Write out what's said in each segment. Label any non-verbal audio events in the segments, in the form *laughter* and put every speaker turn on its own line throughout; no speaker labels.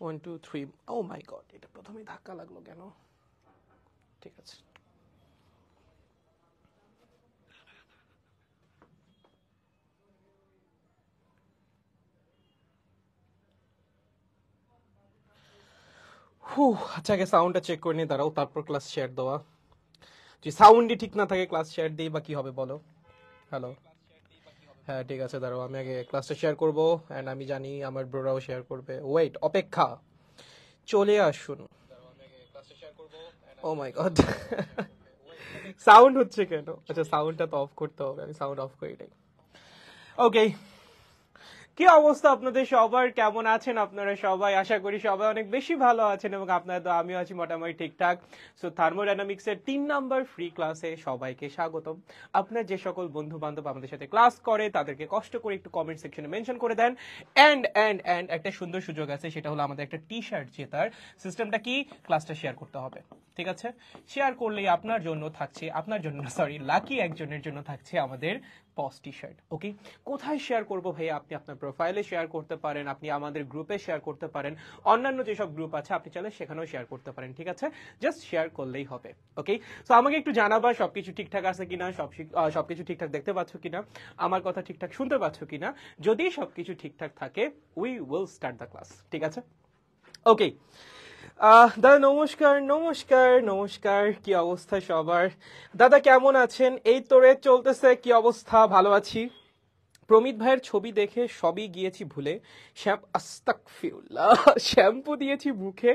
One two three oh my god এটা প্রথমে ধাক্কা লাগলো কেন ঠিক আছে হু আচ্ছা আগে সাউন্ডটা চেক করে নিয়ে দাঁড়াও তারপর ক্লাস শেয়ার দেওয়া যদি সাউন্ডই ঠিক না থাকে ক্লাস শেয়ার দিই বা কি হবে বলো হ্যালো হ্যাঁ ঠিক আছে দাঁড়াও আমি আগে ক্লাসটা শেয়ার করব অ্যান্ড আমি জানি আমার ব্রোরাও শেয়ার করবে ওয়েট অপেক্ষা চলে আসুন ও মাই গড সাউন্ড হচ্ছে কেন আচ্ছা সাউন্ডটা তো অফ করতে হবে আমি সাউন্ড অফ করি নাই ওকে কি অবস্থা আপনাদের সবার কেমন আছেন আপনারা সবাই আশা করি সবাই অনেক বেশি ভালো আছেন এবং আপনারা তো আমিও আছি মোটামুটি ঠিকঠাক সো থার্মোডাইনামিক্স এর তিন নাম্বার ফ্রি ক্লাসে সবাইকে স্বাগতম আপনার যে সকল বন্ধু বান্ধব আমাদের সাথে ক্লাস করে তাদেরকে কষ্ট করে একটু কমেন্ট সেকশনে মেনশন করে দেন অ্যান্ড অ্যান্ড অ্যান্ড একটা সুন্দর সুযোগ আছে সেটা হলো আমাদের একটা টি শার্ট জেতার সিস্টেমটা কি ক্লাসটা শেয়ার করতে হবে ঠিক আছে শেয়ার করলেই আপনার জন্য থাকছে আপনার জন্য সরি লাকি একজনের জন্য থাকছে আমাদের পস টি শার্ট ওকে কোথায় শেয়ার করব ভাই আপনি আপনার প্রোফাইলে শেয়ার করতে পারেন আপনি আমাদের গ্রুপে শেয়ার করতে পারেন অন্যান্য যেসব গ্রুপ আছে আপনি চাইলে সেখানেও শেয়ার করতে পারেন ঠিক আছে জাস্ট শেয়ার করলেই হবে ওকে সো আমাকে একটু জানাবা সবকিছু ঠিকঠাক আছে কিনা সব সবকিছু ঠিকঠাক দেখতে পাচ্ছ কিনা আমার কথা ঠিকঠাক শুনতে পাচ্ছ কিনা যদি সবকিছু ঠিকঠাক থাকে we will start the class ঠিক আছে ওকে দাদা নমস্কার নমস্কার নমস্কার কি অবস্থা সবার দাদা কেমন আছেন এই তোরে চলতেছে কি অবস্থা ভালো আছি প্রমিত ভাইয়ের ছবি দেখে সবই গিয়েছি ভুলে আস্তাক *laughs* শ্যাম্পু দিয়েছি মুখে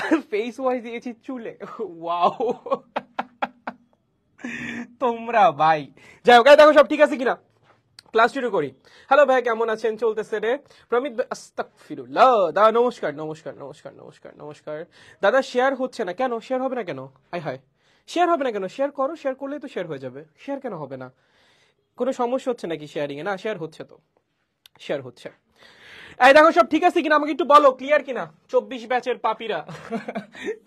আর ফেস ওয়াশ দিয়েছি চুলে ওয়াও *laughs* তোমরা ভাই যাই হোক দেখো সব ঠিক আছে কিনা ক্লাস শুরু করি হ্যালো ভাই কেমন আছেন চলতেছে রে প্রমিত দাদা নমস্কার নমস্কার নমস্কার নমস্কার নমস্কার দাদা শেয়ার হচ্ছে না কেন শেয়ার হবে না কেন আই হায় শেয়ার হবে না কেন শেয়ার করো শেয়ার করলেই তো শেয়ার হয়ে যাবে শেয়ার কেন হবে না কোনো সমস্যা হচ্ছে নাকি শেয়ারিং এ না শেয়ার হচ্ছে তো শেয়ার হচ্ছে এই দেখো সব ঠিক আছে কিনা আমাকে একটু বলো ক্লিয়ার কিনা চব্বিশ ব্যাচের পাপিরা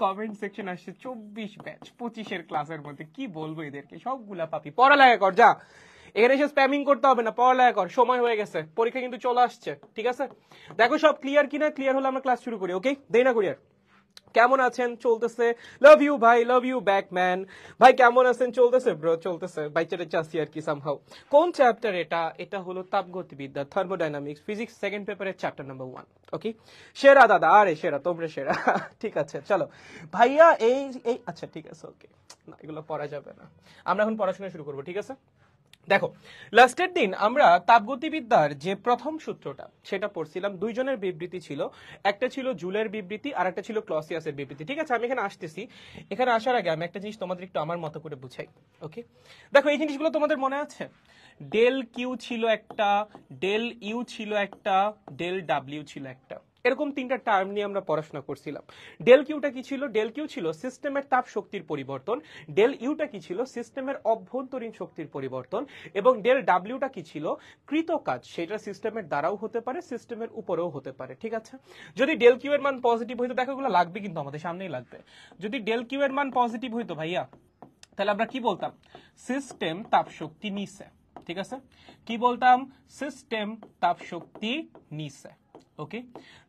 কমেন্ট সেকশন আসছে চব্বিশ ব্যাচ পঁচিশের ক্লাসের মধ্যে কি বলবো এদেরকে সবগুলা পাপি পড়ালেখা কর যা এখানে এসে স্প্যামিং করতে হবে না পড়ালেখা কর সময় হয়ে গেছে পরীক্ষা কিন্তু চলে আসছে ঠিক আছে দেখো সব ক্লিয়ার কিনা ক্লিয়ার হলে আমরা ক্লাস শুরু করি ওকে দেই না করি আর কেমন আছেন চলতেছে লাভ ইউ ভাই লাভ ইউ ব্যাক ম্যান ভাই কেমন আছেন চলতেছে ব্রো চলতেছে ভাই চেটে চাষি আর কি সামহাউ কোন চ্যাপ্টার এটা এটা হলো তাপগতিবিদ্যা থার্মোডাইনামিক্স ফিজিক্স সেকেন্ড পেপারের চ্যাপ্টার নাম্বার ওয়ান ওকে সেরা দাদা আরে সেরা তোমরা সেরা *laughs* ঠিক আছে চলো ভাইয়া এই এই আচ্ছা ঠিক আছে ওকে না এগুলো পড়া যাবে না আমরা এখন পড়াশোনা শুরু করবো ঠিক আছে দেখো লাস্টের দিন আমরা তাপগতিবিদ্যার যে প্রথম সূত্রটা সেটা পড়ছিলাম দুইজনের বিবৃতি ছিল একটা ছিল জুলের বিবৃতি আর একটা ছিল ক্লসিয়াসের বিবৃতি ঠিক আছে আমি এখানে আসতেছি এখানে আসার আগে আমি একটা জিনিস তোমাদের একটু আমার মতো করে বুঝাই ওকে দেখো এই জিনিসগুলো তোমাদের মনে আছে ডেল কিউ ছিল একটা ডেল ইউ ছিল একটা ডেল ডাব্লিউ ছিল একটা এরকম তিনটা টার্ম নিয়ে আমরা পড়াশোনা করছিলাম ডেল কিউটা কি ছিল ডেল কিউ ছিল সিস্টেমের তাপ শক্তির পরিবর্তন ডেল ইউটা কি ছিল সিস্টেমের অভ্যন্তরীণ শক্তির পরিবর্তন এবং ডেল ডাব্লিউটা কি ছিল কৃত কাজ সেটা সিস্টেমের দ্বারাও হতে পারে সিস্টেমের উপরেও হতে পারে ঠিক আছে যদি ডেল কিউ এর মান পজিটিভ হইতো দেখো এগুলো লাগবে কিন্তু আমাদের সামনেই লাগবে যদি ডেল কিউ এর মান পজিটিভ হইতো ভাইয়া তাহলে আমরা কি বলতাম সিস্টেম তাপ শক্তি নিছে ঠিক আছে কি বলতাম সিস্টেম তাপ শক্তি নিছে ওকে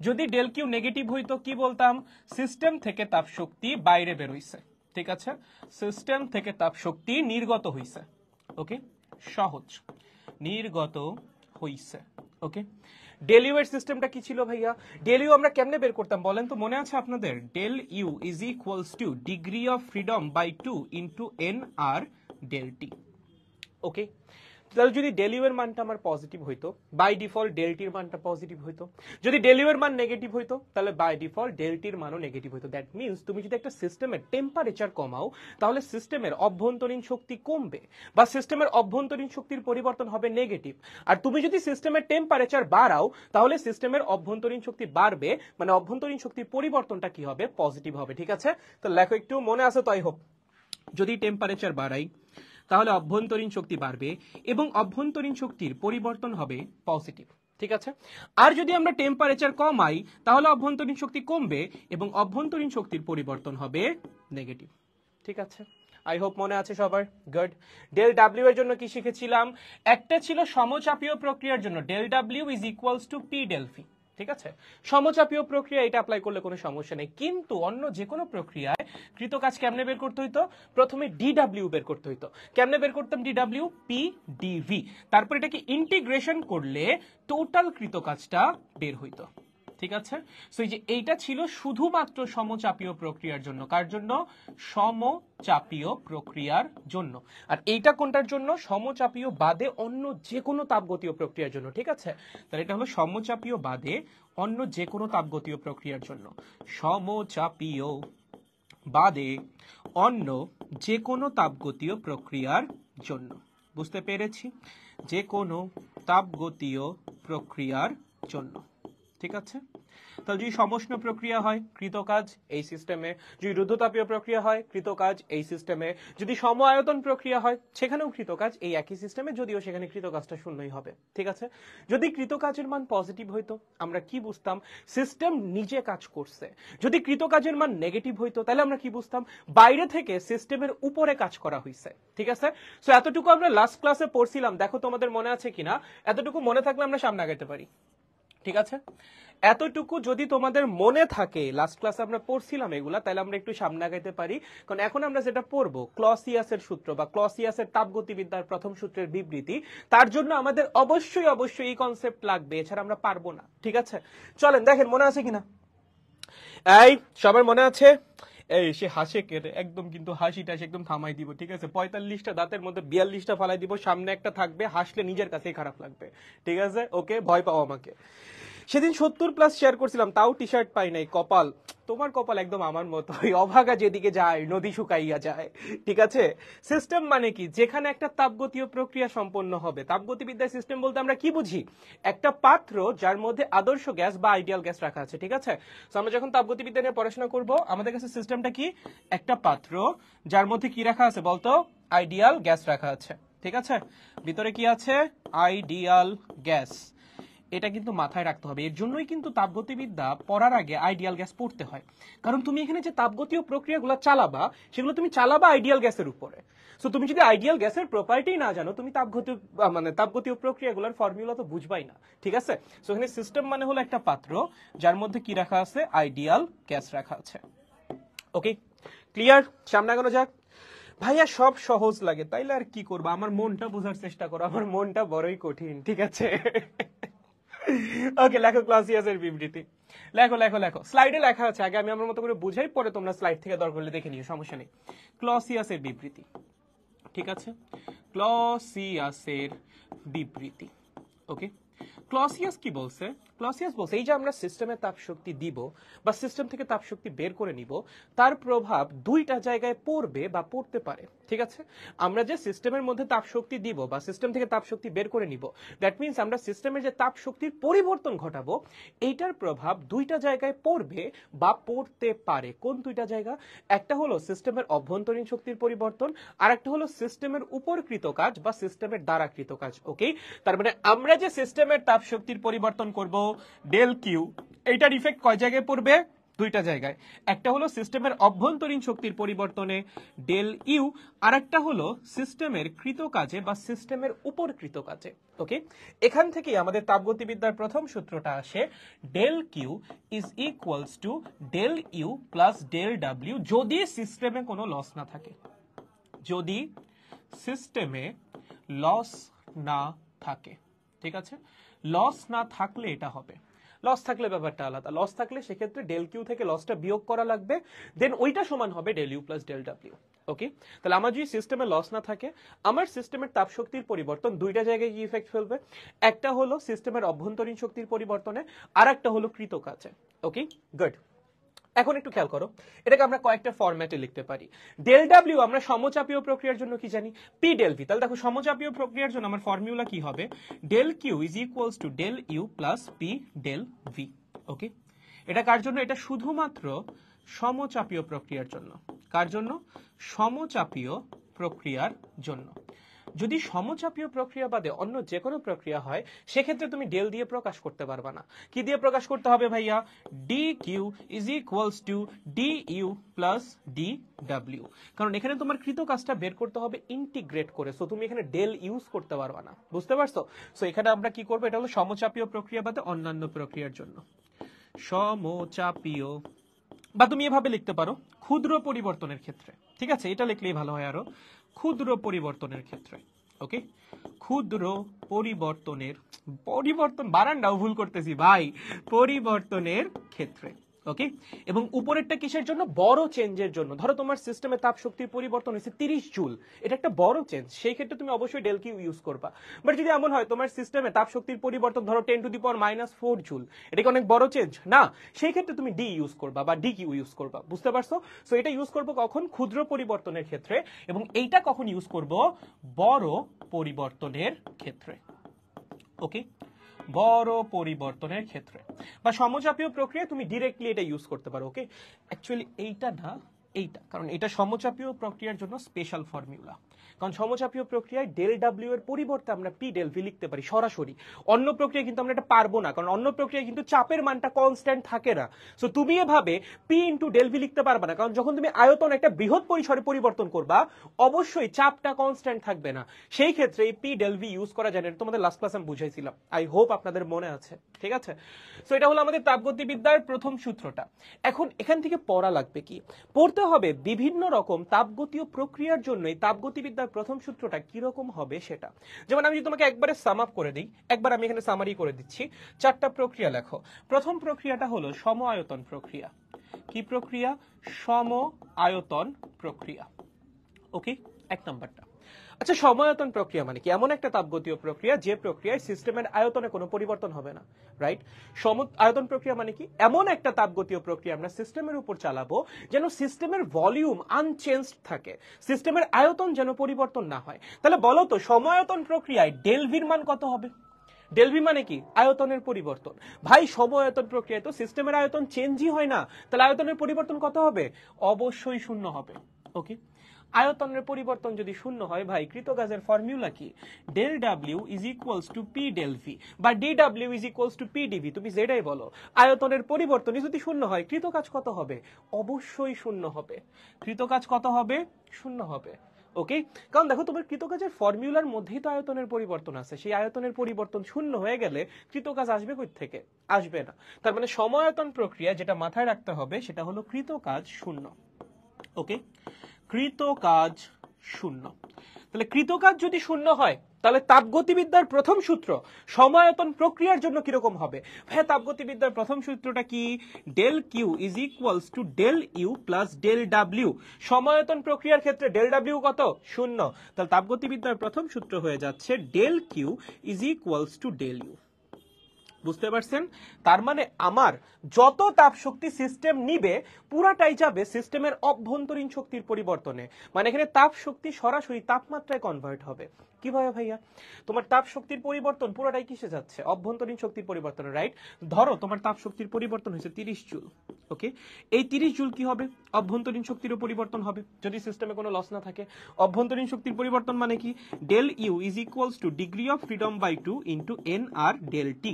যদি ডেল কিউ নেগেটিভ হইতো কি বলতাম সিস্টেম থেকে তাপ শক্তি বাইরে বেরোইছে ঠিক আছে সিস্টেম থেকে তাপ শক্তি নির্গত হইছে ওকে সহজ নির্গত হইছে ওকে ডেল ইউ এর সিস্টেমটা কি ছিল ভাইয়া ডেল ইউ আমরা কেমনে বের করতাম বলেন তো মনে আছে আপনাদের del U is equals to degree of freedom by two into N R del T okay তাহলে যদি ডেলিভার মানটা আমার পজিটিভ হইতো বাই ডিফল্ট ডেলটির মানটা পজিটিভ হইতো যদি ডেলিভার মান নেগেটিভ হইতো তাহলে বাই ডিফল্ট ডেলটির মানও নেগেটিভ হইতো দ্যাট মিনস তুমি যদি একটা সিস্টেমের টেম্পারেচার কমাও তাহলে সিস্টেমের অভ্যন্তরীণ শক্তি কমবে বা সিস্টেমের অভ্যন্তরীণ শক্তির পরিবর্তন হবে নেগেটিভ আর তুমি যদি সিস্টেমের টেম্পারেচার বাড়াও তাহলে সিস্টেমের অভ্যন্তরীণ শক্তি বাড়বে মানে অভ্যন্তরীণ শক্তির পরিবর্তনটা কি হবে পজিটিভ হবে ঠিক আছে তো লেখো একটু মনে আছে তো আই হোপ যদি টেম্পারেচার বাড়াই তাহলে অভ্যন্তরীণ শক্তি বাড়বে এবং অভ্যন্তরীণ শক্তির পরিবর্তন হবে পজিটিভ ঠিক আছে আর যদি আমরা টেম্পারেচার কমাই তাহলে অভ্যন্তরীণ শক্তি কমবে এবং অভ্যন্তরীণ শক্তির পরিবর্তন হবে নেগেটিভ ঠিক আছে আই হোপ মনে আছে সবার গুড ডেল ডাব্লিউ এর জন্য কি শিখেছিলাম একটা ছিল সমচাপীয় প্রক্রিয়ার জন্য del W is equals to P del V ঠিক আছে সমচাপীয় প্রক্রিয়া এটা অ্যাপ্লাই করলে কোনো সমস্যা নেই কিন্তু অন্য যে কোনো প্রক্রিয়ায় কৃত কাজ কেমনে বের করতে হইতো প্রথমে ডিডাব্লিউ বের করতে হইতো কেমনে বের করতাম ডিডাব্লিউ পি ডিভি তারপর এটাকে ইন্টিগ্রেশন করলে টোটাল কৃত কাজটা বের হইতো ঠিক আছে সো এই যে এইটা ছিল শুধুমাত্র সমচাপীয় প্রক্রিয়ার জন্য কার জন্য সমচাপীয় প্রক্রিয়ার জন্য আর এইটা কোনটার জন্য সমচাপীয় বাদে অন্য যে কোনো তাপগতীয় প্রক্রিয়ার জন্য ঠিক আছে তাহলে এটা হলো সমচাপীয় বাদে অন্য যে কোনো তাপগতীয় প্রক্রিয়ার জন্য সমচাপীয় বাদে অন্য যে কোনো তাপগতীয় প্রক্রিয়ার জন্য বুঝতে পেরেছি যে কোনো তাপগতীয় প্রক্রিয়ার জন্য ঠিক আছে তাহলে যদি সমষ্ণ প্রক্রিয়া হয় কৃতকাজ এই সিস্টেমে যদি রুদ্ধতাপীয় প্রক্রিয়া হয় কৃতকাজ এই সিস্টেমে যদি সম আয়তন প্রক্রিয়া হয় সেখানেও কৃতকাজ এই একই সিস্টেমে যদিও সেখানে কৃতকাজটা শূন্যই হবে ঠিক আছে যদি কৃতকাজের মান পজিটিভ হইতো আমরা কি বুঝতাম সিস্টেম নিজে কাজ করছে যদি কৃতকাজের মান নেগেটিভ হইতো তাহলে আমরা কি বুঝতাম বাইরে থেকে সিস্টেমের উপরে কাজ করা হইছে ঠিক আছে সো এতটুকু আমরা লাস্ট ক্লাসে পড়ছিলাম দেখো তোমাদের মনে আছে কিনা এতটুকু মনে থাকলে আমরা সামনে আগাইতে পারি ঠিক আছে এতটুকু যদি তোমাদের মনে থাকে লাস্ট ক্লাসে আমরা পড়ছিলাম এগুলা তাহলে আমরা একটু সামনে আগাইতে পারি কারণ এখন আমরা যেটা পড়ব ক্লসিয়াসের সূত্র বা ক্লসিয়াসের তাপগতিবিদ্যার প্রথম সূত্রের বিবৃতি তার জন্য আমাদের অবশ্যই অবশ্যই এই কনসেপ্ট লাগবে এছাড়া আমরা পারবো না ঠিক আছে চলেন দেখেন মনে আছে কিনা এই সবার মনে আছে এই সে হাসে কেটে একদম কিন্তু হাসি টাসি একদম থামাই দিব ঠিক আছে পঁয়তাল্লিশটা দাঁতের মধ্যে বিয়াল্লিশটা ফালাই দিব সামনে একটা থাকবে হাসলে নিজের কাছেই খারাপ লাগবে ঠিক আছে ওকে ভয় পাও আমাকে সেদিন সত্তর প্লাস শেয়ার করছিলাম তাও টি শার্ট পাই নাই কপাল তোমার কপাল একদম আমার মতো ওই অভাগা যেদিকে যায় নদী শুকাইয়া যায় ঠিক আছে সিস্টেম মানে কি যেখানে একটা তাপগতীয় প্রক্রিয়া সম্পন্ন হবে তাপগতিবিদ্যায় সিস্টেম বলতে আমরা কি বুঝি একটা পাত্র যার মধ্যে আদর্শ গ্যাস বা আইডিয়াল গ্যাস রাখা আছে ঠিক আছে তো আমরা যখন তাপগতিবিদ্যা নিয়ে পড়াশোনা করবো আমাদের কাছে সিস্টেমটা কি একটা পাত্র যার মধ্যে কি রাখা আছে বলতো আইডিয়াল গ্যাস রাখা আছে ঠিক আছে ভিতরে কি আছে আইডিয়াল গ্যাস এটা কিন্তু মাথায় রাখতে হবে এর জন্যই কিন্তু তাপগতিবিদ্যা পড়ার আগে আইডিয়াল গ্যাস পড়তে হয় কারণ তুমি এখানে যে তাপগতীয় প্রক্রিয়াগুলো চালাবা সেগুলো তুমি চালাবা আইডিয়াল গ্যাসের উপরে সো তুমি যদি আইডিয়াল গ্যাসের প্রপার্টি না জানো তুমি তাপগতি মানে তাপগতীয় প্রক্রিয়াগুলোর ফর্মুলা তো বুঝবাই না ঠিক আছে সো এখানে সিস্টেম মানে হলো একটা পাত্র যার মধ্যে কি রাখা আছে আইডিয়াল গ্যাস রাখা আছে ওকে ক্লিয়ার সামনে আগানো যাক ভাইয়া সব সহজ লাগে তাইলে আর কি করবো আমার মনটা বোঝার চেষ্টা করো আমার মনটা বড়ই কঠিন ঠিক আছে ওকে লেখো ক্লাসিয়াসের বিবৃতি লেখো লেখো লেখো স্লাইডে লেখা আছে আগে আমি আমার মতো করে বুঝাই পরে তোমরা স্লাইড থেকে দরকার হলে দেখে নিও সমস্যা নেই ক্লসিয়াসের বিবৃতি ঠিক আছে ক্লসিয়াসের বিবৃতি ওকে ক্লসিয়াস কি বলছে ক্লসিয়াস বলছে এই যে আমরা সিস্টেমে তাপ শক্তি দিব বা সিস্টেম থেকে তাপ শক্তি বের করে নিব তার প্রভাব দুইটা জায়গায় পড়বে বা পড়তে পারে ঠিক আছে আমরা যে সিস্টেমের মধ্যে তাপ শক্তি দিব বা সিস্টেম থেকে তাপ শক্তি বের করে নিব দ্যাট মিন্স আমরা সিস্টেমের যে তাপ শক্তির পরিবর্তন ঘটাবো এইটার প্রভাব দুইটা জায়গায় পড়বে বা পড়তে পারে কোন দুইটা জায়গা একটা হলো সিস্টেমের অভ্যন্তরীণ শক্তির পরিবর্তন আর একটা হলো সিস্টেমের উপরকৃত কাজ বা সিস্টেমের কৃত কাজ ওকে তার মানে আমরা যে সিস্টেমের তাপ শক্তির পরিবর্তন করবো ডেল কিউ এইটার ইফেক্ট কয় জায়গায় পড়বে দুইটা জায়গায় একটা হলো সিস্টেমের অভ্যন্তরীণ শক্তির পরিবর্তনে ডেল ইউ e, আর একটা হলো সিস্টেমের কৃত কাজে বা সিস্টেমের উপর কৃত কাজে ওকে এখান থেকেই আমাদের তাপগতিবিদ্যার প্রথম সূত্রটা আসে del Q is equals to del U plus del W যদি সিস্টেমে কোনো লস না থাকে যদি সিস্টেমে লস না থাকে ঠিক আছে লস না থাকলে এটা হবে লস থাকলে ব্যাপারটা আলাদা লস থাকলে সেক্ষেত্রে ডেল কিউ থেকে লসটা বিয়োগ করা লাগবে দেন ওইটা সমান হবে del U plus del W okay তাহলে আমার যদি সিস্টেমে লস না থাকে আমার সিস্টেমের তাপ শক্তির পরিবর্তন দুইটা জায়গায় কি ইফেক্ট ফেলবে একটা হলো সিস্টেমের অভ্যন্তরীণ শক্তির পরিবর্তনে আর একটা হলো কৃত কাজে ওকে গুড এখন একটু খেয়াল করো এটাকে আমরা কয়েকটা ফরম্যাটে লিখতে পারি ডেল ডাব্লিউ আমরা সমচাপীয় প্রক্রিয়ার জন্য কি জানি পি ডেল ভি তাহলে দেখো সমচাপীয় প্রক্রিয়ার জন্য আমার ফর্মুলা কি হবে del Q is equals to del U plus P del V okay এটা কার জন্য এটা শুধুমাত্র সমচাপীয় প্রক্রিয়ার জন্য কার জন্য সমচাপীয় প্রক্রিয়ার জন্য যদি সমচাপীয় প্রক্রিয়া বাদে অন্য যে কোনো প্রক্রিয়া হয় সেক্ষেত্রে তুমি ডেল দিয়ে প্রকাশ করতে পারবা না কি দিয়ে প্রকাশ করতে হবে ভাইয়া D Q is equals to D U plus D W কারণ এখানে তোমার কৃত কাজটা বের করতে হবে ইন্টিগ্রেট করে সো তুমি এখানে ডেল ইউজ করতে পারবা না বুঝতে পারছো সো এখানে আমরা কি করবো এটা হলো সমচাপীয় প্রক্রিয়া বাদে অন্যান্য প্রক্রিয়ার জন্য সমচাপীয় বা তুমি এভাবে লিখতে পারো ক্ষুদ্র পরিবর্তনের ক্ষেত্রে ঠিক আছে এটা লিখলেই ভালো হয় আরো ক্ষুদ্র পরিবর্তনের ক্ষেত্রে ওকে ক্ষুদ্র পরিবর্তনের পরিবর্তন বারান্ডাও ভুল করতেছি ভাই পরিবর্তনের ক্ষেত্রে ওকে এবং উপরেরটা কিসের জন্য বড় চেঞ্জের জন্য ধরো তোমার সিস্টেমে তাপ শক্তির পরিবর্তন হয়েছে তিরিশ জুল এটা একটা বড় চেঞ্জ সেই ক্ষেত্রে তুমি অবশ্যই ডেল কিউ ইউজ করবা বাট যদি এমন হয় তোমার সিস্টেমে তাপ শক্তির পরিবর্তন ধরো ten to the power minus four joule এটা কি অনেক বড় চেঞ্জ না সেই ক্ষেত্রে তুমি ডি ইউজ করবা বা ডি কিউ ইউজ করবা বুঝতে পারছো সো এটা ইউজ করবো কখন ক্ষুদ্র পরিবর্তনের ক্ষেত্রে এবং এইটা কখন ইউজ করব বড় পরিবর্তনের ক্ষেত্রে ওকে বড় পরিবর্তনের ক্ষেত্রে বা সমচাপীয় প্রক্রিয়া তুমি ডিরেক্টলি এটা ইউজ করতে পারো ওকে অ্যাকচুয়ালি এইটা না এইটা কারণ এটা সমচাপীয় প্রক্রিয়ার জন্য স্পেশাল ফর্মুলা কারণ সমচাপীয় প্রক্রিয়ায় ডেল ডাব্লিউ এর পরিবর্তে আমরা পি ডেল ভি লিখতে পারি সরাসরি অন্য প্রক্রিয়া কিন্তু আমরা এটা পারবো না কারণ অন্য প্রক্রিয়ায় কিন্তু চাপের মানটা কনস্ট্যান্ট থাকে না সো তুমি এভাবে পি ইন্টু ডেল ভি লিখতে পারবে না কারণ যখন তুমি আয়তন একটা বৃহৎ পরিসরে পরিবর্তন করবা অবশ্যই চাপটা কনস্ট্যান্ট থাকবে না সেই ক্ষেত্রে এই পি ডেল ভি ইউজ করা যায় না তোমাদের লাস্ট ক্লাসে আমি বুঝাইছিলাম আই হোপ আপনাদের মনে আছে ঠিক আছে সো এটা হলো আমাদের তাপগতিবিদ্যার প্রথম সূত্রটা এখন এখান থেকে পড়া লাগবে কি পড়তে হবে বিভিন্ন রকম তাপগতীয় প্রক্রিয়ার জন্য এই তাপগতিবিদ্যা আমার প্রথম সূত্রটা কিরকম হবে সেটা যেমন আমি যদি তোমাকে একবারে সাম আপ করে দিই একবার আমি এখানে সামারি করে দিচ্ছি চারটা প্রক্রিয়া লেখো প্রথম প্রক্রিয়াটা হলো সম আয়তন প্রক্রিয়া কি প্রক্রিয়া সম আয়তন প্রক্রিয়া ওকে এক নম্বরটা আচ্ছা সময়তন প্রক্রিয়া মানে কি এমন একটা তাপগতীয় প্রক্রিয়া যে প্রক্রিয়ায় সিস্টেমের আয়তনে কোনো পরিবর্তন হবে না রাইট সম আয়তন প্রক্রিয়া মানে কি এমন একটা তাপগতীয় প্রক্রিয়া আমরা সিস্টেমের উপর চালাবো যেন সিস্টেমের ভলিউম আনচেঞ্জ থাকে সিস্টেমের আয়তন যেন পরিবর্তন না হয় তাহলে বলো তো সময়তন প্রক্রিয়ায় ডেলভির মান কত হবে ডেলভি মানে কি আয়তনের পরিবর্তন ভাই সময়তন প্রক্রিয়ায় তো সিস্টেমের আয়তন চেঞ্জই হয় না তাহলে আয়তনের পরিবর্তন কত হবে অবশ্যই শূন্য হবে ওকে আয়তনের পরিবর্তন যদি শূন্য হয় ভাই কৃতকাজের ফর্মুলা কি del W is equals to P del V বা D W is equals to P DV তুমি যেটাই বলো আয়তনের পরিবর্তনই যদি শূন্য হয় কৃতকাজ কত হবে অবশ্যই শূন্য হবে কৃতকাজ কত হবে শূন্য হবে ওকে কারণ দেখো তোমার কৃতকাজের ফর্মুলার মধ্যেই তো আয়তনের পরিবর্তন আছে সেই আয়তনের পরিবর্তন শূন্য হয়ে গেলে কৃতকাজ আসবে কই থেকে আসবে না তার মানে সময়তন প্রক্রিয়া যেটা মাথায় রাখতে হবে সেটা হলো কৃতকাজ শূন্য ওকে কৃত কাজ শূন্য তাহলে কৃত কাজ যদি শূন্য হয় তাহলে তাপগতিবিদ্যার প্রথম সূত্র সময়তন প্রক্রিয়ার জন্য কিরকম হবে হ্যাঁ তাপগতিবিদ্যার প্রথম সূত্রটা কি del Q is equals to del U plus del W সময়তন প্রক্রিয়ার ক্ষেত্রে ডেল ডাব্লিউ কত শূন্য তাহলে তাপগতিবিদ্যার প্রথম সূত্র হয়ে যাচ্ছে del Q is equals to del U বুঝতে পারছেন তার মানে আমার যত তাপ শক্তি সিস্টেম নিবে পুরাটাই যাবে সিস্টেমের অভ্যন্তরীণ শক্তির পরিবর্তনে মানে এখানে তাপ শক্তি সরাসরি তাপমাত্রায় কনভার্ট হবে কিভাবে ভাইয়া তোমার তাপ শক্তির পরিবর্তন পুরাটাই কিসে যাচ্ছে অভ্যন্তরীণ শক্তির পরিবর্তনে রাইট ধরো তোমার তাপ শক্তির পরিবর্তন হয়েছে তিরিশ জুল ওকে এই তিরিশ জুল কি হবে অভ্যন্তরীণ শক্তিরও পরিবর্তন হবে যদি সিস্টেমে কোনো লস না থাকে অভ্যন্তরীণ শক্তির পরিবর্তন মানে কি del U is equals to degree of freedom by two into N R del T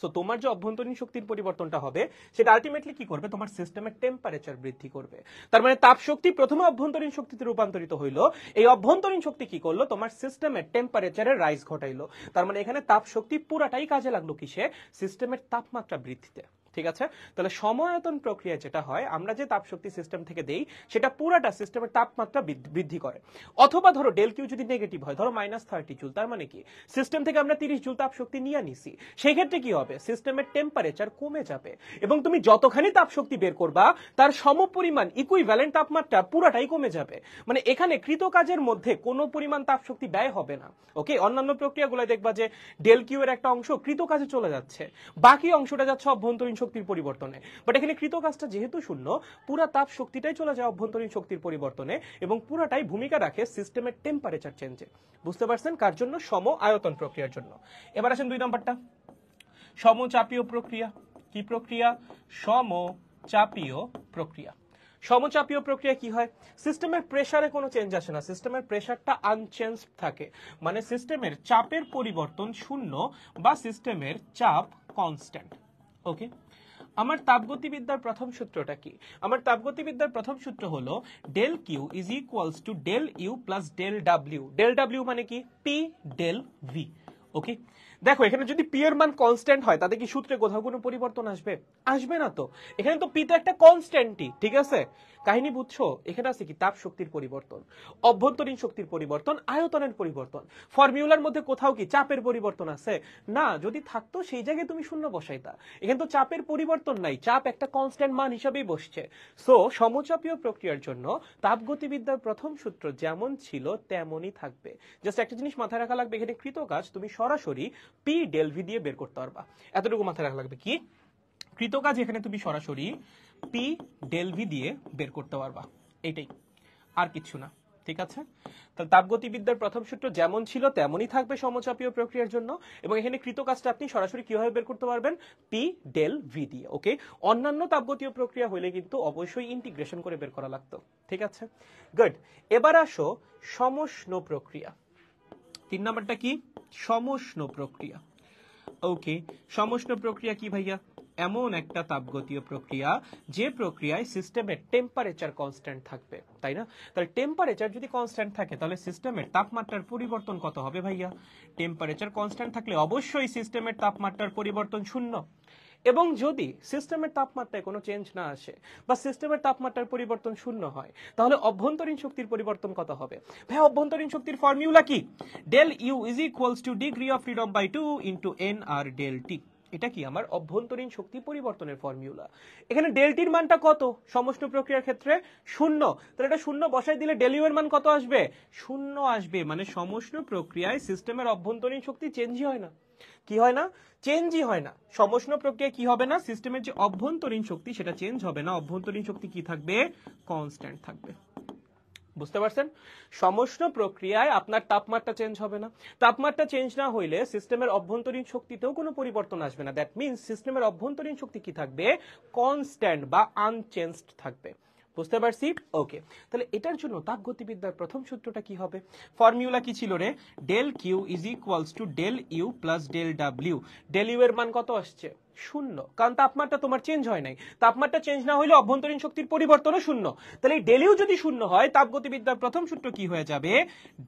so তোমার যে অভ্যন্তরীণ শক্তির পরিবর্তনটা হবে সেটা আলটিমেটলি কি করবে তোমার সিস্টেমের টেম্পারেচার বৃদ্ধি করবে তার মানে তাপ শক্তি প্রথমে অভ্যন্তরীণ শক্তিতে রূপান্তরিত হইলো এই অভ্যন্তরীণ শক্তি কি করলো তোমার সিস্টেমের টেম্পারেচারের রাইজ ঘটাইলো তার মানে এখানে তাপ শক্তি পুরাটাই কাজে লাগলো কিসে সিস্টেমের তাপমাত্রা বৃদ্ধিতে ঠিক আছে তাহলে সময়তন প্রক্রিয়া যেটা হয় আমরা যে তাপশক্তি সিস্টেম থেকে দেই সেটা পুরাটা সিস্টেমের তাপমাত্রা বৃদ্ধি করে অথবা ধরো ডেল কিউ যদি নেগেটিভ হয় ধরো মাইনাস থার্টি জুল তার মানে কি সিস্টেম থেকে আমরা তিরিশ জুল তাপশক্তি নিয়ে নিছি সেই ক্ষেত্রে কি হবে সিস্টেমের টেম্পারেচার কমে যাবে এবং তুমি যতখানি তাপশক্তি বের করবা তার সমপরিমাণ ইকুইভ্যালেন্ট তাপমাত্রা পুরাটাই কমে যাবে মানে এখানে কৃত কাজের মধ্যে কোনো পরিমাণ তাপশক্তি ব্যয় হবে না ওকে অন্যান্য প্রক্রিয়াগুলো দেখবা যে ডেল কিউ এর একটা অংশ কৃত কাজে চলে যাচ্ছে বাকি অংশটা যাচ্ছে অভ্যন্তরীণ শক্তির পরিবর্তনে বাট এখানে কৃত কাজটা যেহেতু শূন্য পুরা তাপ শক্তিটাই চলে যায় অভ্যন্তরীণ শক্তির পরিবর্তনে এবং পুরাটাই ভূমিকা রাখে সিস্টেমের টেম্পারেচার চেঞ্জে বুঝতে পারছেন কার জন্য সম আয়তন প্রক্রিয়ার জন্য এবার আসেন দুই নম্বরটা সমচাপীয় প্রক্রিয়া কি প্রক্রিয়া সমচাপীয় প্রক্রিয়া সমচাপীয় প্রক্রিয়া কি হয় সিস্টেমের প্রেসারে কোনো চেঞ্জ আসে না সিস্টেমের প্রেসারটা আনচেঞ্জ থাকে মানে সিস্টেমের চাপের পরিবর্তন শূন্য বা সিস্টেমের চাপ কনস্ট্যান্ট ওকে আমার তাপগতিবিদ্যার প্রথম সূত্রটা কি আমার তাপগতিবিদ্যার প্রথম সূত্র হলো del Q is equals to del U plus del W del W মানে কি পি ডেল ভি ওকে দেখো এখানে যদি পি এর মান কনস্ট্যান্ট হয় তাদের কি সূত্রে কোথাও কোনো পরিবর্তন আসবে আসবে না তো এখানে তো পি তো একটা কনস্ট্যান্টই ঠিক আছে কাহিনী বুঝছো এখানে আছে কি তাপ শক্তির পরিবর্তন অভ্যন্তরীণ শক্তির পরিবর্তন আয়তনের পরিবর্তন ফর্মিউলার মধ্যে কোথাও কি চাপের পরিবর্তন আছে না যদি থাকতো সেই জায়গায় তুমি শূন্য বসাইতা এখানে তো চাপের পরিবর্তন নাই চাপ একটা কনস্ট্যান্ট মান হিসাবেই বসছে সো সমচাপীয় প্রক্রিয়ার জন্য তাপগতিবিদ্যার প্রথম সূত্র যেমন ছিল তেমনই থাকবে জাস্ট একটা জিনিস মাথায় রাখা লাগবে এখানে কৃত কাজ তুমি সরাসরি পি ডেলভি দিয়ে বের করতে পারবা এতটুকু মাথায় রাখা লাগবে কি কৃতকাজ এখানে তুমি সরাসরি পি ডেল ভি দিয়ে বের করতে পারবা এটাই আর কিছু না ঠিক আছে তাহলে তাপগতিবিদ্যার প্রথম সূত্র যেমন ছিল তেমনই থাকবে সমচাপীয় প্রক্রিয়ার জন্য এবং এখানে কৃত কাজটা আপনি সরাসরি কিভাবে বের করতে পারবেন পি ডেল ভি দিয়ে ওকে অন্যান্য তাপগতীয় প্রক্রিয়া হলে কিন্তু অবশ্যই ইন্টিগ্রেশন করে বের করা লাগতো ঠিক আছে গুড এবার আসো সমষ্ণ প্রক্রিয়া তিন নাম্বারটা কি সমষ্ণ প্রক্রিয়া ওকে সমষ্ণ প্রক্রিয়া কি ভাইয়া এমন একটা তাপগতীয় প্রক্রিয়া যে প্রক্রিয়ায় সিস্টেমের টেম্পারেচার কনস্ট্যান্ট থাকবে তাই না তাহলে টেম্পারেচার যদি কনস্ট্যান্ট থাকে তাহলে সিস্টেমের তাপমাত্রার পরিবর্তন কত হবে ভাইয়া টেম্পারেচার কনস্ট্যান্ট থাকলে অবশ্যই সিস্টেমের তাপমাত্রার পরিবর্তন শূন্য এবং যদি সিস্টেমের তাপমাত্রায় কোনো চেঞ্জ না আসে বা সিস্টেমের তাপমাত্রার পরিবর্তন শূন্য হয় তাহলে অভ্যন্তরীণ শক্তির পরিবর্তন কত হবে ভাই অভ্যন্তরীণ শক্তির ফর্মুলা কি del U is equals to degree of freedom by two into N R del T এটা কি আমার অভ্যন্তরীণ শক্তি পরিবর্তনের ফর্মুলা এখানে ডেলটির মানটা কত সমষ্ণ প্রক্রিয়ার ক্ষেত্রে শূন্য তাহলে এটা শূন্য বসায় দিলে ডেলিউ এর মান কত আসবে শূন্য আসবে মানে সমস্ত প্রক্রিয়ায় সিস্টেমের অভ্যন্তরীণ শক্তি চেঞ্জই হয় না কি হয় না চেঞ্জই হয় না সমষ্ণ প্রক্রিয়া কি হবে না সিস্টেমের যে অভ্যন্তরীণ শক্তি সেটা চেঞ্জ হবে না অভ্যন্তরীণ শক্তি কি থাকবে কনস্ট্যান্ট থাকবে বুঝতে পারছেন সমষ্ণ প্রক্রিয়ায় আপনার তাপমাত্রা চেঞ্জ হবে না তাপমাত্রা চেঞ্জ না হইলে সিস্টেমের অভ্যন্তরীণ শক্তিতেও কোনো পরিবর্তন আসবে না দ্যাট মিনস সিস্টেমের অভ্যন্তরীণ শক্তি কি থাকবে কনস্ট্যান্ট বা আনচেঞ্জড থাকবে বুঝতে পারছি ওকে তাহলে এটার জন্য তাপগতিবিদ্যার প্রথম সূত্রটা কি হবে ফর্মুলা কি ছিল রে del Q is equals to del U plus del W del U এর মান কত আসছে শূন্য কারণ তাপমাত্রা তোমার চেঞ্জ হয় নাই তাপমাত্রা চেঞ্জ না হইলে অভ্যন্তরীণ শক্তির পরিবর্তনও শূন্য তাহলে ডেল ইউ যদি শূন্য হয় তাপগতিবিদ্যার প্রথম সূত্র কি হয়ে যাবে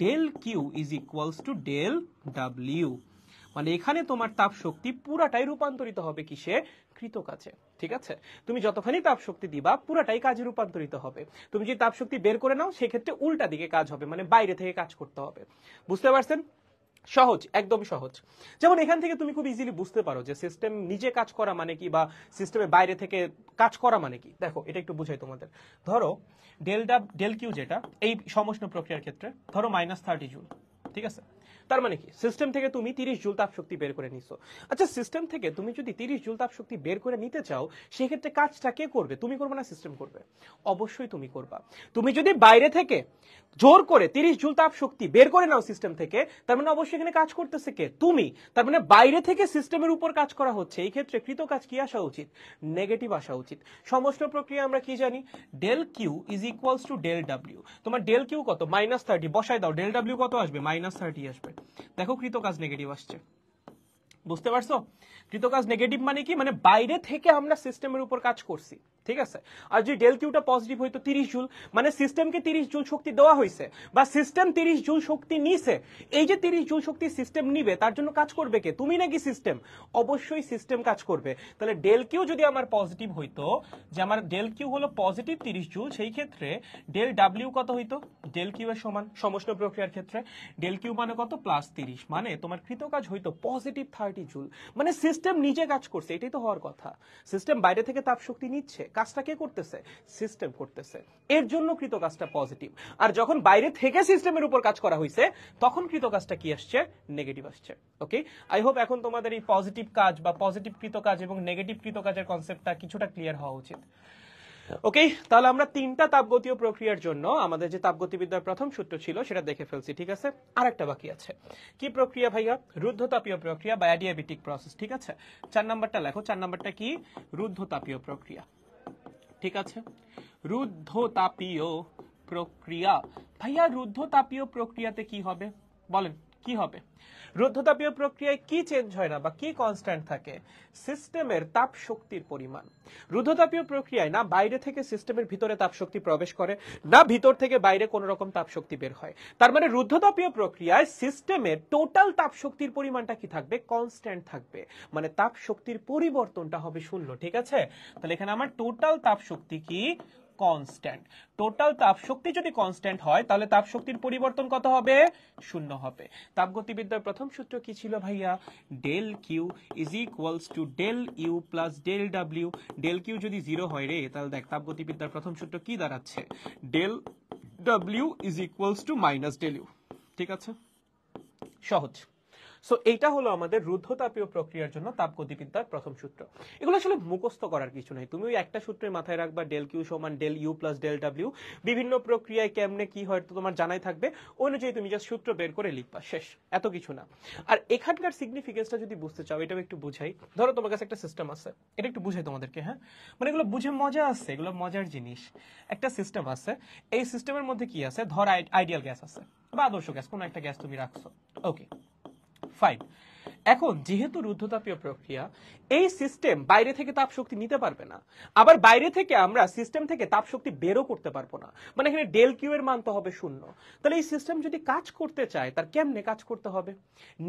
del Q is equals to del W মানে এখানে তোমার তাপ শক্তি পুরাটাই রূপান্তরিত হবে কিসে কৃত কাজে ঠিক আছে তুমি যতখানি তাপ শক্তি দিবা পুরাটাই কাজে রূপান্তরিত হবে তুমি যদি তাপ শক্তি বের করে নাও সেক্ষেত্রে উল্টা দিকে কাজ হবে মানে বাইরে থেকে কাজ করতে হবে বুঝতে পারছেন সহজ একদম সহজ যেমন এখান থেকে তুমি খুব ইজিলি বুঝতে পারো যে সিস্টেম নিজে কাজ করা মানে কি বা সিস্টেমের বাইরে থেকে কাজ করা মানে কি দেখো এটা একটু বুঝাই তোমাদের ধরো ডেলটা ডেল কিউ যেটা এই সমস্ত প্রক্রিয়ার ক্ষেত্রে ধরো মাইনাস থার্টি জুল ঠিক আছে তার মানে কি সিস্টেম থেকে তুমি তিরিশ জুল তাপ শক্তি বের করে নিছো আচ্ছা সিস্টেম থেকে তুমি যদি তিরিশ জুল তাপ শক্তি বের করে নিতে চাও সেক্ষেত্রে কাজটা কে করবে তুমি করবে না সিস্টেম করবে অবশ্যই তুমি করবা তুমি যদি বাইরে থেকে জোর করে তিরিশ জুল তাপ শক্তি বের করে নাও সিস্টেম থেকে তার মানে অবশ্যই এখানে কাজ করতেছে কে তুমি তার মানে বাইরে থেকে সিস্টেমের উপর কাজ করা হচ্ছে এই ক্ষেত্রে কৃত কাজ কি আসা উচিত নেগেটিভ আসা উচিত সমস্ত প্রক্রিয়া আমরা কি জানি del Q is equals to del W তোমার ডেল কিউ কত মাইনাস থার্টি বসায় দাও ডেল ডাব্লিউ কত আসবে মাইনাস থার্টি আসবে দেখো কৃতকাজ নেগেটিভ আসছে বুঝতে পারছো কৃতকাজ নেগেটিভ মানে কি মানে বাইরে থেকে আমরা সিস্টেমের উপর কাজ করছি ঠিক আছে আর যদি ডেল কিউটা পজিটিভ হইতো তিরিশ জুল মানে সিস্টেমকে তিরিশ জুল শক্তি দেওয়া হয়েছে বা সিস্টেম তিরিশ জুল শক্তি নিছে এই যে তিরিশ জুল শক্তি সিস্টেম নিবে তার জন্য কাজ করবে কে তুমি নাকি সিস্টেম অবশ্যই সিস্টেম কাজ করবে তাহলে ডেল কিউ যদি আমার পজিটিভ হইতো যে আমার ডেল কিউ হলো পজিটিভ তিরিশ জুল সেই ক্ষেত্রে ডেল ডাব্লিউ কত হইতো ডেল কিউ এর সমান সমস্ত প্রক্রিয়ার ক্ষেত্রে ডেল কিউ মানে কত প্লাস তিরিশ মানে তোমার কৃত কাজ হইতো পজিটিভ থার্টি জুল মানে সিস্টেম নিজে কাজ করছে এটাই তো হওয়ার কথা সিস্টেম বাইরে থেকে তাপ শক্তি নিচ্ছে কাজটা কে করতেছে সিস্টেম করতেছে এর জন্য কৃত কাজটা পজিটিভ আর যখন বাইরে থেকে সিস্টেমের উপর কাজ করা হয়েছে তখন কৃত কাজটা কি আসছে নেগেটিভ আসছে ওকে আই হোপ এখন তোমাদের এই পজিটিভ কাজ বা পজিটিভ কৃত কাজ এবং নেগেটিভ কৃত কাজের কনসেপ্টটা কিছুটা ক্লিয়ার হওয়া উচিত ওকে তাহলে আমরা তিনটা তাপগতীয় প্রক্রিয়ার জন্য আমাদের যে তাপগতিবিদ্যার প্রথম সূত্র ছিল সেটা দেখে ফেলছি ঠিক আছে আর একটা বাকি আছে কি প্রক্রিয়া ভাইয়া রুদ্ধতাপীয় প্রক্রিয়া বা অ্যাডিয়াবেটিক প্রসেস ঠিক আছে চার নাম্বারটা লেখো চার নাম্বারটা কি রুদ্ধতাপীয় প্রক্রিয়া ঠিক আছে রুদ্ধতাপীয় প্রক্রিয়া ভাইয়া রুদ্ধতাপীয় প্রক্রিয়াতে কি হবে বলেন কি হবে রুদ্ধতাপীয় প্রক্রিয়ায় কি চেঞ্জ হয় না বা কি কনস্ট্যান্ট থাকে সিস্টেমের তাপ শক্তির পরিমাণ রুদ্ধতাপীয় প্রক্রিয়ায় না বাইরে থেকে সিস্টেমের ভিতরে তাপ শক্তি প্রবেশ করে না ভিতর থেকে বাইরে কোনো রকম তাপ শক্তি বের হয় তার মানে রুদ্ধতাপীয় প্রক্রিয়ায় সিস্টেমের টোটাল তাপ শক্তির পরিমাণটা কি থাকবে কনস্ট্যান্ট থাকবে মানে তাপ শক্তির পরিবর্তনটা হবে শূন্য ঠিক আছে তাহলে এখানে আমার টোটাল তাপ শক্তি কি কনস্ট্যান্ট টোটাল তাপশক্তি যদি কনস্ট্যান্ট হয় তাহলে তাপশক্তির পরিবর্তন কত হবে শূন্য হবে তাপগতিবিদ্যার প্রথম সূত্র কি ছিল ভাইয়া del Q is equals to del U plus del W del Q যদি জিরো হয় রে তাহলে দেখ তাপগতিবিদ্যার প্রথম সূত্র কি দাঁড়াচ্ছে del W is equals to minus del U ঠিক আছে সহজ সো এইটা হলো আমাদের রুদ্ধতাপীয় প্রক্রিয়ার জন্য তাপ গতিবিদ্যার প্রথম সূত্র এগুলো আসলে মুখস্থ করার কিছু নাই তুমি একটা সূত্রের মাথায় রাখবা ডেল কিউ সমান del U plus del W বিভিন্ন প্রক্রিয়ায় কেমনে কি হয় তোমার জানাই থাকবে অনুযায়ী তুমি যা সূত্র বের করে লিখবা শেষ এত কিছু না আর এখানকার সিগনিফিকেন্সটা যদি বুঝতে চাও এটাও একটু বুঝাই ধরো তোমার কাছে একটা সিস্টেম আছে এটা একটু বুঝাই তোমাদেরকে হ্যাঁ মানে এগুলো বুঝে মজা আছে এগুলো মজার জিনিস একটা সিস্টেম আছে এই সিস্টেমের মধ্যে কি আছে ধর আইডিয়াল গ্যাস আছে বা আদর্শ গ্যাস কোনো একটা গ্যাস তুমি রাখছো ওকে 5 এখন যেহেতু রুদ্ধতাপীয় প্রক্রিয়া এই সিস্টেম বাইরে থেকে তাপ শক্তি নিতে পারবে না আবার বাইরে থেকে আমরা সিস্টেম থেকে তাপ শক্তি বেরো করতে পারবো না মানে এখানে ডেল কিউ এর মান তো হবে শূন্য তাহলে এই সিস্টেম যদি কাজ করতে চায় তার কেমনে কাজ করতে হবে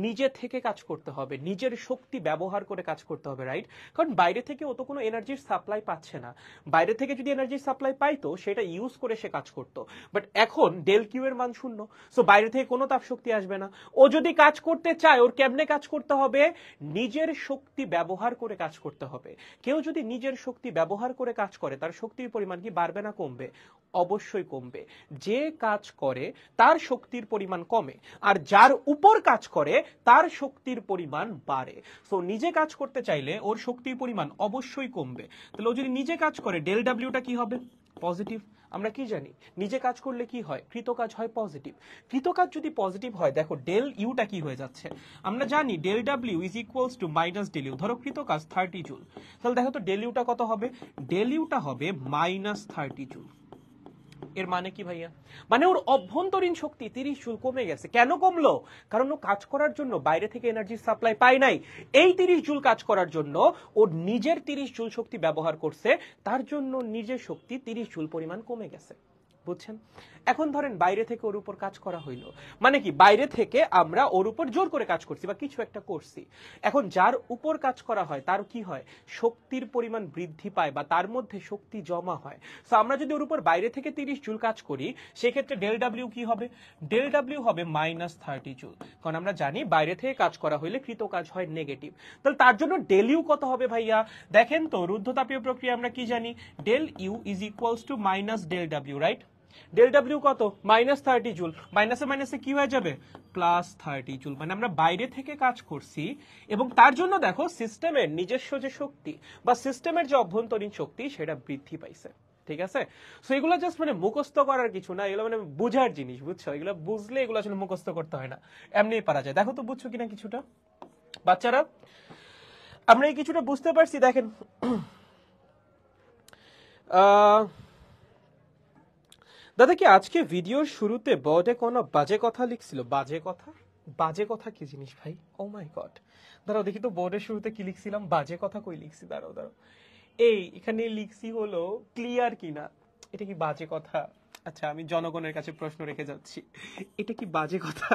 নিজে থেকে কাজ করতে হবে নিজের শক্তি ব্যবহার করে কাজ করতে হবে রাইট কারণ বাইরে থেকে ও তো কোনো এনার্জির সাপ্লাই পাচ্ছে না বাইরে থেকে যদি এনার্জির সাপ্লাই পাইতো সেটা ইউজ করে সে কাজ করত বাট এখন ডেল কিউ এর মান শূন্য সো বাইরে থেকে কোনো তাপ শক্তি আসবে না ও যদি কাজ করতে চায় ওর কেমনে কাজ করতে হবে নিজের শক্তি ব্যবহার করে কাজ করতে হবে কেউ যদি নিজের শক্তি ব্যবহার করে কাজ করে তার শক্তির পরিমাণ কি বাড়বে না কমবে অবশ্যই কমবে যে কাজ করে তার শক্তির পরিমাণ কমে আর যার উপর কাজ করে তার শক্তির পরিমাণ বাড়ে তো নিজে কাজ করতে চাইলে ওর শক্তির পরিমাণ অবশ্যই কমবে তাহলে ও যদি নিজে কাজ করে ডেল ডাব্লিউটা কি হবে পজিটিভ আমরা কি জানি নিজে কাজ করলে কি হয় কৃতকাজ হয় পজিটিভ কৃতকাজ যদি পজিটিভ হয় দেখো ডেল ইউটা কি হয়ে যাচ্ছে আমরা জানি del W is equals to minus del U ধরো কৃতকাজ থার্টি জুল তাহলে দেখো তো ডেল ইউটা কত হবে ডেল ইউটা হবে মাইনাস থার্টি জুল এর মানে কি ভাইয়া মানে ওর অভ্যন্তরীণ শক্তি তিরিশ জুল কমে গেছে কেন কমলো কারণ ও কাজ করার জন্য বাইরে থেকে এনার্জি সাপ্লাই পায় নাই এই তিরিশ জুল কাজ করার জন্য ওর নিজের তিরিশ জুল শক্তি ব্যবহার করছে তার জন্য নিজের শক্তি তিরিশ জুল পরিমাণ কমে গেছে বুঝছেন এখন ধরেন বাইরে থেকে ওর উপর কাজ করা হইলো মানে কি বাইরে থেকে আমরা ওর উপর জোর করে কাজ করছি বা কিছু একটা করছি এখন যার উপর কাজ করা হয় তার কি হয় শক্তির পরিমাণ বৃদ্ধি পায় বা তার মধ্যে শক্তি জমা হয় তো আমরা যদি ওর উপর বাইরে থেকে তিরিশ জুল কাজ করি সেক্ষেত্রে ডেল ডাব্লিউ কি হবে ডেল ডাব্লিউ হবে মাইনাস থার্টি জুল কারণ আমরা জানি বাইরে থেকে কাজ করা হইলে কৃত কাজ হয় নেগেটিভ তাহলে তার জন্য ডেল ইউ কত হবে ভাইয়া দেখেন তো রুদ্ধতাপীয় প্রক্রিয়া আমরা কি জানি del U is equals to minus del W right del W কত মাইনাস থার্টি জুল মাইনাসে মাইনাসে কি হয়ে যাবে প্লাস থার্টি জুল মানে আমরা বাইরে থেকে কাজ করছি এবং তার জন্য দেখো সিস্টেমের নিজস্ব যে শক্তি বা সিস্টেমের যে অভ্যন্তরীণ শক্তি সেটা বৃদ্ধি পাইছে ঠিক আছে সো এগুলো জাস্ট মানে মুখস্থ করার কিছু না এগুলো মানে বোঝার জিনিস বুঝছো এগুলো বুঝলে এগুলো আসলে মুখস্থ করতে হয় না এমনিই পারা যায় দেখো তো বুঝছো কিনা কিছুটা বাচ্চারা আমরা এই কিছুটা বুঝতে পারছি দেখেন *clears throat* আহ দাদা কি আজকে ভিডিওর শুরুতে বডে কোনো বাজে কথা লিখছিল বাজে কথা বাজে কথা কি জিনিস ভাই ও মাই গড দাঁড়াও দেখি তো বোর্ডের শুরুতে কি লিখছিলাম বাজে কথা কই লিখছি দাঁড়াও দাঁড়াও এই এখানে লিখছি হলো ক্লিয়ার কিনা এটা কি বাজে কথা আচ্ছা আমি জনগণের কাছে প্রশ্ন রেখে যাচ্ছি এটা কি বাজে কথা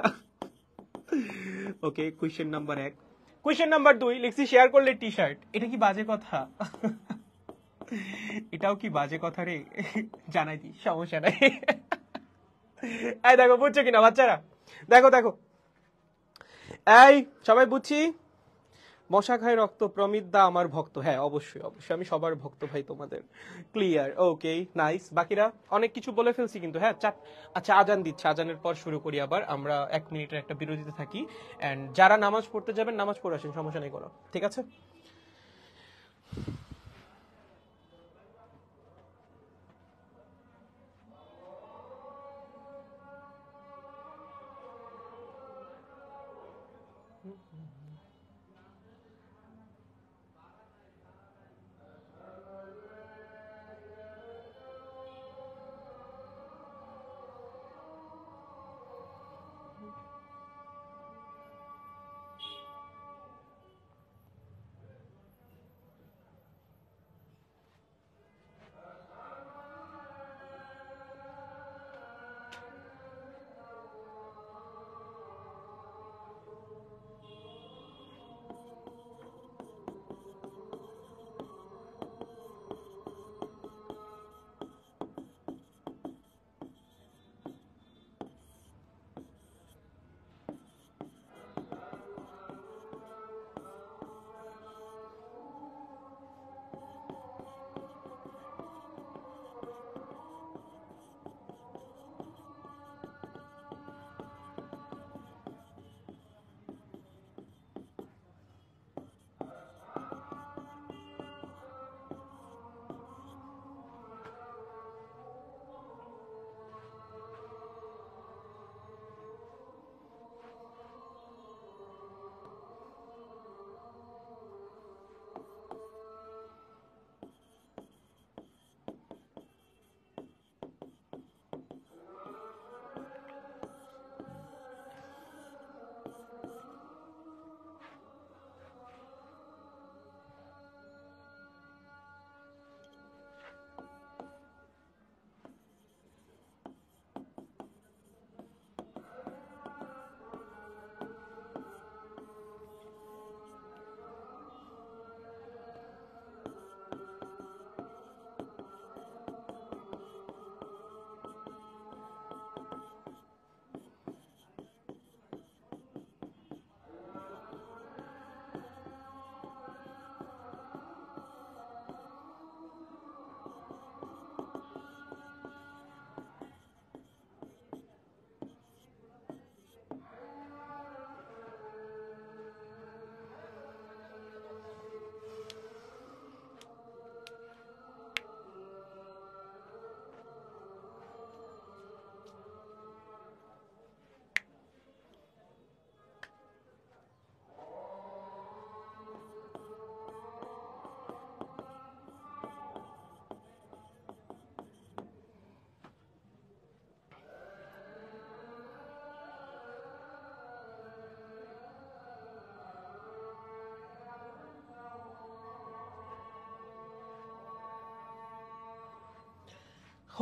ওকে কোয়েশ্চেন নাম্বার এক কোয়েশ্চেন নাম্বার দুই লিখছি শেয়ার করলে টি শার্ট এটা কি বাজে কথা এটাও কি বাজে কথা রে জানাই দি সমস্যা নাই এই দেখো বুঝছো কিনা বাচ্চারা দেখো দেখো এই সবাই বুঝছি মশা খায় রক্ত প্রমিত দা আমার ভক্ত হ্যাঁ অবশ্যই অবশ্যই আমি সবার ভক্ত ভাই তোমাদের ক্লিয়ার ওকে নাইস বাকিরা অনেক কিছু বলে ফেলছি কিন্তু হ্যাঁ চাট আচ্ছা আজান দিচ্ছে আজানের পর শুরু করি আবার আমরা এক মিনিটের একটা বিরতিতে থাকি অ্যান্ড যারা নামাজ পড়তে যাবেন নামাজ পড়ে আসেন সমস্যা নেই কোনো ঠিক আছে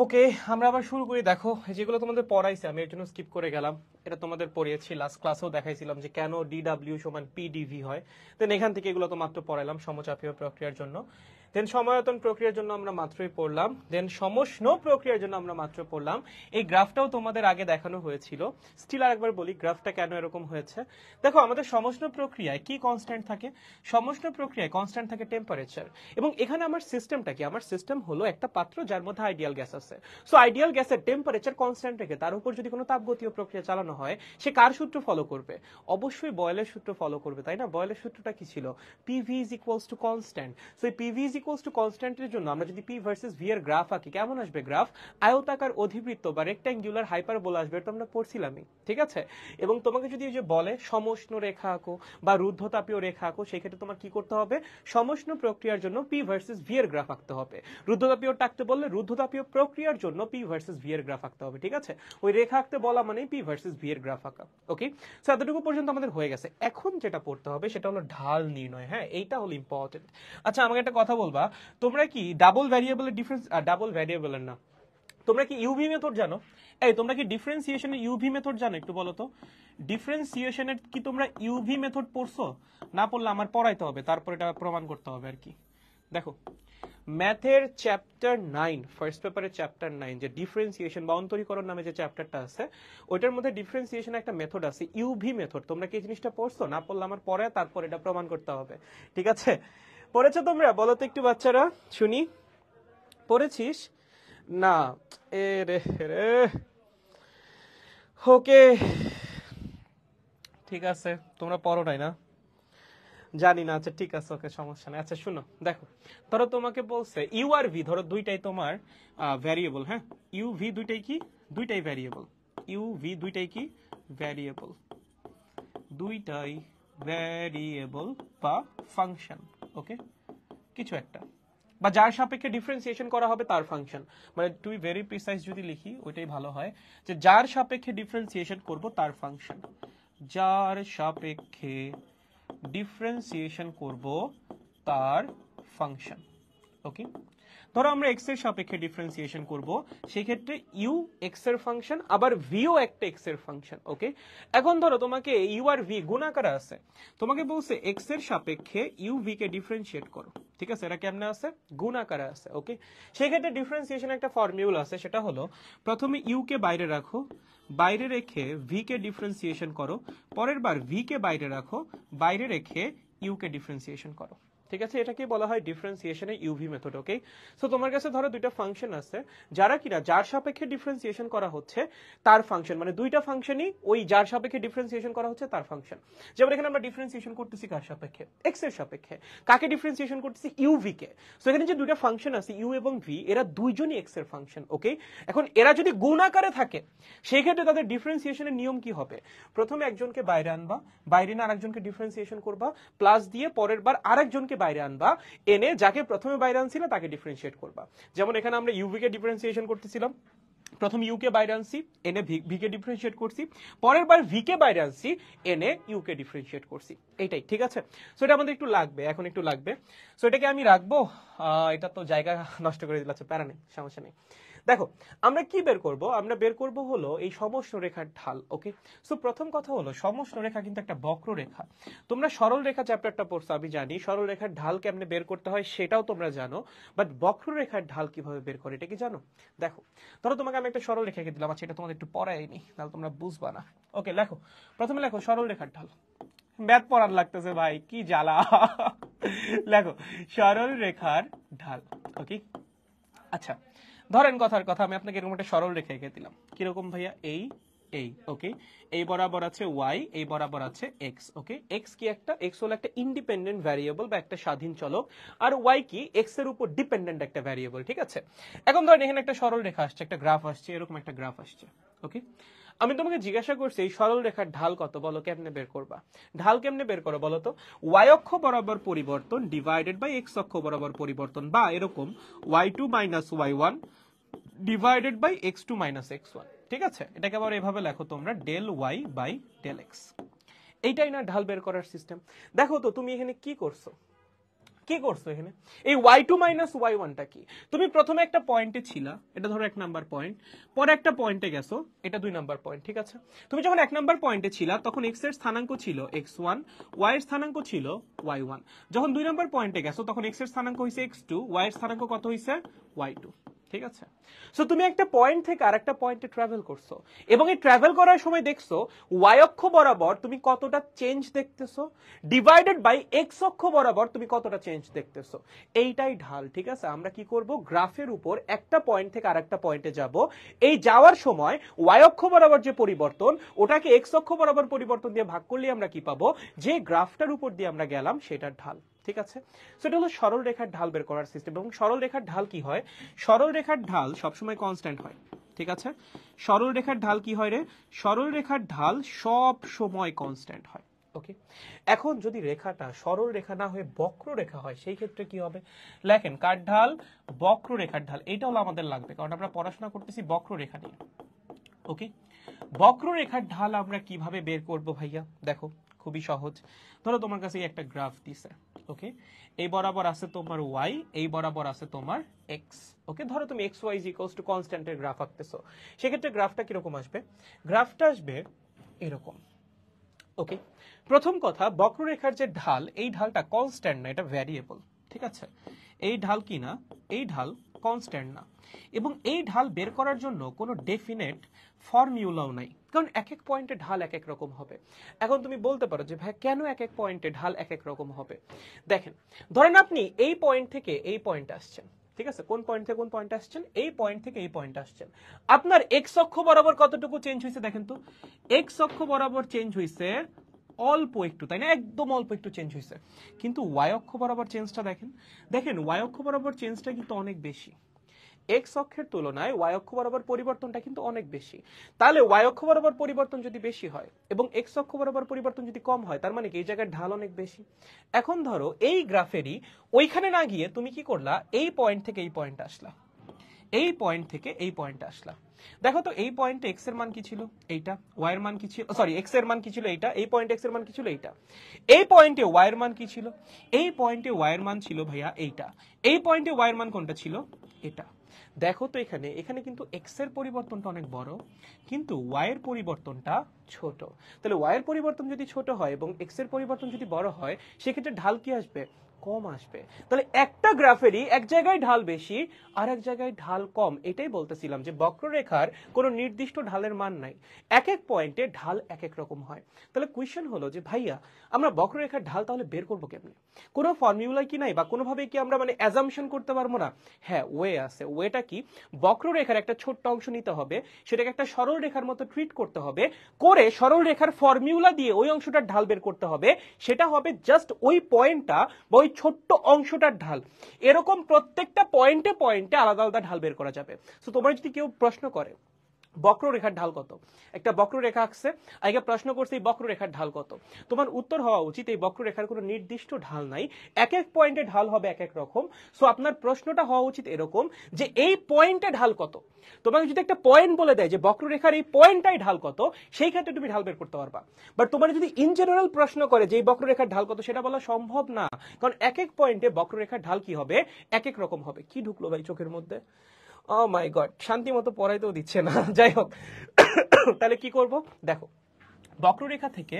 ওকে আমরা আবার শুরু করি দেখো যেগুলো তোমাদের পড়াইছে আমি এর জন্য স্কিপ করে গেলাম এটা তোমাদের পড়িয়েছি লাস্ট ক্লাসেও দেখাইছিলাম যে কেন ডিডাব্লিউ সমান পিডিভি হয় দেন এখান থেকে এগুলো তো মাত্র পড়াইলাম সমচাপীয় প্রক্রিয়ার জন্য দেন সমায়তন প্রক্রিয়ার জন্য আমরা মাত্রই পড়লাম দেন সমষ্ণ প্রক্রিয়ার জন্য আমরা মাত্র পড়লাম এই গ্রাফটাও তোমাদের আগে দেখানো হয়েছিল স্টিল আরেকবার বলি গ্রাফটা কেন এরকম হয়েছে দেখো আমাদের সমষ্ণ প্রক্রিয়ায় কি কনস্ট্যান্ট থাকে সমষ্ণ প্রক্রিয়ায় কনস্ট্যান্ট থাকে টেম্পারেচার এবং এখানে আমার সিস্টেমটা কি আমার সিস্টেম হলো একটা পাত্র যার মধ্যে আইডিয়াল গ্যাস আছে সো আইডিয়াল গ্যাসের টেম্পারেচার কনস্ট্যান্ট রেখে তার উপর যদি কোনো তাপগতীয় প্রক্রিয়া চালানো হয় সে কার সূত্র ফলো করবে অবশ্যই বয়লের সূত্র ফলো করবে তাই না বয়লের সূত্রটা কি ছিল PV is equals to constant so PV is equals to কনস্ট্যান্টের জন্য আমরা যদি পি ভার্সেস ভি এর গ্রাফ আঁকি কেমন আসবে গ্রাফ আয়তাকার অধিবৃত্ত বা রেক্ট্যাঙ্গুলার হাইপারবোলা আসবে তো আমরা পড়ছিলামই ঠিক আছে এবং তোমাকে যদি যে বলে সমষ্ণ রেখা আঁকো বা রুদ্ধতাপীয় রেখা আঁকো সেক্ষেত্রে তোমার কি করতে হবে সমষ্ণ প্রক্রিয়ার জন্য পি ভার্সেস ভি এর গ্রাফ আঁকতে হবে রুদ্ধতাপীয় টাকতে বললে রুদ্ধতাপীয় প্রক্রিয়ার জন্য পি ভার্সেস ভি এর গ্রাফ আঁকতে হবে ঠিক আছে ওই রেখা আঁকতে বলা মানে পি ভার্সেস ভি এর গ্রাফ আঁকা ওকে সো এতটুকু পর্যন্ত আমাদের হয়ে গেছে এখন যেটা পড়তে হবে সেটা হলো ঢাল নির্ণয় হ্যাঁ এইটা হলো ইম্পর্টেন্ট আচ্ছা আমাকে একটা কথা বল বলবা তোমরা কি ডাবল ভ্যারিয়েবলের ডিফারেন্স ডাবল ভ্যারিয়েবলের না তোমরা কি ইউভি মেথড জানো এই তোমরা কি ডিফারেন্সিয়েশনের ইউভি মেথড জানো একটু বলো তো ডিফারেন্সিয়েশনের কি তোমরা ইউভি মেথড পড়ছো না পড়লে আমার পড়াইতে হবে তারপর এটা প্রমাণ করতে হবে আর কি দেখো ম্যাথের চ্যাপ্টার নাইন ফার্স্ট পেপারের চ্যাপ্টার নাইন যে ডিফারেন্সিয়েশন বা অন্তরীকরণ নামে যে চ্যাপ্টারটা আছে ওইটার মধ্যে ডিফারেন্সিয়েশন একটা মেথড আছে ইউভি মেথড তোমরা কি জিনিসটা পড়ছো না পড়লে আমার পরে তারপর এটা প্রমাণ করতে হবে ঠিক আছে পড়েছো তোমরা বলো তো একটু বাচ্চারা শুনি পড়েছিস না এ রে রে ওকে ঠিক আছে তোমরা পড়ো নাই না জানি না আচ্ছা ঠিক আছে ওকে সমস্যা নেই আচ্ছা শুনো দেখো ধরো তোমাকে বলছে ইউ আর ভি ধরো দুইটাই তোমার ভ্যারিয়েবল হ্যাঁ ইউ ভি দুইটাই কি দুইটাই ভ্যারিয়েবল ইউ ভি দুইটাই কি ভ্যারিয়েবল দুইটাই ভ্যারিয়েবল বা ফাংশন ওকে কিছু একটা বা যার সাপেক্ষে ডিফারেন্সিয়েশন করা হবে তার ফাংশন মানে টু বি ভেরি প্রিসাইজ যদি লিখি ওইটাই ভালো হয় যে যার সাপেক্ষে ডিফারেন্সিয়েশন করব তার ফাংশন যার সাপেক্ষে ডিফারেন্সিয়েশন করব তার ফাংশন ওকে ধরো আমরা এক্স এর সাপেক্ষে ডিফারেন্সিয়েশন করব সেই ক্ষেত্রে ইউ এক্স এর ফাংশন আবার ভিও একটা এক্স এর ফাংশন ওকে এখন ধরো তোমাকে ইউ আর ভি গুণ আকারে আছে তোমাকে বলছে এক্স এর সাপেক্ষে ইউ ভি কে ডিফারেন্সিয়েট করো ঠিক আছে এটা কেমনে আছে গুণ আকারে আছে ওকে সেই ক্ষেত্রে ডিফারেন্সিয়েশন একটা ফর্মিউলা আছে সেটা হলো প্রথমে ইউ কে বাইরে রাখো বাইরে রেখে ভি কে ডিফারেন্সিয়েশন করো পরের বার ভি কে বাইরে রাখো বাইরে রেখে ইউ কে ডিফারেন্সিয়েশন করো ঠিক আছে এটাকে বলা হয় ডিফারেন্সিয়েশনের ইউভি মেথড ওকে সো তোমার কাছে ধরো দুইটা ফাংশন আছে যারা কিনা যার সাপেক্ষে ডিফারেন্সিয়েশন করা হচ্ছে তার ফাংশন মানে দুইটা ফাংশনই ওই যার সাপেক্ষে ডিফারেন্সিয়েশন করা হচ্ছে তার ফাংশন যেমন এখানে আমরা ডিফারেন্সিয়েশন করতেছি কার সাপেক্ষে এক্স এর সাপেক্ষে কাকে ডিফারেন্সিয়েশন করতেছি ইউভি কে সো এখানে যে দুইটা ফাংশন আছে ইউ এবং ভি এরা দুইজনই এক্স এর ফাংশন ওকে এখন এরা যদি গুণ আকারে থাকে সেই ক্ষেত্রে তাদের ডিফারেন্সিয়েশনের নিয়ম কি হবে প্রথমে একজনকে বাইরে আনবা বাইরে না আরেকজনকে ডিফারেন্সিয়েশন করবা প্লাস দিয়ে পরের বার আরেকজনকে বাইরে আনবা এনে যাকে প্রথমে বাইরে আনছিলে তাকে ডিফারেন্সিয়েট করবা যেমন এখানে আমরা ইউভিকে ডিফারেন্সিয়েশন করতেছিলাম প্রথম ইউকে বাইরে আনছি এনে ভিকে ডিফারেন্সিয়েট করছি পরের বার ভিকে বাইরে আনছি এনে ইউকে ডিফারেন্সিয়েট করছি এইটাই ঠিক আছে সো এটা আমাদের একটু লাগবে এখন একটু লাগবে সো এটাকে আমি রাখবো এটা তো জায়গা নষ্ট করে দিলাম আচ্ছা, প্যারা নেই সমস্যা নেই দেখো আমরা কি বের করব আমরা বের করব হলো এই রেখার ঢাল ওকে সো প্রথম কথা হলো রেখা কিন্তু একটা বক্ররেখা তোমরা সরল রেখা চ্যাপ্টারটা পড়ছো আমি জানি সরল রেখার ঢাল কেমনে বের করতে হয় সেটাও তোমরা জানো বাট বক্ররেখার ঢাল কিভাবে বের করে এটা কি জানো দেখো ধরো তোমাকে আমি একটা সরল রেখাকে দিলাম আচ্ছা এটা তোমাদের একটু পড়াইনি তাহলে তোমরা বুঝবা না ওকে লেখো প্রথমে লেখো সরল রেখার ঢাল ম্যাথ পড়ার লাগতেছে ভাই কি জ্বালা লেখো সরল রেখার ঢাল ওকে আচ্ছা ধরেন কথার কথা আমি আপনাকে এরকম একটা সরল রেখে এঁকে দিলাম কিরকম ভাইয়া এই এই ওকে এই বরাবর আছে ওয়াই এই বরাবর আছে এক্স ওকে এক্স কি একটা এক্স হলো একটা ইন্ডিপেন্ডেন্ট ভ্যারিয়েবল বা একটা স্বাধীন চলক আর ওয়াই কি এক্স এর উপর ডিপেন্ডেন্ট একটা ভ্যারিয়েবল ঠিক আছে এখন ধরেন এখানে একটা সরল রেখা আসছে একটা গ্রাফ আসছে এরকম একটা গ্রাফ আসছে ওকে আমি তোমাকে জিজ্ঞাসা করছি এই সরল রেখার ঢাল কত বলো কেমনে বের করবা ঢাল কেমনে বের করো বলো তো ওয়াই অক্ষ বরাবর পরিবর্তন ডিভাইডেড বাই এক্স অক্ষ বরাবর পরিবর্তন বা এরকম Y two minus Y one divided by X two minus X one ঠিক আছে এটাকে আবার এভাবে লেখো তোমরা del Y by del X এইটাই না ঢাল বের করার সিস্টেম দেখো তো তুমি এখানে কি করছো কি করছো এখানে এই ওয়াই টু মাইনাস ওয়াই ওয়ানটা কি তুমি প্রথমে একটা পয়েন্টে ছিলা এটা ধরো এক নাম্বার পয়েন্ট পরে একটা পয়েন্টে গেছো এটা দুই নাম্বার পয়েন্ট ঠিক আছে তুমি যখন এক নাম্বার পয়েন্টে ছিলা তখন এক্স এর স্থানাঙ্ক ছিল এক্স ওয়ান ওয়াই এর স্থানাঙ্ক ছিল ওয়াই ওয়ান যখন দুই নাম্বার পয়েন্টে গেছো তখন এক্স এর স্থানাঙ্ক হয়েছে এক্স টু ওয়াই এর স্থানাঙ্ক কত হয়েছে ওয়াই টু ঠিক আছে সো তুমি একটা পয়েন্ট থেকে আর একটা পয়েন্টে ট্রাভেল করছো এবং এই ট্রাভেল করার সময় দেখছো ওয়াই অক্ষ বরাবর তুমি কতটা চেঞ্জ দেখতেছো ডিভাইডেড বাই এক্স অক্ষ বরাবর তুমি কতটা চেঞ্জ দেখতেছো এইটাই ঢাল ঠিক আছে আমরা কি করব গ্রাফের উপর একটা পয়েন্ট থেকে আর একটা পয়েন্টে যাব এই যাওয়ার সময় ওয়াই অক্ষ বরাবর যে পরিবর্তন ওটাকে এক্স অক্ষ বরাবর পরিবর্তন দিয়ে ভাগ করলে আমরা কি পাবো যে গ্রাফটার উপর দিয়ে আমরা গেলাম সেটার ঢাল ঠিক আছে সো এটা হলো সরল রেখার ঢাল বের করার সিস্টেম এবং সরল রেখার ঢাল কি হয় সরল রেখার ঢাল সবসময় কনস্ট্যান্ট হয় ঠিক আছে সরল রেখার ঢাল কি হয় রে সরল রেখার ঢাল সব সময় কনস্ট্যান্ট হয় ওকে এখন যদি রেখাটা সরল রেখা না হয়ে বক্র রেখা হয় সেই ক্ষেত্রে কি হবে লেখেন কার ঢাল বক্র রেখার ঢাল এটা হলো আমাদের লাগবে কারণ আমরা পড়াশোনা করতেছি বক্র রেখা নিয়ে ওকে বক্র রেখার ঢাল আমরা কিভাবে বের করব ভাইয়া দেখো খুবই সহজ ধরো তোমার কাছে একটা গ্রাফ দিছে ওকে এই বরাবর আছে তোমার ওয়াই এই বরাবর আছে তোমার এক্স ওকে ধরো তুমি এক্স ওয়াই ইকোয়ালস টু কনস্ট্যান্টের গ্রাফ আঁকতেছো সেক্ষেত্রে গ্রাফটা কিরকম আসবে গ্রাফটা আসবে এরকম ওকে প্রথম কথা বক্ররেখার যে ঢাল এই ঢালটা কনস্ট্যান্ট না এটা ভ্যারিয়েবল ঠিক আছে এই ঢাল কি না এই ঢাল কনস্ট্যান্ট না এবং এই ঢাল বের করার জন্য কোনো ডেফিনেট ফর্মিউলাও নাই কারণ এক এক পয়েন্টে ঢাল এক এক রকম হবে এখন তুমি বলতে পারো যে ভাই কেন এক এক পয়েন্টে ঢাল এক এক রকম হবে দেখেন ধরেন আপনি এই পয়েন্ট থেকে এই পয়েন্ট আসছেন ঠিক আছে কোন পয়েন্ট থেকে কোন পয়েন্ট আসছেন এই পয়েন্ট থেকে এই পয়েন্ট আসছেন আপনার এক্স অক্ষ বরাবর কতটুকু চেঞ্জ হয়েছে দেখেন তো এক্স অক্ষ বরাবর চেঞ্জ হয়েছে অল্প একটু তাই না একদম অল্প একটু চেঞ্জ হয়েছে কিন্তু ওয়াই অক্ষ বরাবর চেঞ্জটা দেখেন দেখেন ওয়াই অক্ষ বরাবর চেঞ্জটা কিন্তু অনেক বেশি এক্স অক্ষের তুলনায় ওয়াই অক্ষ বরাবর পরিবর্তনটা কিন্তু অনেক বেশি তাহলে ওয়াই অক্ষ বরাবর পরিবর্তন যদি বেশি হয় এবং এক্স অক্ষ বরাবর পরিবর্তন যদি কম হয় তার মানে কি এই জায়গার ঢাল অনেক বেশি এখন ধরো এই গ্রাফেরই ওইখানে না গিয়ে তুমি কি করলা এই পয়েন্ট থেকে এই পয়েন্ট আসলা এই পয়েন্ট থেকে এই পয়েন্টে আসলাম দেখো তো এই পয়েন্টে এক্স এর মান কি ছিল এইটা ওয়াই এর মান কি ছিল সরি oh, এক্স এর মান কি ছিল এইটা এই পয়েন্টে এক্স এর মান কি ছিল এইটা এই পয়েন্টে ওয়াই এর মান কি ছিল এই পয়েন্টে ওয়াই এর মান ছিল ভাইয়া এইটা এই পয়েন্টে ওয়াই এর মান কোনটা ছিল এটা দেখো তো এখানে এখানে কিন্তু এক্স এর পরিবর্তনটা অনেক বড় কিন্তু ওয়াই এর পরিবর্তনটা ছোট তাহলে ওয়াই এর পরিবর্তন যদি ছোট হয় এবং এক্স এর পরিবর্তন যদি বড় হয় সেক্ষেত্রে ঢাল কি আসবে কম আসবে তাহলে একটা গ্রাফেরই এক জায়গায় ঢাল বেশি আর এক জায়গায় ঢাল কম এটাই বলতেছিলাম যে বক্ররেখার কোনো নির্দিষ্ট ঢালের মান নাই এক এক পয়েন্টে ঢাল এক এক রকম হয় তাহলে কোয়েশ্চেন হলো যে ভাইয়া আমরা বক্ররেখার ঢাল তাহলে বের করবো কেমনি কোনো ফর্মুলা কি নাই বা কোনোভাবে কি আমরা মানে অ্যাজামশন করতে পারবো না হ্যাঁ ওয়ে আছে ওয়েটা কি বক্ররেখার একটা ছোট্ট অংশ নিতে হবে সেটাকে একটা সরল রেখার মতো ট্রিট করতে হবে করে সরল রেখার ফর্মুলা দিয়ে ওই অংশটা ঢাল বের করতে হবে সেটা হবে জাস্ট ওই পয়েন্টটা বা ওই ছোট্ট অংশটার ঢাল এরকম প্রত্যেকটা পয়েন্টে পয়েন্টে আলাদা আলাদা ঢাল বের করা যাবে সো তোমরা যদি কেউ প্রশ্ন করে বক্ররেখার ঢাল কত একটা বক্ররেখা আঁকছে আগে প্রশ্ন করছে এই বক্ররেখার ঢাল কত তোমার উত্তর হওয়া উচিত এই বক্ররেখার কোনো নির্দিষ্ট ঢাল নাই এক এক পয়েন্টে ঢাল হবে এক এক রকম সো আপনার প্রশ্নটা হওয়া উচিত এরকম যে এই পয়েন্টে ঢাল কত তোমাকে যদি একটা পয়েন্ট বলে দেয় যে বক্ররেখার এই পয়েন্টটাই ঢাল কত সেই ক্ষেত্রে তুমি ঢাল বের করতে পারবা বাট তোমার যদি ইন জেনারেল প্রশ্ন করে যে এই বক্ররেখার ঢাল কত সেটা বলা সম্ভব না কারণ এক এক পয়েন্টে বক্ররেখার ঢাল কি হবে এক এক রকম হবে কি ঢুকলো ভাই চোখের মধ্যে মাই oh গড শান্তি মতো পড়াইতেও দিচ্ছে না *laughs* যাই হোক *coughs* তাহলে কি করব দেখো বক্ররেখা থেকে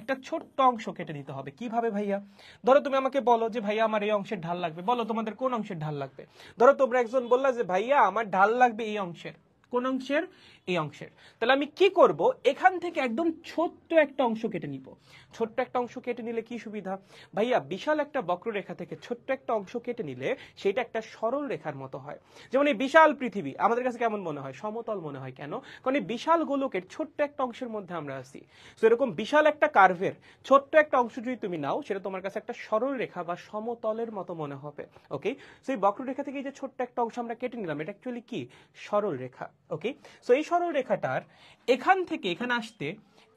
একটা ছোট্ট অংশ কেটে নিতে হবে কিভাবে ভাইয়া ধরো তুমি আমাকে বলো যে ভাইয়া আমার এই অংশের ঢাল লাগবে বলো তোমাদের কোন অংশের ঢাল লাগবে ধরো তোমরা একজন বললা যে ভাইয়া আমার ঢাল লাগবে এই অংশের কোন অংশের এই অংশের তাহলে আমি কি করব এখান থেকে একদম ছোট্ট একটা অংশ কেটে নিব ছোট্ট একটা অংশ কেটে নিলে কি সুবিধা ভাইয়া বিশাল একটা বক্ররেখা থেকে ছোট্ট একটা অংশ কেটে নিলে সেটা একটা সরল রেখার মতো হয় যেমন এই বিশাল পৃথিবী আমাদের কাছে কেমন মনে হয় সমতল মনে হয় কেন কারণ এই বিশাল গোলকের ছোট্ট একটা অংশের মধ্যে আমরা আছি তো এরকম বিশাল একটা কার্ভের ছোট্ট একটা অংশ যদি তুমি নাও সেটা তোমার কাছে একটা সরল রেখা বা সমতলের মতো মনে হবে ওকে সো এই বক্ররেখা থেকে এই যে ছোট্ট একটা অংশ আমরা কেটে নিলাম এটা অ্যাকচুয়ালি কি সরল রেখা ওকে সো এই সরলরেখাটার এখান থেকে এখানে আসতে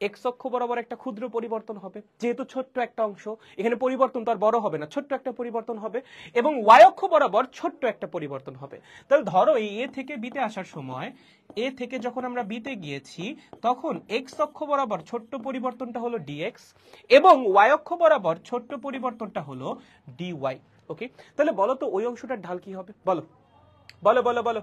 এক্স অক্ষ বরাবর একটা ক্ষুদ্র পরিবর্তন হবে যেহেতু ছোট্ট একটা অংশ এখানে পরিবর্তন তো আর বড় হবে না ছোট্ট একটা পরিবর্তন হবে এবং ওয়াই অক্ষ বরাবর ছোট্ট একটা পরিবর্তন হবে তাহলে ধরো এই এ থেকে বিতে আসার সময় এ থেকে যখন আমরা বিতে গিয়েছি তখন এক্স অক্ষ বরাবর ছোট্ট পরিবর্তনটা হলো ডিএক্স এবং ওয়াই অক্ষ বরাবর ছোট্ট পরিবর্তনটা হলো ডিওয়াই ওকে তাহলে বলো তো ওই অংশটার ঢাল কি হবে বলো বলো বলো বলো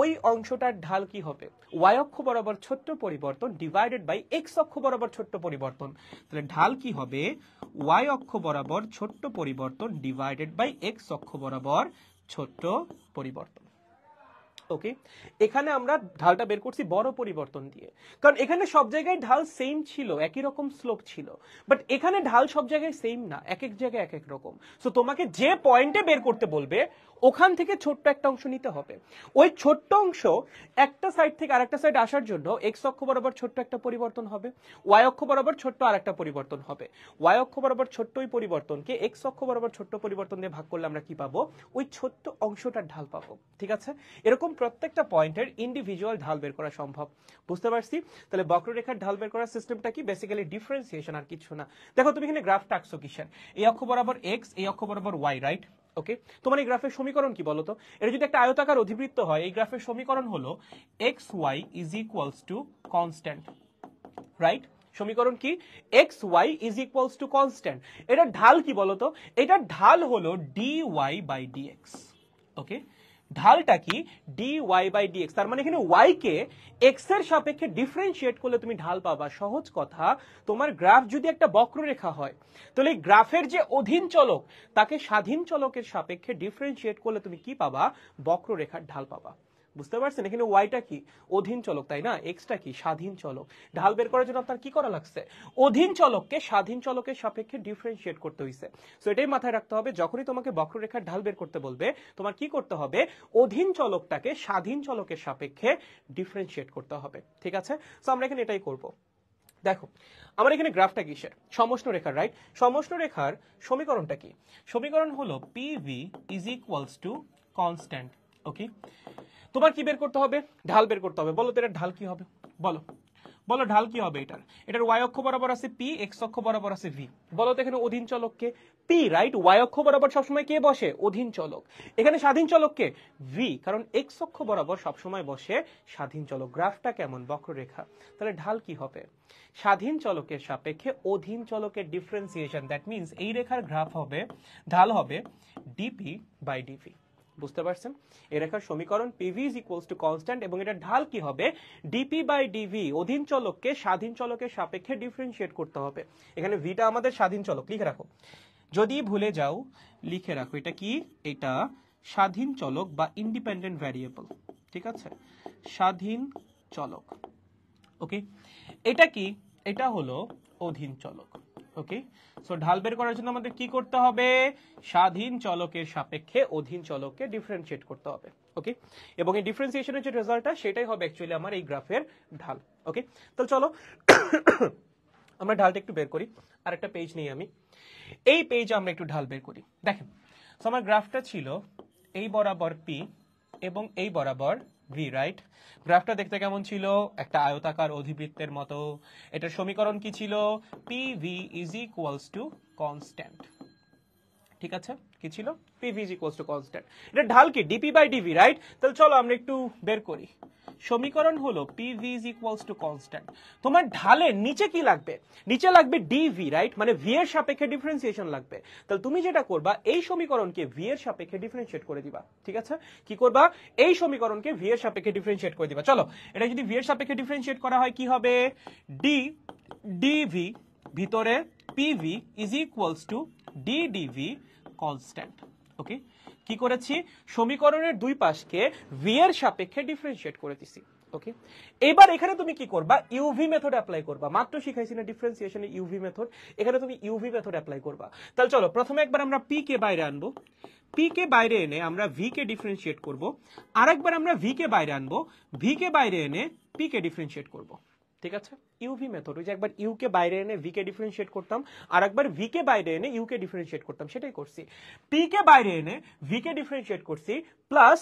ওই অংশটার ঢাল কি হবে ওয়াই অক্ষ বরাবর ছোট্ট পরিবর্তন ডিভাইডেড বাই এক্স অক্ষ বরাবর ছোট্ট পরিবর্তন তাহলে ঢাল কি হবে ওয়াই অক্ষ বরাবর ছোট্ট পরিবর্তন ডিভাইডেড বাই এক্স অক্ষ বরাবর ছোট্ট পরিবর্তন ওকে এখানে আমরা ঢালটা বের করছি বড় পরিবর্তন দিয়ে কারণ এখানে সব জায়গায় ঢাল সেম ছিল একই রকম স্লোপ ছিল বাট এখানে ঢাল সব জায়গায় সেম না এক এক জায়গায় এক এক রকম সো তোমাকে যে পয়েন্টে বের করতে বলবে ওখান থেকে ছোট্ট একটা অংশ নিতে হবে ওই ছোট্ট অংশ একটা সাইড থেকে আরেকটা সাইড আসার জন্য এক্স অক্ষ বরাবর ছোট্ট একটা পরিবর্তন হবে ওয়াই অক্ষ বরাবর ছোট্ট আরেকটা পরিবর্তন হবে ওয়াই অক্ষ বরাবর ছোট্ট ওই পরিবর্তনকে এক্স অক্ষ বরাবর ছোট্ট পরিবর্তন দিয়ে ভাগ করলে আমরা কি পাবো ওই ছোট্ট অংশটার ঢাল পাবো ঠিক আছে এরকম প্রত্যেকটা পয়েন্টের ইন্ডিভিজুয়াল ঢাল বের করা সম্ভব বুঝতে পারছি তাহলে বক্ররেখার ঢাল বের করার সিস্টেমটা কি বেসিক্যালি ডিফারেন্সিয়েশন আর কিছু না দেখো তুমি এখানে গ্রাফটা আঁকছো কিসের এই অক্ষ বরাবর এক্স এই অক্ষ বরাবর ওয়াই রাইট ওকে তোমার এই গ্রাফের সমীকরণ কি বলতো এটা যদি একটা আয়তাকার অধিবৃত্ত হয় এই গ্রাফের সমীকরণ হলো X Y is equals to constant right সমীকরণ কি X Y is equals to constant এটা ঢাল কি বলতো এটা ঢাল হলো D Y by D X okay ঢালটা কি D Y by D X তার মানে এখানে ওয়াই কে এক্স এর সাপেক্ষে ডিফারেন্সিয়েট করলে তুমি ঢাল পাবা সহজ কথা তোমার গ্রাফ যদি একটা বক্ররেখা হয় তাহলে এই গ্রাফের যে অধীন চলক তাকে স্বাধীন চলকের সাপেক্ষে ডিফারেন্সিয়েট করলে তুমি কি পাবা বক্ররেখার ঢাল পাবা বুঝতে পারছেন এখানে ওয়াইটা কি অধীন চলক তাই না এক্সটা কি স্বাধীন চলক ঢাল বের করার জন্য আপনার কি করা লাগছে অধীন চলককে স্বাধীন চলকের সাপেক্ষে ডিফারেন্সিয়েট করতে হইছে সো এটাই মাথায় রাখতে হবে যখনই তোমাকে বক্ররেখার ঢাল বের করতে বলবে তোমার কি করতে হবে অধীন চলকটাকে স্বাধীন চলকের সাপেক্ষে ডিফারেন্সিয়েট করতে হবে ঠিক আছে সো আমরা এখানে এটাই করব দেখো আমার এখানে গ্রাফটা কিসের সমষ্ণ রেখার রাইট সমষ্ণ রেখার সমীকরণটা কি সমীকরণ হলো PV is equals to constant okay তোমার কি বের করতে হবে ঢাল বের করতে হবে বলো তো এটা ঢাল কি হবে বলো বলো ঢাল কি হবে এটার এটার y অক্ষ বরাবর আছে পি x অক্ষ বরাবর আছে ভি বলো তো এখানে অধীন চলককে পি রাইট y অক্ষ বরাবর সবসময় কে বসে অধীন চলক এখানে স্বাধীন চলককে ভি কারণ x অক্ষ বরাবর সবসময় বসে স্বাধীন চলক গ্রাফটা কেমন বক্ররেখা তাহলে ঢাল কি হবে স্বাধীন চলকের সাপেক্ষে অধীন চলকের ডিফারেন্সিয়েশন দ্যাট মিন্স এই রেখার গ্রাফ হবে ঢাল হবে ডিপি বাই ডিভি বুঝতে পারছেন এ রেখার সমীকরণ PV is equals to constant এবং এটা ঢাল কি হবে ডিপি বাই ডিভি অধীন চলককে স্বাধীন চলকের সাপেক্ষে ডিফারেন্সিয়েট করতে হবে এখানে ভিটা আমাদের স্বাধীন চলক লিখে রাখো যদি ভুলে যাও লিখে রাখো এটা কি এটা স্বাধীন চলক বা ইন্ডিপেন্ডেন্ট ভ্যারিয়েবল ঠিক আছে স্বাধীন চলক ওকে এটা কি এটা হলো অধীন চলক ওকে সো ঢাল বের করার জন্য আমাদের কি করতে হবে স্বাধীন চলকের সাপেক্ষে অধীন চলককে ডিফারেন্সিয়েট করতে হবে ওকে এবং এই ডিফারেন্সিয়েশনের যে রেজাল্টটা সেটাই হবে অ্যাকচুয়ালি আমার এই গ্রাফের ঢাল ওকে তাহলে চলো আমরা ঢালটা একটু বের করি আর একটা পেজ নিই আমি এই পেজে আমরা একটু ঢাল বের করি দেখেন সো আমার গ্রাফটা ছিল এই বরাবর পি এবং এই বরাবর ভি রাইট গ্রাফটা দেখতে কেমন ছিল একটা আয়তাকার অধিবৃত্তের মতো এটার সমীকরণ কি ছিল P V is equals to constant ঠিক আছে কি ছিল PV is equals to constant এটা ঢাল কি ডিপি বাই ডিভি রাইট তাহলে চলো আমরা একটু বের করি সমীকরণ হলো PV is equals to constant তোমার ঢালের নিচে কি লাগবে নিচে লাগবে ডিভি রাইট মানে ভি এর সাপেক্ষে ডিফারেন্সিয়েশন লাগবে তাহলে তুমি যেটা করবা এই সমীকরণকে ভি এর সাপেক্ষে ডিফারেন্সিয়েট করে দিবা ঠিক আছে কি করবা এই সমীকরণকে ভি এর সাপেক্ষে ডিফারেন্সিয়েট করে দিবা চলো এটা যদি ভি এর সাপেক্ষে ডিফারেন্সিয়েট করা হয় কি হবে ডি ডিভি ভিতরে PV is equals to D DV constant okay কি করেছি সমীকরণের দুই পাশকে ভি এর সাপেক্ষে ডিফারেন্সিয়েট করে দিছি ওকে এবার এখানে তুমি কি করবা ইউভি মেথড অ্যাপ্লাই করবা মাত্র শিখাইছি না ডিফারেন্সিয়েশনের ইউভি মেথড এখানে তুমি ইউভি মেথড অ্যাপ্লাই করবা তাহলে চলো প্রথমে একবার আমরা পি কে বাইরে আনবো পি কে বাইরে এনে আমরা ভি কে ডিফারেন্সিয়েট আর আরেকবার আমরা ভি কে বাইরে আনবো ভি কে বাইরে এনে পি কে ডিফারেন্সিয়েট করবো ঠিক আছে ইউভি মেথড ওই যে একবার ইউকে বাইরে এনে ভিকে ডিফারেন্সিয়েট করতাম আর একবার ভিকে বাইরে এনে ইউকে ডিফারেন্সিয়েট করতাম সেটাই করছি পিকে বাইরে এনে ভিকে ডিফারেন্সিয়েট করছি প্লাস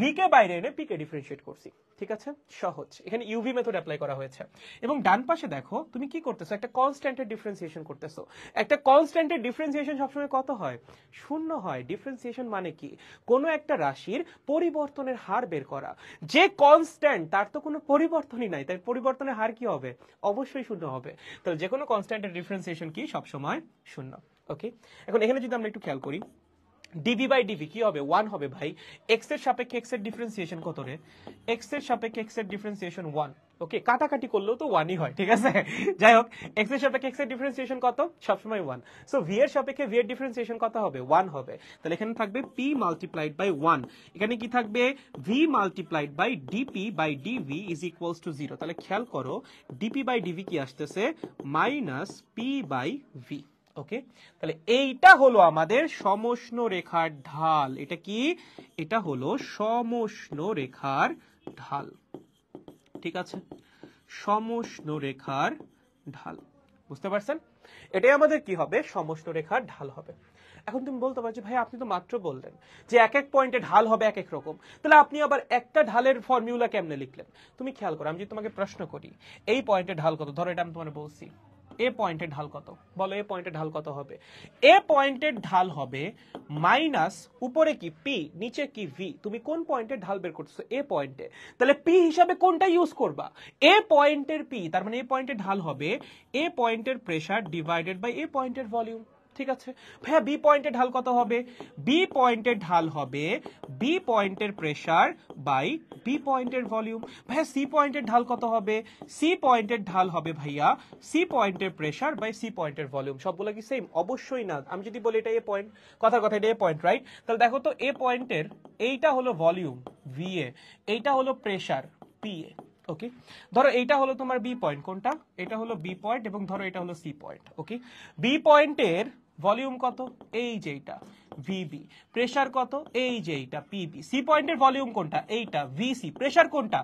ভিকে বাইরে এনে পিকে ডিফারেন্সিয়েট করছি ঠিক আছে সহজ এখানে ইউভি মেথড অ্যাপ্লাই করা হয়েছে এবং ডান পাশে দেখো তুমি কি করতেছো একটা কনস্ট্যান্টের ডিফারেন্সিয়েশন করতেছো একটা কনস্ট্যান্টের ডিফারেন্সিয়েশন সবসময় কত হয় শূন্য হয় ডিফারেন্সিয়েশন মানে কি কোনো একটা রাশির পরিবর্তনের হার বের করা যে কনস্ট্যান্ট তার তো কোনো পরিবর্তনই নাই তাই পরিবর্তনের হার কি হবে অবশ্যই শূন্য হবে তাহলে যে কোনো কনস্ট্যান্টের ডিফারেন্সিয়েশন কি সবসময় শূন্য ওকে এখন এখানে যদি আমরা একটু খেয়াল করি ডিভি বাই ডিভি কি হবে ওয়ান হবে ভাই এক্স এর সাপেক্ষে এক্স এর ডিফারেন্সিয়েশন কত রে এক্স এর সাপেক্ষে এক্স এর ডিফারেন্সিয়েশন ওয়ান ওকে কাটাকাটি করলেও তো ওয়ানই হয় ঠিক আছে যাই হোক এক্স এর সাপেক্ষে এক্স এর ডিফারেন্সিয়েশন কত সবসময় ওয়ান সো ভি এর সাপেক্ষে ভি এর ডিফারেন্সিয়েশন কত হবে ওয়ান হবে তাহলে এখানে থাকবে পি মাল্টিপ্লাইড বাই ওয়ান এখানে কি থাকবে V multiplied by DP by DV is equals to zero তাহলে খেয়াল করো ডিপি বাই ডিভি কি আসতেছে minus P by V okay তাহলে এইটা হলো আমাদের সমষ্ণ রেখার ঢাল এটা কি এটা হলো সমষ্ণ রেখার ঢাল ঠিক আছে সমষ্ণ রেখার ঢাল বুঝতে পারছেন এটাই আমাদের কি হবে সমষ্ণ রেখার ঢাল হবে এখন তুমি বলতে পারছো ভাই আপনি তো মাত্র বললেন যে এক এক পয়েন্টে ঢাল হবে এক এক রকম তাহলে আপনি আবার একটা ঢালের ফর্মুলা কেমনে লিখলেন তুমি খেয়াল করো আমি যদি তোমাকে প্রশ্ন করি এই পয়েন্টে ঢাল কত ধরো এটা আমি তোমার বলছি এ পয়েন্টের ঢাল কত বলো এ পয়েন্টের ঢাল কত হবে এ পয়েন্টের ঢাল হবে মাইনাস উপরে কি পি নিচে কি ভি তুমি কোন পয়েন্টের ঢাল বের করতেছো এ পয়েন্টে তাহলে পি হিসাবে কোনটা ইউজ করবা এ পয়েন্টের পি তার মানে এ পয়েন্টের ঢাল হবে এ পয়েন্টের প্রেসার ডিভাইডেড বাই এ পয়েন্টের ভলিউম ঠিক আছে ভাইয়া বি পয়েন্টের ঢাল কত হবে বি পয়েন্টের ঢাল হবে বি পয়েন্টের প্রেসার বাই বি পয়েন্টের ভলিউম ভাইয়া সি পয়েন্টের ঢাল কত হবে সি পয়েন্টের ঢাল হবে ভাইয়া সি পয়েন্টের প্রেসার বাই সি পয়েন্টের ভলিউম সবগুলো কি সেম অবশ্যই না আমি যদি বলি এটা এ পয়েন্ট কথার কথা এটা এ পয়েন্ট রাইট তাহলে দেখো তো এ পয়েন্টের এইটা হলো ভলিউম ভি এ এইটা হলো প্রেসার এ ওকে ধরো এইটা হলো তোমার বি পয়েন্ট কোনটা এটা হলো বি পয়েন্ট এবং ধরো এটা হলো সি পয়েন্ট ওকে বি পয়েন্টের ভলিউম কত এই যে এইটা ভিবি প্রেশার কত এই যে এইটা পিবি সি পয়েন্টের ভলিউম কোনটা এইটা ভিসি প্রেশার কোনটা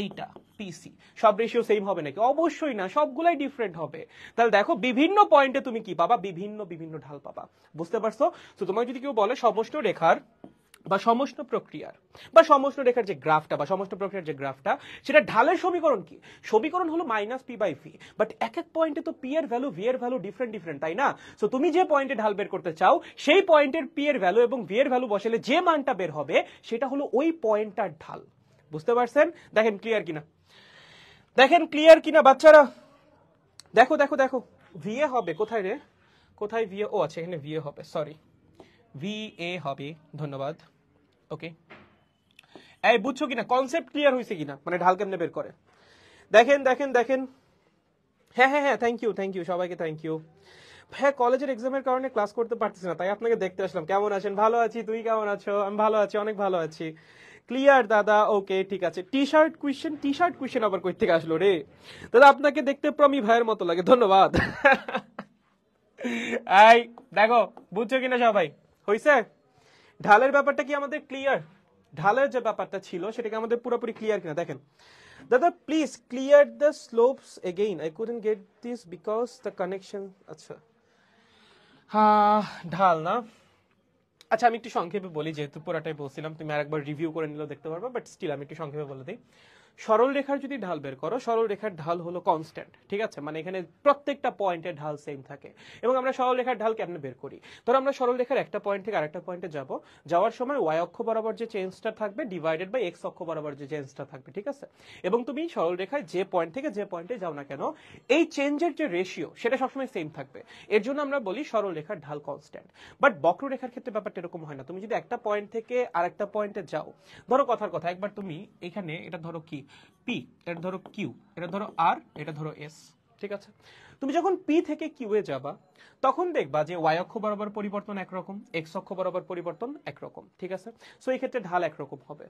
এইটা পিসি সব রেশিও সেম হবে নাকি অবশ্যই না সবগুলাই ডিফারেন্ট হবে তাহলে দেখো বিভিন্ন পয়েন্টে তুমি কি পাবা বিভিন্ন বিভিন্ন ঢাল পাবা বুঝতে পারছো তো তোমাকে যদি কেউ বলে সমষ্টি রেখার বা সমষ্ণ প্রক্রিয়ার বা সমষ্ণ রেখার যে গ্রাফটা বা সমষ্ণ প্রক্রিয়ার যে গ্রাফটা সেটা ঢালের সমীকরণ কি সমীকরণ হলো minus P by V but এক এক পয়েন্টে তো পি এর ভ্যালু ভি এর ভ্যালু ডিফারেন্ট ডিফারেন্ট তাই না সো তুমি যে পয়েন্টে ঢাল বের করতে চাও সেই পয়েন্টের পি এর ভ্যালু এবং ভি এর ভ্যালু বসালে যে মানটা বের হবে সেটা হলো ওই পয়েন্টটার ঢাল বুঝতে পারছেন দেখেন ক্লিয়ার কিনা দেখেন ক্লিয়ার কিনা বাচ্চারা দেখো দেখো দেখো ভিএ হবে কোথায় রে কোথায় ভিএ ও আছে এখানে ভিএ হবে সরি ভি এ হবে ধন্যবাদ ওকে এই বুঝছো কিনা কনসেপ্ট ক্লিয়ার হয়েছে কিনা মানে ঢাল কেমনে বের করে দেখেন দেখেন দেখেন হ্যাঁ হ্যাঁ হ্যাঁ থ্যাংক ইউ থ্যাংক ইউ সবাইকে থ্যাংক ইউ হ্যাঁ কলেজের এক্সামের কারণে ক্লাস করতে পারতেছি না তাই আপনাকে দেখতে আসলাম কেমন আছেন ভালো আছি তুই কেমন আছো আমি ভালো আছি অনেক ভালো আছি ক্লিয়ার দাদা ওকে ঠিক আছে T shirt question T shirt question আবার কই থেকে আসলো রে দাদা আপনাকে দেখতে প্রমি ভাইয়ের মতো লাগে ধন্যবাদ আই *laughs* দেখো বুঝছো কিনা সবাই হইছে ঢালের ব্যাপারটা কি আমাদের ক্লিয়ার ঢালের যে ব্যাপারটা ছিল সেটাকে আমাদের পুরোপুরি ক্লিয়ার কিনা দেখেন দাদা please clear the slopes again I couldn't get this because the connection আচ্ছা হ্যাঁ ঢাল না আচ্ছা আমি একটু সংক্ষেপে বলি যেহেতু পুরাটাই বলছিলাম তুমি আরেকবার রিভিউ করে নিলেও দেখতে পারবা বাট স্টিল আমি একটু সংক্ষেপে বলে দিই সরল রেখার যদি ঢাল বের করো সরল রেখার ঢাল হলো কনস্ট্যান্ট ঠিক আছে মানে এখানে প্রত্যেকটা পয়েন্টের ঢাল সেম থাকে এবং আমরা সরল রেখার ঢাল কেমন বের করি ধরো আমরা সরল রেখার একটা পয়েন্ট থেকে আরেকটা পয়েন্টে যাব যাওয়ার সময় ওয়াই অক্ষ বরাবর যে চেঞ্জটা থাকবে ডিভাইডেড বাই এক্স অক্ষ বরাবর যে চেঞ্জটা থাকবে ঠিক আছে এবং তুমি সরল রেখায় যে পয়েন্ট থেকে যে পয়েন্টে যাও না কেন এই চেঞ্জের যে রেশিও সেটা সবসময় সেম থাকবে এর জন্য আমরা বলি সরল রেখার ঢাল কনস্ট্যান্ট বাট বক্ররেখার ক্ষেত্রে ব্যাপারটা এরকম হয় না তুমি যদি একটা পয়েন্ট থেকে আরেকটা পয়েন্টে যাও ধরো কথার কথা একবার তুমি এখানে এটা ধরো কি পি এটা ধরো কিউ এটা ধরো আর এটা ধরো এস ঠিক আছে তুমি যখন পি থেকে কিউ এ যাবা তখন দেখবা যে ওয়াই অক্ষ বরাবর পরিবর্তন একরকম এক্স অক্ষ বরাবর পরিবর্তন একরকম ঠিক আছে সো এই ক্ষেত্রে ঢাল একরকম হবে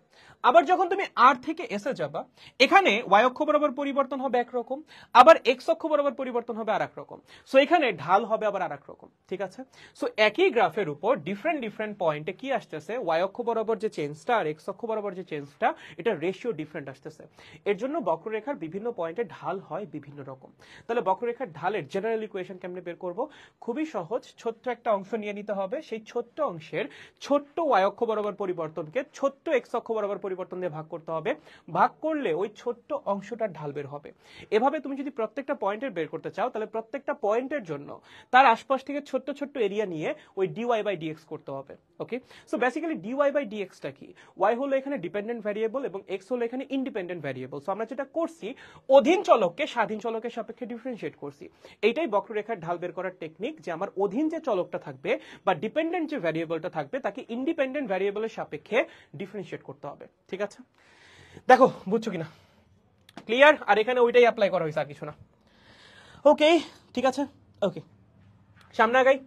আবার যখন তুমি আর থেকে এস এ যাবা এখানে ওয়াই অক্ষ বরাবর পরিবর্তন হবে একরকম আবার এক্স অক্ষ বরাবর পরিবর্তন হবে আর রকম সো এখানে ঢাল হবে আবার আর রকম ঠিক আছে সো একই গ্রাফের উপর ডিফারেন্ট ডিফারেন্ট পয়েন্টে কি আসতেছে ওয়াই অক্ষ বরাবর যে চেঞ্জটা আর এক্স অক্ষ বরাবর যে চেঞ্জটা এটা রেশিও ডিফারেন্ট আসতেছে এর জন্য বক্ররেখার বিভিন্ন পয়েন্টে ঢাল হয় বিভিন্ন রকম তাহলে বক্ররেখার ঢালের জেনারেল ইকুয়েশন কেমনে বের করব খুবই সহজ ছোট্ট একটা অংশ নিয়ে নিতে হবে সেই ছোট্ট অংশের ছোট্ট ওয়াই অক্ষ বরাবর পরিবর্তনকে ছোট্ট এক্স অক্ষ বরাবর পরিবর্তন দিয়ে ভাগ করতে হবে ভাগ করলে ওই ছোট্ট অংশটা ঢাল বের হবে এভাবে তুমি যদি প্রত্যেকটা পয়েন্টের বের করতে চাও তাহলে প্রত্যেকটা পয়েন্টের জন্য তার আশপাশ থেকে ছোট্ট ছোট্ট এরিয়া নিয়ে ওই dy বাই এক্স করতে হবে okay so basically dy by dxটা কি ওয়াই হলো এখানে ডিপেন্ডেন্ট ভ্যারিয়েবল এবং এক্স হলো এখানে ইন্ডিপেন্ডেন্ট ভ্যারিয়েবল সো আমরা যেটা করছি অধীন চলককে স্বাধীন চলকের সাপেক্ষে ডিফারেন্সিয়েট করছি পেরেছি এইটাই বক্ররেখার ঢাল বের করার টেকনিক যে আমার অধীন যে চলকটা থাকবে বা ডিপেন্ডেন্ট যে ভ্যারিয়েবলটা থাকবে তাকে ইন্ডিপেন্ডেন্ট ভ্যারিয়েবলের সাপেক্ষে ডিফারেন্সিয়েট করতে হবে ঠিক আছে দেখো বুঝছো কিনা ক্লিয়ার আর এখানে ওইটাই অ্যাপ্লাই করা হয়েছে আর কিছু না ওকে ঠিক আছে ওকে সামনে আগাই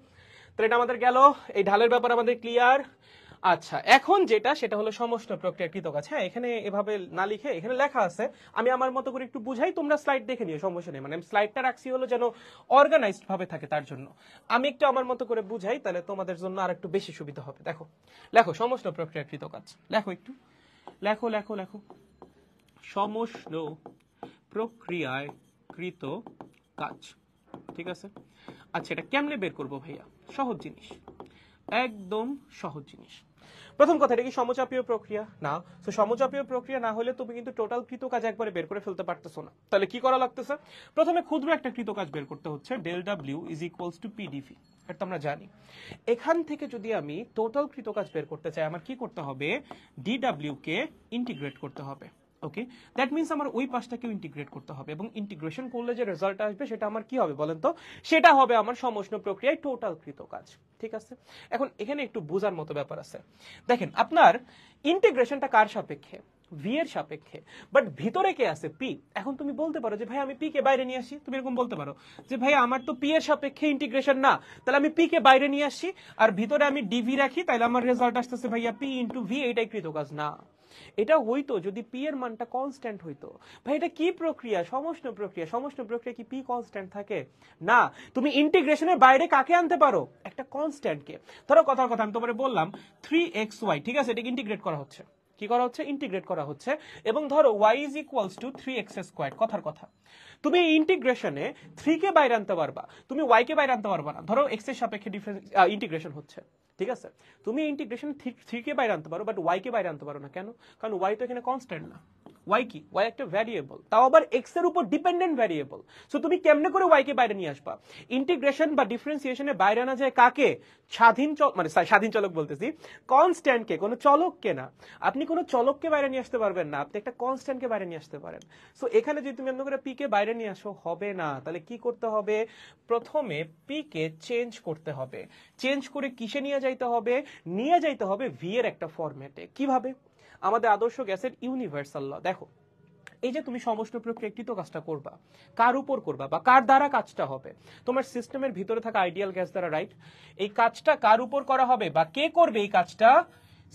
তাহলে এটা আমাদের গেল এই ঢালের ব্যাপার আমাদের ক্লিয়ার আচ্ছা এখন যেটা সেটা হলো সমস্ত প্রক্রিয়া কৃতক আছে হ্যাঁ এখানে এভাবে না লিখে এখানে লেখা আছে আমি আমার মতো করে একটু বুঝাই তোমরা স্লাইড দেখে নিও সমস্যা নেই মানে আমি স্লাইডটা রাখছি হলো যেন অর্গানাইজড ভাবে থাকে তার জন্য আমি একটু আমার মতো করে বুঝাই তাহলে তোমাদের জন্য আর একটু বেশি সুবিধা হবে দেখো লেখো সমস্ত প্রক্রিয়া কৃতক আছে লেখো একটু লেখো লেখো লেখো সমস্ত প্রক্রিয়ায় কৃত কাজ ঠিক আছে আচ্ছা এটা কেমনে বের করবো ভাইয়া সহজ জিনিস একদম সহজ জিনিস প্রথম কথা এটা কি সমচাপীয় প্রক্রিয়া না তো সমচাপীয় প্রক্রিয়া না হলে তুমি কিন্তু টোটাল কৃত কাজ একবারে বের করে ফেলতে পারতেছো না তাহলে কি করা লাগতেছে প্রথমে ক্ষুদ্র একটা কৃত কাজ বের করতে হচ্ছে del W is equals to PdV এটা আমরা জানি এখান থেকে যদি আমি টোটাল কৃত কাজ বের করতে চাই আমার কি করতে হবে ডাব্লিউ কে ইন্টিগ্রেট করতে হবে ওকে দ্যাট মিন্স আমার ওই পাশটাকেও ইন্টিগ্রেট করতে হবে এবং ইন্টিগ্রেশন করলে যে রেজাল্ট আসবে সেটা আমার কি হবে বলেন তো সেটা হবে আমার সমষ্ণ প্রক্রিয়ায় কৃত কাজ ঠিক আছে এখন এখানে একটু বোঝার মতো ব্যাপার আছে দেখেন আপনার ইন্টিগ্রেশনটা কার সাপেক্ষে ভি এর সাপেক্ষে বাট ভিতরে কে আছে পি এখন তুমি বলতে পারো যে ভাই আমি পি কে বাইরে নিয়ে আসি তুমি এরকম বলতে পারো যে ভাই আমার তো পি এর সাপেক্ষে ইন্টিগ্রেশন না তাহলে আমি পি কে বাইরে নিয়ে আসি আর ভিতরে আমি ডিভি রাখি তাহলে আমার রেজাল্ট আসতেছে ভাইয়া পি ইন্টু ভি এটাই কাজ না এটা হইতো যদি পি এর মানটা কনস্ট্যান্ট হইতো ভাই এটা কি প্রক্রিয়া সমষ্ণ প্রক্রিয়া সমষ্ণ প্রক্রিয়া কি পি কনস্ট্যান্ট থাকে না তুমি ইন্টিগ্রেশনের বাইরে কাকে আনতে পারো একটা কনস্ট্যান্টকে ধরো কথার কথা আমি তোমার বললাম থ্রি এক্স ওয়াই ঠিক আছে এটাকে ইন্টিগ্রেট করা হচ্ছে কি করা হচ্ছে ইন্টিগ্রেট করা হচ্ছে এবং ধরো Y is equals to three X square কথার কথা তুমি এই ইন্টিগ্রেশনে থ্রি কে বাইরে আনতে পারবা তুমি ওয়াই কে বাইরে আনতে পারবা না ধরো এক্স এর সাপেক্ষে ইন্টিগ্রেশন হচ্ছে ঠিক আছে তুমি ইন্টিগ্রেশন থ্রি কে বাইরে আনতে পারো বাট ওয়াই কে বাইরে আনতে পারো না কেন কারণ ওয়াই তো এখানে কনস্ট্যান্ট না ওয়াই কি ওয়াই একটা ভ্যারিয়েবল তাও আবার এক্স এর উপর ডিপেন্ডেন্ট ভ্যারিয়েবল সো তুমি কেমনে করে ওয়াই কে বাইরে নিয়ে আসবা ইন্টিগ্রেশন বা ডিফারেন্সিয়েশনে বাইরে আনা যায় কাকে স্বাধীন মানে স্বাধীন চলক বলতেছি কে কোনো চলককে না আপনি কোনো চলককে বাইরে নিয়ে আসতে পারবেন না আপনি একটা কে বাইরে নিয়ে আসতে পারেন সো এখানে যদি তুমি এমন করে পি কে বাইরে নিয়ে আসো হবে না তাহলে কি করতে হবে প্রথমে পি কে চেঞ্জ করতে হবে চেঞ্জ করে কিসে নিয়ে যাইতে হবে নিয়ে যাইতে হবে ভি এর একটা ফরম্যাটে কিভাবে আমাদের আদর্শ গ্যাসের ইউনিভার্সাল ল দেখো এই যে তুমি একটি প্রক্রিয়াকৃত কাজটা করবা কার উপর করবা বা কার দ্বারা কাজটা হবে তোমার সিস্টেমের ভিতরে থাকা আইডিয়াল গ্যাস দ্বারা রাইট এই কাজটা কার উপর করা হবে বা কে করবে এই কাজটা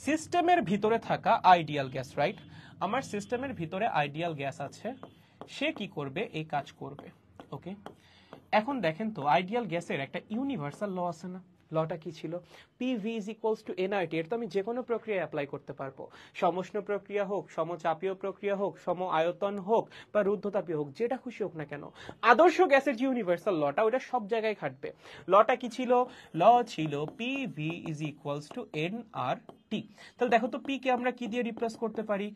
সিস্টেমের ভিতরে থাকা আইডিয়াল গ্যাস রাইট আমার সিস্টেমের ভিতরে আইডিয়াল গ্যাস আছে সে কি করবে এই কাজ করবে ওকে এখন দেখেন তো আইডিয়াল গ্যাসের একটা ইউনিভার্সাল ল আছে না লটা কি ছিল P V is equals to NRT এর তো আমি যে কোনো প্রক্রিয়ায় অ্যাপ্লাই করতে পারবো সমষ্ণ প্রক্রিয়া হোক সমচাপীয় প্রক্রিয়া হোক সম আয়তন হোক বা রুদ্ধতাপীয় হোক যেটা খুশি হোক না কেন আদর্শ গ্যাসের যে ইউনিভার্সাল লটা ওটা সব জায়গায় খাটবে লটা কি ছিল ল ছিল P V is equals to N R T তাহলে দেখো তো পি কে আমরা কি দিয়ে রিপ্লেস করতে পারি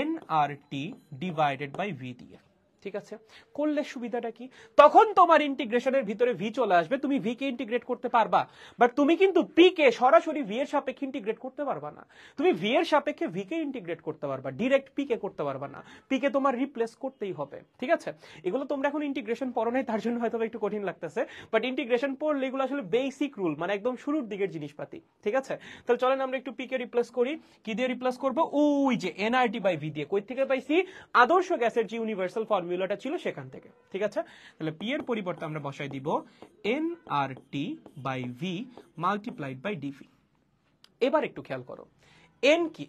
N R T divided by V দিয়ে ঠিক আছে করলে সুবিধাটা কি তখন তোমার ইন্টিগ্রেশনের ভিতরে ভি চলে আসবে তুমি ভি কে ইন্টিগ্রেট করতে পারবা বাট তুমি কিন্তু পি কে সরাসরি ভি এর সাপেক্ষে ইন্টিগ্রেট করতে পারবা না তুমি ভি এর সাপেক্ষে ভি কে ইন্টিগ্রেট করতে পারবা ডিরেক্ট পি কে করতে পারবা না পি কে তোমার রিপ্লেস করতেই হবে ঠিক আছে এগুলো তোমরা এখন ইন্টিগ্রেশন পড়ো নাই তার জন্য হয়তো একটু কঠিন লাগতেছে বাট ইন্টিগ্রেশন পড়লে এগুলো আসলে বেসিক রুল মানে একদম শুরুর দিকের জিনিসপাতি ঠিক আছে তাহলে চলেন আমরা একটু পি কে রিপ্লেস করি কি দিয়ে রিপ্লেস করব ওই যে এনআরটি বাই ভি দিয়ে কই থেকে পাইছি আদর্শ গ্যাসের যে ইউনিভার্সাল ফর্ম ফর্মুলাটা ছিল সেখান থেকে ঠিক আছে তাহলে পি এর পরিবর্তে আমরা বসাই দিব N R T by V multiplied by dV এবার একটু খেয়াল করো এন কি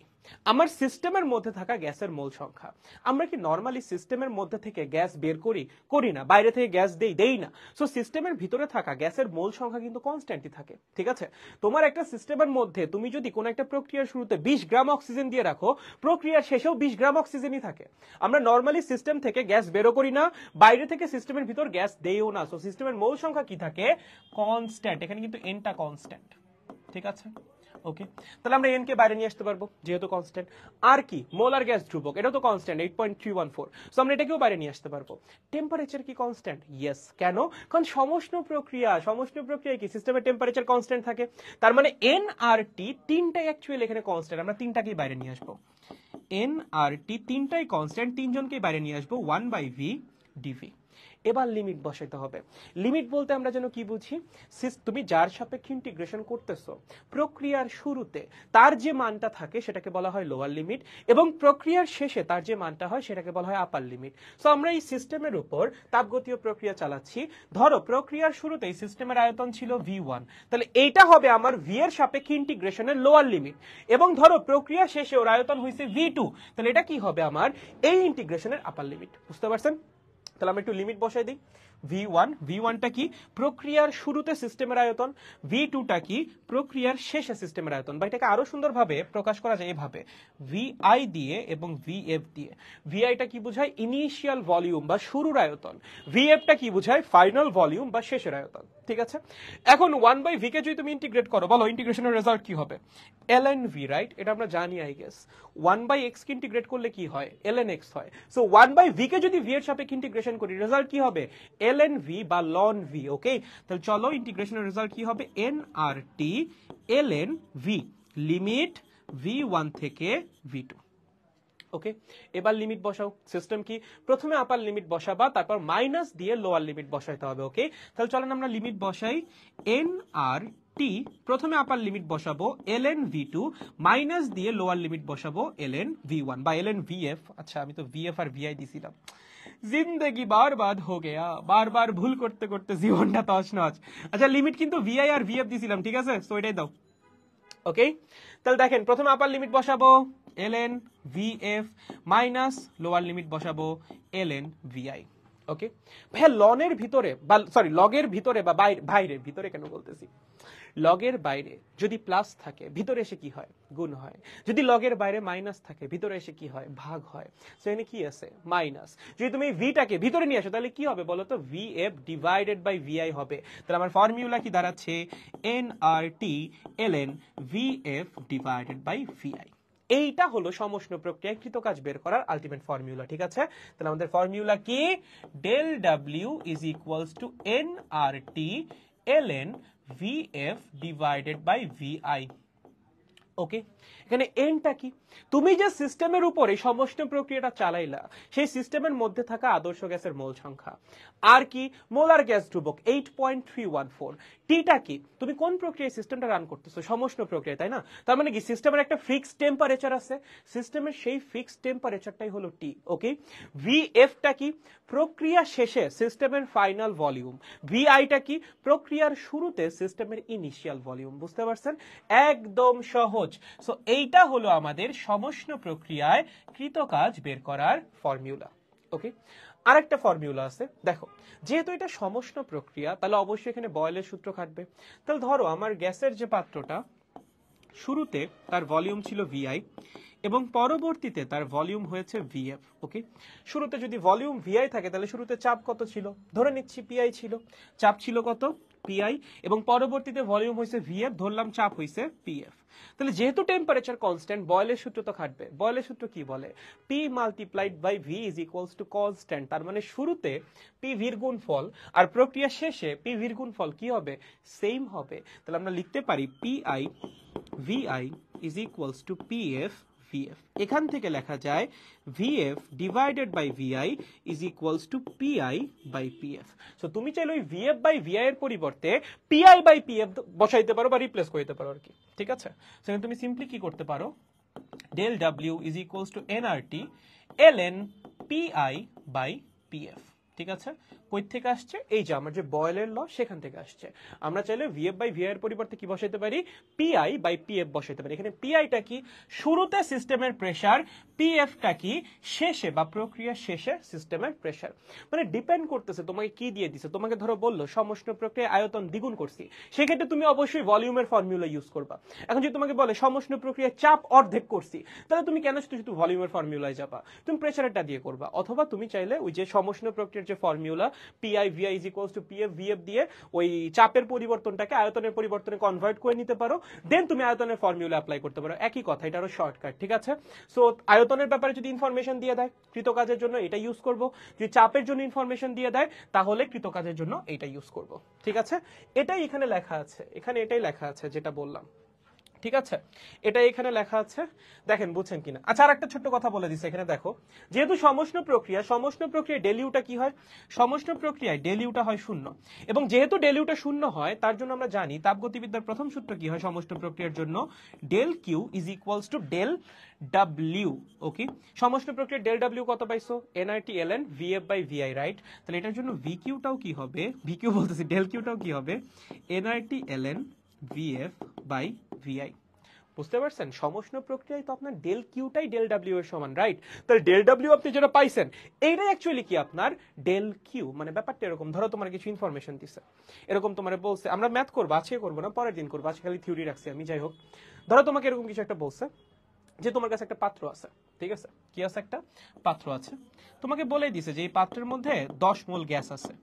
আমার সিস্টেমের মধ্যে থাকা গ্যাসের মোল সংখ্যা আমরা কি নর্মালি সিস্টেমের মধ্যে থেকে গ্যাস বের করি করি না বাইরে থেকে গ্যাস দেই দেই না সো সিস্টেমের ভিতরে থাকা গ্যাসের মোল সংখ্যা কিন্তু কনস্ট্যান্টই থাকে ঠিক আছে তোমার একটা সিস্টেমের মধ্যে তুমি যদি কোনো একটা প্রক্রিয়ার শুরুতে বিশ গ্রাম অক্সিজেন দিয়ে রাখো প্রক্রিয়ার শেষেও বিশ গ্রাম অক্সিজেনই থাকে আমরা নর্মালি সিস্টেম থেকে গ্যাস বেরো করি না বাইরে থেকে সিস্টেমের ভিতর গ্যাস দেইও না সো সিস্টেমের মোল সংখ্যা কি থাকে কনস্ট্যান্ট এখানে কিন্তু এনটা কনস্ট্যান্ট ঠিক আছে ওকে তাহলে আমরা এন কে বাইরে নিয়ে আসতে পারবো যেহেতু কনস্ট্যান্ট আর কি মোলার গ্যাস ধ্রুবক এটা তো constant eight point three one four so আমরা এটাকেও বাইরে নিয়ে আসতে পারবো টেম্পারেচার কি কনস্ট্যান্ট ইয়েস কেন কারণ সমষ্ণ প্রক্রিয়া সমষ্ণ প্রক্রিয়া কি সিস্টেমের টেম্পারেচার কনস্ট্যান্ট থাকে তার মানে এন আর টি তিনটাই অ্যাকচুয়ালি এখানে কনস্ট্যান্ট আমরা তিনটাকেই বাইরে নিয়ে আসবো এন আর টি তিনটাই কনস্ট্যান্ট তিনজনকেই বাইরে নিয়ে আসবো ওয়ান বাই ভি ডিভি এবার লিমিট বসাতে হবে লিমিট বলতে আমরা যেন কি বুঝি তুমি যার সাপেক্ষে ইন্টিগ্রেশন করতেছো প্রক্রিয়ার শুরুতে তার যে মানটা থাকে সেটাকে বলা হয় লোয়ার লিমিট এবং প্রক্রিয়ার শেষে তার যে মানটা হয় সেটাকে বলা হয় আপার লিমিট সো আমরা এই সিস্টেমের উপর তাপগতীয় প্রক্রিয়া চালাচ্ছি ধরো প্রক্রিয়ার শুরুতে এই সিস্টেমের আয়তন ছিল ভি ওয়ান তাহলে এইটা হবে আমার ভি এর সাপেক্ষে ইন্টিগ্রেশনের লোয়ার লিমিট এবং ধরো প্রক্রিয়া শেষে ওর আয়তন হয়েছে ভি টু তাহলে এটা কি হবে আমার এই ইন্টিগ্রেশনের আপার লিমিট বুঝতে পারছেন তাহলে আমি একটু লিমিট বসাই দিই ভি ওয়ান ভি ওয়ানটা কি প্রক্রিয়ার শুরুতে সিস্টেমের আয়তন ভি টুটা কি প্রক্রিয়ার শেষে সিস্টেমের আয়তন বা এটাকে আরো সুন্দরভাবে প্রকাশ করা যায় এভাবে ভি আই দিয়ে এবং ভি এফ দিয়ে ভি আইটা কি বোঝায় ইনিশিয়াল ভলিউম বা শুরুর আয়তন ভি এফটা কি বোঝায় ফাইনাল ভলিউম বা শেষের আয়তন ঠিক আছে এখন ওয়ান বাই ভি কে যদি তুমি ইন্টিগ্রেট করো বলো ইন্টিগ্রেশনের রেজাল্ট কি হবে এল এন ভি রাইট এটা আমরা জানি I guess one by X কে ইন্টিগ্রেট করলে কি হয় এল এন এক্স হয় সো ওয়ান বাই ভি কে যদি ভি এর সাপেক্ষে ইন্টিগ্রেশন করি রেজাল্ট কি হবে ln v বা ln v ওকে তাহলে চলো ইন্টিগ্রেশনের রেজাল্ট কি হবে n r t ln v limit V one থেকে ভি টু ওকে এবার লিমিট বসাও সিস্টেম কি প্রথমে আপার লিমিট বসাবা তারপর মাইনাস দিয়ে লোয়ার লিমিট বসাইতে হবে ওকে তাহলে চলো আমরা লিমিট বসাই n আর টি প্রথমে আপার লিমিট বসাবো L N V two minus দিয়ে লোয়ার লিমিট বসাবো এল এন ভি ওয়ান বা এল এন ভি এফ আচ্ছা আমি তো ভি এফ আর vi দিছিলাম জিন্দেগি বারবাদ হো গেয়া বারবার ভুল করতে করতে জীবনটা তছনছ আচ্ছা লিমিট কিন্তু ভিআই আর ভিএফ দিছিলাম ঠিক আছে সো এটাই দাও ওকে তাহলে দেখেন প্রথম আপার লিমিট বসাবো L N VF minus lower limit বসাবো এল এন ভিআই ওকে ভাইয়া লনের ভিতরে বা সরি লগের ভিতরে বা বাইরে ভিতরে কেন বলতেছি লগের বাইরে যদি প্লাস থাকে ভিতরে এসে কি হয় গুণ হয় যদি লগের বাইরে মাইনাস থাকে ভিতরে এসে কি হয় ভাগ হয় তো এখানে কি আছে মাইনাস যদি তুমি ভিটাকে ভিতরে নিয়ে আসো তাহলে কি হবে বলো তো V F divided by VI হবে তাহলে আমার ফর্মুলা কি দাঁড়াচ্ছে N R T L N V F divided by VI এইটা হলো সমষ্ণ প্রক্রিয়ায় কাজ বের করার আলটিমেট ফর্মুলা ঠিক আছে তাহলে আমাদের ফর্মুলা কি del W is equals to N R T L N VF divided by VI. Okay, এখানে এনটা কি তুমি যে সিস্টেমের উপর এই সমষ্টি প্রক্রিয়াটা চালাইলা সেই সিস্টেমের মধ্যে থাকা আদর্শ গ্যাসের মোল সংখ্যা আর কি মোলার গ্যাস ধ্রুবক eight point three one four টিটা কি তুমি কোন প্রক্রিয়ায় সিস্টেমটা রান করতেছো সমষ্টি প্রক্রিয়া তাই না তার মানে কি সিস্টেমের একটা ফিক্সড টেম্পারেচার আছে সিস্টেমের সেই ফিক্সড টেম্পারেচারটাই হলো টি ওকে ভিএফটা কি প্রক্রিয়া শেষে সিস্টেমের ফাইনাল ভলিউম ভিআইটা কি প্রক্রিয়ার শুরুতে সিস্টেমের ইনিশিয়াল ভলিউম বুঝতে পারছেন একদম সহজ সো এই এইটা হলো আমাদের সমষ্ণ প্রক্রিয়ায় কৃত কাজ বের করার ফর্মুলা ওকে আরেকটা ফর্মুলা আছে দেখো যেহেতু এটা সমষ্ণ প্রক্রিয়া তাহলে অবশ্যই এখানে বয়েলের সূত্র খাটবে তাহলে ধরো আমার গ্যাসের যে পাত্রটা শুরুতে তার ভলিউম ছিল ভিআই এবং পরবর্তীতে তার ভলিউম হয়েছে ভিএফ ওকে শুরুতে যদি ভলিউম ভিআই থাকে তাহলে শুরুতে চাপ কত ছিল ধরে নিচ্ছি পিআই ছিল চাপ ছিল কত পিআই এবং পরবর্তীতে ভলিউম হয়েছে ভিএফ ধরলাম চাপ হয়েছে পিএফ তাহলে যেহেতু টেম্পারেচার কনস্ট্যান্ট বয়েলের সূত্র তো খাটবে বয়লের সূত্র কি বলে P multiplied by V is equals to constant তার মানে শুরুতে পি ভির গুণফল আর প্রক্রিয়া শেষে পি ভির গুণফল কি হবে সেম হবে তাহলে আমরা লিখতে পারি P I V I is equals to P F VF এখান থেকে লেখা যায় VF divided by VI is equals to PI by PF so তুমি চাইলে ওই ভিএফ বাই ভিআই এর পরিবর্তে পিআই বাই পিএফ বসাইতে পারো বা রিপ্লেস করতে পারো আর কি ঠিক আছে সেখানে তুমি সিম্পলি কি করতে পারো del W is equals to nRT ln PI by PF. ঠিক আছে কই থেকে আসছে এই যে আমার যে বয়েলের ল সেখান থেকে আসছে আমরা চাইলে ভিএফ বাই ভিআই এর পরিবর্তে কি বসাইতে পারি পিআই বাই পিএফ বসাইতে পারি এখানে পিআইটা কি শুরুতে সিস্টেমের প্রেসার পিএফটা কি শেষে বা প্রক্রিয়া শেষে সিস্টেমের প্রেসার মানে ডিপেন্ড করতেছে তোমাকে কি দিয়ে দিছে তোমাকে ধরো বললো সমষ্ণ প্রক্রিয়া আয়তন দ্বিগুণ করছি সেক্ষেত্রে তুমি অবশ্যই ভলিউমের ফর্মুলা ইউজ করবা এখন যদি তোমাকে বলে সমষ্ণ প্রক্রিয়া চাপ অর্ধেক করছি তাহলে তুমি কেন শুধু শুধু ভলিউমের ফর্মুলায় যাবা তুমি প্রেসারটা দিয়ে করবা অথবা তুমি চাইলে ওই যে সমষ্ণ প্রক্রিয়ার যে formula PI VI is equals to PF VF দিয়ে ওই চাপের পরিবর্তনটাকে আয়তনের পরিবর্তনে কনভার্ট করে নিতে পারো দেন তুমি আয়তনের ফর্মুলা অ্যাপ্লাই করতে পারো একই কথা এটা আরো শর্টকাট ঠিক আছে সো আয়তনের ব্যাপারে যদি ইনফরমেশন দিয়ে দেয় কৃতকাজের জন্য এটা ইউজ করব যদি চাপের জন্য ইনফরমেশন দিয়ে দেয় তাহলে কৃতকাজের জন্য এটা ইউজ করব ঠিক আছে এটাই এখানে লেখা আছে এখানে এটাই লেখা আছে যেটা বললাম ঠিক আছে এটা এখানে লেখা আছে দেখেন বুঝছেন কিনা আচ্ছা আর একটা ছোট্ট কথা বলে দিচ্ছে এখানে দেখো যেহেতু সমষ্ণ প্রক্রিয়া সমষ্ণ প্রক্রিয়া ডেলিউটা কি হয় সমষ্ণ প্রক্রিয়ায় ডেলিউটা হয় শূন্য এবং যেহেতু ডেলিউটা শূন্য হয় তার জন্য আমরা জানি তাপগতিবিদ্যার প্রথম সূত্র কি হয় সমষ্ণ প্রক্রিয়ার জন্য del Q is equals to del W okay সমষ্ণ প্রক্রিয়া ডেল ডাব্লিউ কত পাইছো NIT L N V F by VI right তাহলে এটার জন্য ভি কিউটাও কি হবে ভি কিউ বলতেছি ডেল কিউটাও কি হবে NIT L N vf by vi বুঝতে পারছেন সমষ্ণ প্রক্রিয়ায় তো আপনার ডেল কিউটাই ডেল ডাব্লিউ এর সমান রাইট তাহলে ডেল ডাব্লিউ আপনি যেটা পাইছেন এইটা অ্যাকচুয়ালি কি আপনার ডেল কিউ মানে ব্যাপারটা এরকম ধরো তোমার কিছু ইনফরমেশন দিছে এরকম তোমার বলছে আমরা ম্যাথ করবো আজকে করবো না পরের দিন করবো আজকে খালি থিওরি রাখছি আমি যাই হোক ধরো তোমাকে এরকম কিছু একটা বলছে যে তোমার কাছে একটা পাত্র আছে ঠিক আছে কি আছে একটা পাত্র আছে তোমাকে বলে দিছে যে এই পাত্রের মধ্যে দশ মোল গ্যাস আছে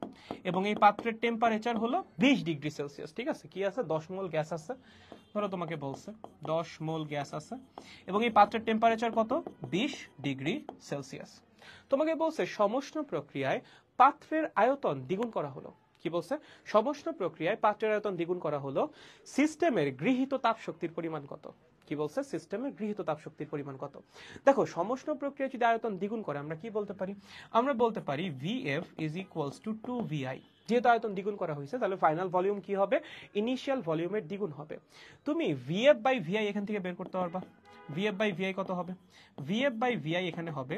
এবং এই পাত্রের টেম্পারেচার হলো বিশ ডিগ্রি সেলসিয়াস ঠিক আছে কি আছে দশ মোল গ্যাস আছে ধরো তোমাকে বলছে দশ মোল গ্যাস আছে এবং এই পাত্রের টেম্পারেচার কত বিশ ডিগ্রি সেলসিয়াস তোমাকে বলছে সমষ্ণ প্রক্রিয়ায় পাত্রের আয়তন দ্বিগুণ করা হলো কি বলছে সমষ্ণ প্রক্রিয়ায় পাত্রের আয়তন দ্বিগুণ করা হলো সিস্টেমের গৃহীত তাপ শক্তির পরিমাণ কত কি বলছে সিস্টেমের গৃহীত শক্তির পরিমাণ কত দেখো সমষ্ণ প্রক্রিয়া যদি আয়তন দ্বিগুণ করে আমরা কি বলতে পারি আমরা বলতে পারি V F is equals to two VI যেহেতু আয়তন দ্বিগুণ করা হয়েছে তাহলে ফাইনাল ভলিউম কি হবে ইনিশিয়াল ভলিউমের দ্বিগুণ হবে তুমি ভিএফ বাই ভিআই এখান থেকে বের করতে পারবা ভিএফ বাই ভিআই কত হবে ভিএফ বাই ভিআই এখানে হবে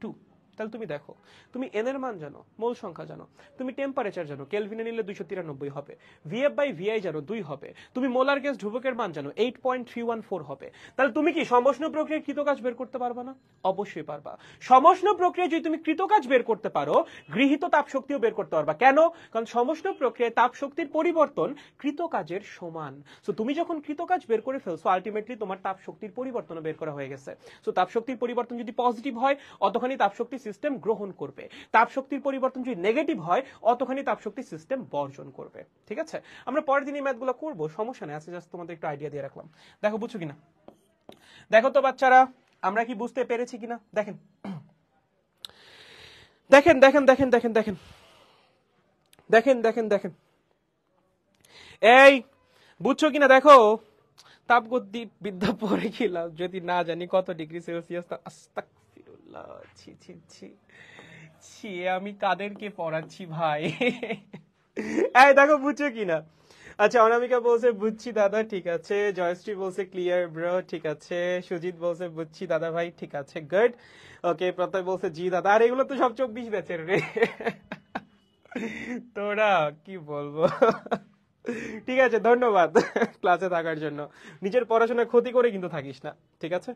টু তাহলে তুমি দেখো তুমি এন এর মান জানো মোল সংখ্যা জানো তুমি টেম্পারেচার জানো কেলভিনে নিলে দুইশো তিরানব্বই হবে ভিএফ বাই ভিআই জানো দুই হবে তুমি মোলার গ্যাস ধ্রুবকের মান জানো eight point three one four হবে তাহলে তুমি কি সমষ্ণু প্রক্রিয়ার কৃতকাজ বের করতে পারবা না অবশ্যই পারবা সমষ্ণু প্রক্রিয়া যদি তুমি কৃতকাজ বের করতে পারো গৃহীত তাপ শক্তিও বের করতে পারবা কেন কারণ সমষ্ণু প্রক্রিয়ায় তাপ শক্তির পরিবর্তন কৃতকাজের সমান সো তুমি যখন কৃতকাজ বের করে ফেলছো আলটিমেটলি তোমার তাপ শক্তির পরিবর্তন বের করা হয়ে গেছে সো তাপ শক্তির পরিবর্তন যদি পজিটিভ হয় অতখানি তাপ শক্তি সিস্টেম গ্রহণ করবে তাপ শক্তির পরিবর্তন যদি নেগেটিভ হয় অতখানি তাপ শক্তি সিস্টেম বর্জন করবে ঠিক আছে আমরা পরের দিন এই ম্যাথগুলো করবো সমস্যা নেই আছে আচ্ছা, জাস্ট তোমাদের একটু আইডিয়া দিয়ে রাখলাম দেখো বুঝছো কিনা দেখো তো বাচ্চারা আমরা কি বুঝতে পেরেছি কিনা দেখেন দেখেন দেখেন দেখেন দেখেন দেখেন দেখেন দেখেন দেখেন এই বুঝছো কিনা দেখো তাপগতি বিদ্যা পরে খেলাম যদি না জানি কত ডিগ্রি সেলসিয়াস তা আস্তাক আল্লাহ ছি ছি ছি ছি আমি কাদেরকে পড়াচ্ছি ভাই এই দেখো বুঝছো কিনা আচ্ছা অনামিকা বলছে বুঝছি দাদা ঠিক আছে জয়শ্রী বলছে ক্লিয়ার ব্রো ঠিক আছে সুজিত বলছে বুঝছি দাদা ভাই ঠিক আছে গুড ওকে প্রত্যয় বলছে জি দাদা আর এগুলো তো সব চব্বিশ ব্যাচের রে তোরা কি বলবো ঠিক আছে ধন্যবাদ ক্লাসে থাকার জন্য নিজের পড়াশোনার ক্ষতি করে কিন্তু থাকিস না ঠিক আছে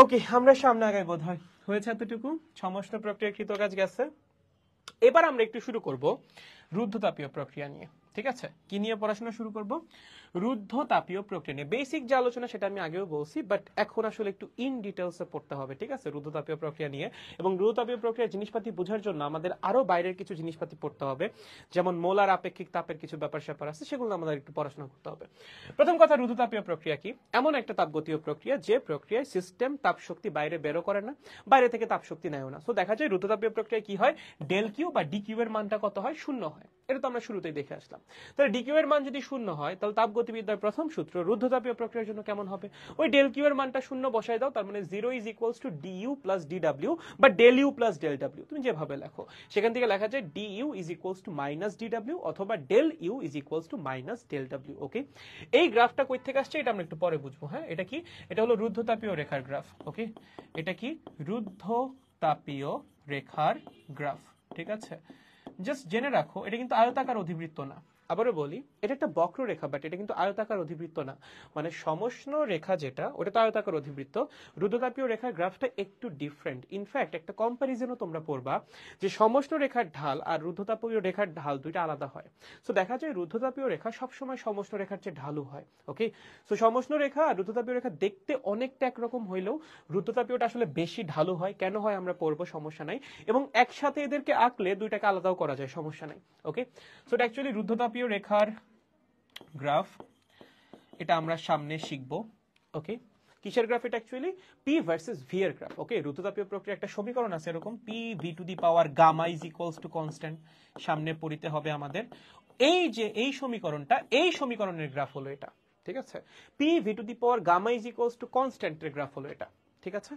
ওকে আমরা সামনে আগে বোধ হয় হয়েছে এতটুকু সমস্ত প্রক্রিয়া কৃতকাজ গেছে এবার আমরা একটু শুরু করব রুদ্ধতাপীয় প্রক্রিয়া নিয়ে ঠিক আছে কি নিয়ে পড়াশোনা শুরু করব রুদ্ধ তাপীয় প্রক্রিয়া নিয়ে বেসিক যে আলোচনা সেটা আমি আগেও বলছি বাট এখন আসলে একটু ইন ডিটেলসে পড়তে হবে ঠিক আছে রুদ্ধ তাপীয় প্রক্রিয়া নিয়ে এবং রুদ্ধ তাপীয় প্রক্রিয়ার জিনিসপাতি বোঝার জন্য আমাদের আরো বাইরের কিছু জিনিসপাতি পড়তে হবে যেমন মোলার আপেক্ষিক তাপের কিছু ব্যাপার স্যাপার আছে সেগুলো আমাদের একটু পড়াশোনা করতে হবে প্রথম কথা রুদ্ধ তাপীয় প্রক্রিয়া কি এমন একটা তাপগতীয় প্রক্রিয়া যে প্রক্রিয়ায় সিস্টেম তাপ শক্তি বাইরে বেরো করে না বাইরে থেকে তাপ শক্তি নেয় না সো দেখা যায় রুদ্ধ তাপীয় প্রক্রিয়া কি হয় ডেল কিউ বা ডি কিউ এর মানটা কত হয় শূন্য হয় এটা তো আমরা শুরুতেই দেখে আসলাম তাহলে ডি কিউ এর মান যদি শূন্য হয় তাহলে তাপগতীয় গতিবিদ্যার প্রথম সূত্র রুদ্ধতাপীয় প্রক্রিয়ার জন্য কেমন হবে ওই ডেল কিউ এর মানটা শূন্য বসায় দাও তার মানে zero is equals to D U plus D W বা del U plus del W তুমি যেভাবে লেখো সেখান থেকে লেখা যায় D U is equals to minus D W অথবা del U is equals to minus del W okay এই গ্রাফটা কই থেকে আসছে এটা আমরা একটু পরে বুঝবো হ্যাঁ এটা কি এটা হলো রুদ্ধতাপীয় রেখার গ্রাফ ওকে এটা কি রুদ্ধতাপীয় রেখার গ্রাফ ঠিক আছে জাস্ট জেনে রাখো এটা কিন্তু আয়তাকার অধিবৃত্ত না আবারও বলি এটা একটা বক্ররেখা বাট এটা কিন্তু আয়তাকার অধিবৃত্ত না মানে সমস্ন রেখা যেটা ওটা তো আয়তাকার অধিবৃত্ত রুদ্রতাপীয় রেখার গ্রাফটা একটু ডিফারেন্ট ইনফ্যাক্ট একটা কম্প্যারিজনও তোমরা পড়বা যে সমস্ন রেখার ঢাল আর রুদ্ধতাপীয় রেখার ঢাল দুইটা আলাদা হয় সো দেখা যায় রুদ্ধতাপীয় রেখা সবসময় সমস্ন রেখার চেয়ে ঢালু হয় ওকে সো সমস্ন রেখা আর রুদ্ধতাপীয় রেখা দেখতে অনেকটা একরকম হইলেও রুদ্ধতাপীয়টা আসলে বেশি ঢালু হয় কেন হয় আমরা পড়বো সমস্যা নাই এবং একসাথে এদেরকে আঁকলে দুইটাকে আলাদাও করা যায় সমস্যা নাই ওকে সো এটা অ্যাকচুয়ালি রুদ্ধতাপীয় উপরের রেখার গ্রাফ এটা আমরা সামনে শিখব ওকে কিসের গ্রাফ এটা অ্যাকচুয়ালি পি ভার্সেস ভি এর গ্রাফ ওকে ঋতুতাপীয় প্রক্রিয়া একটা সমীকরণ আছে এরকম P V to the power gamma is equals to constant সামনে পড়িতে হবে আমাদের এই যে এই সমীকরণটা এই সমীকরণের গ্রাফ হলো এটা ঠিক আছে P V to the power gamma is equals to কনস্ট্যান্টের গ্রাফ হলো এটা ঠিক আছে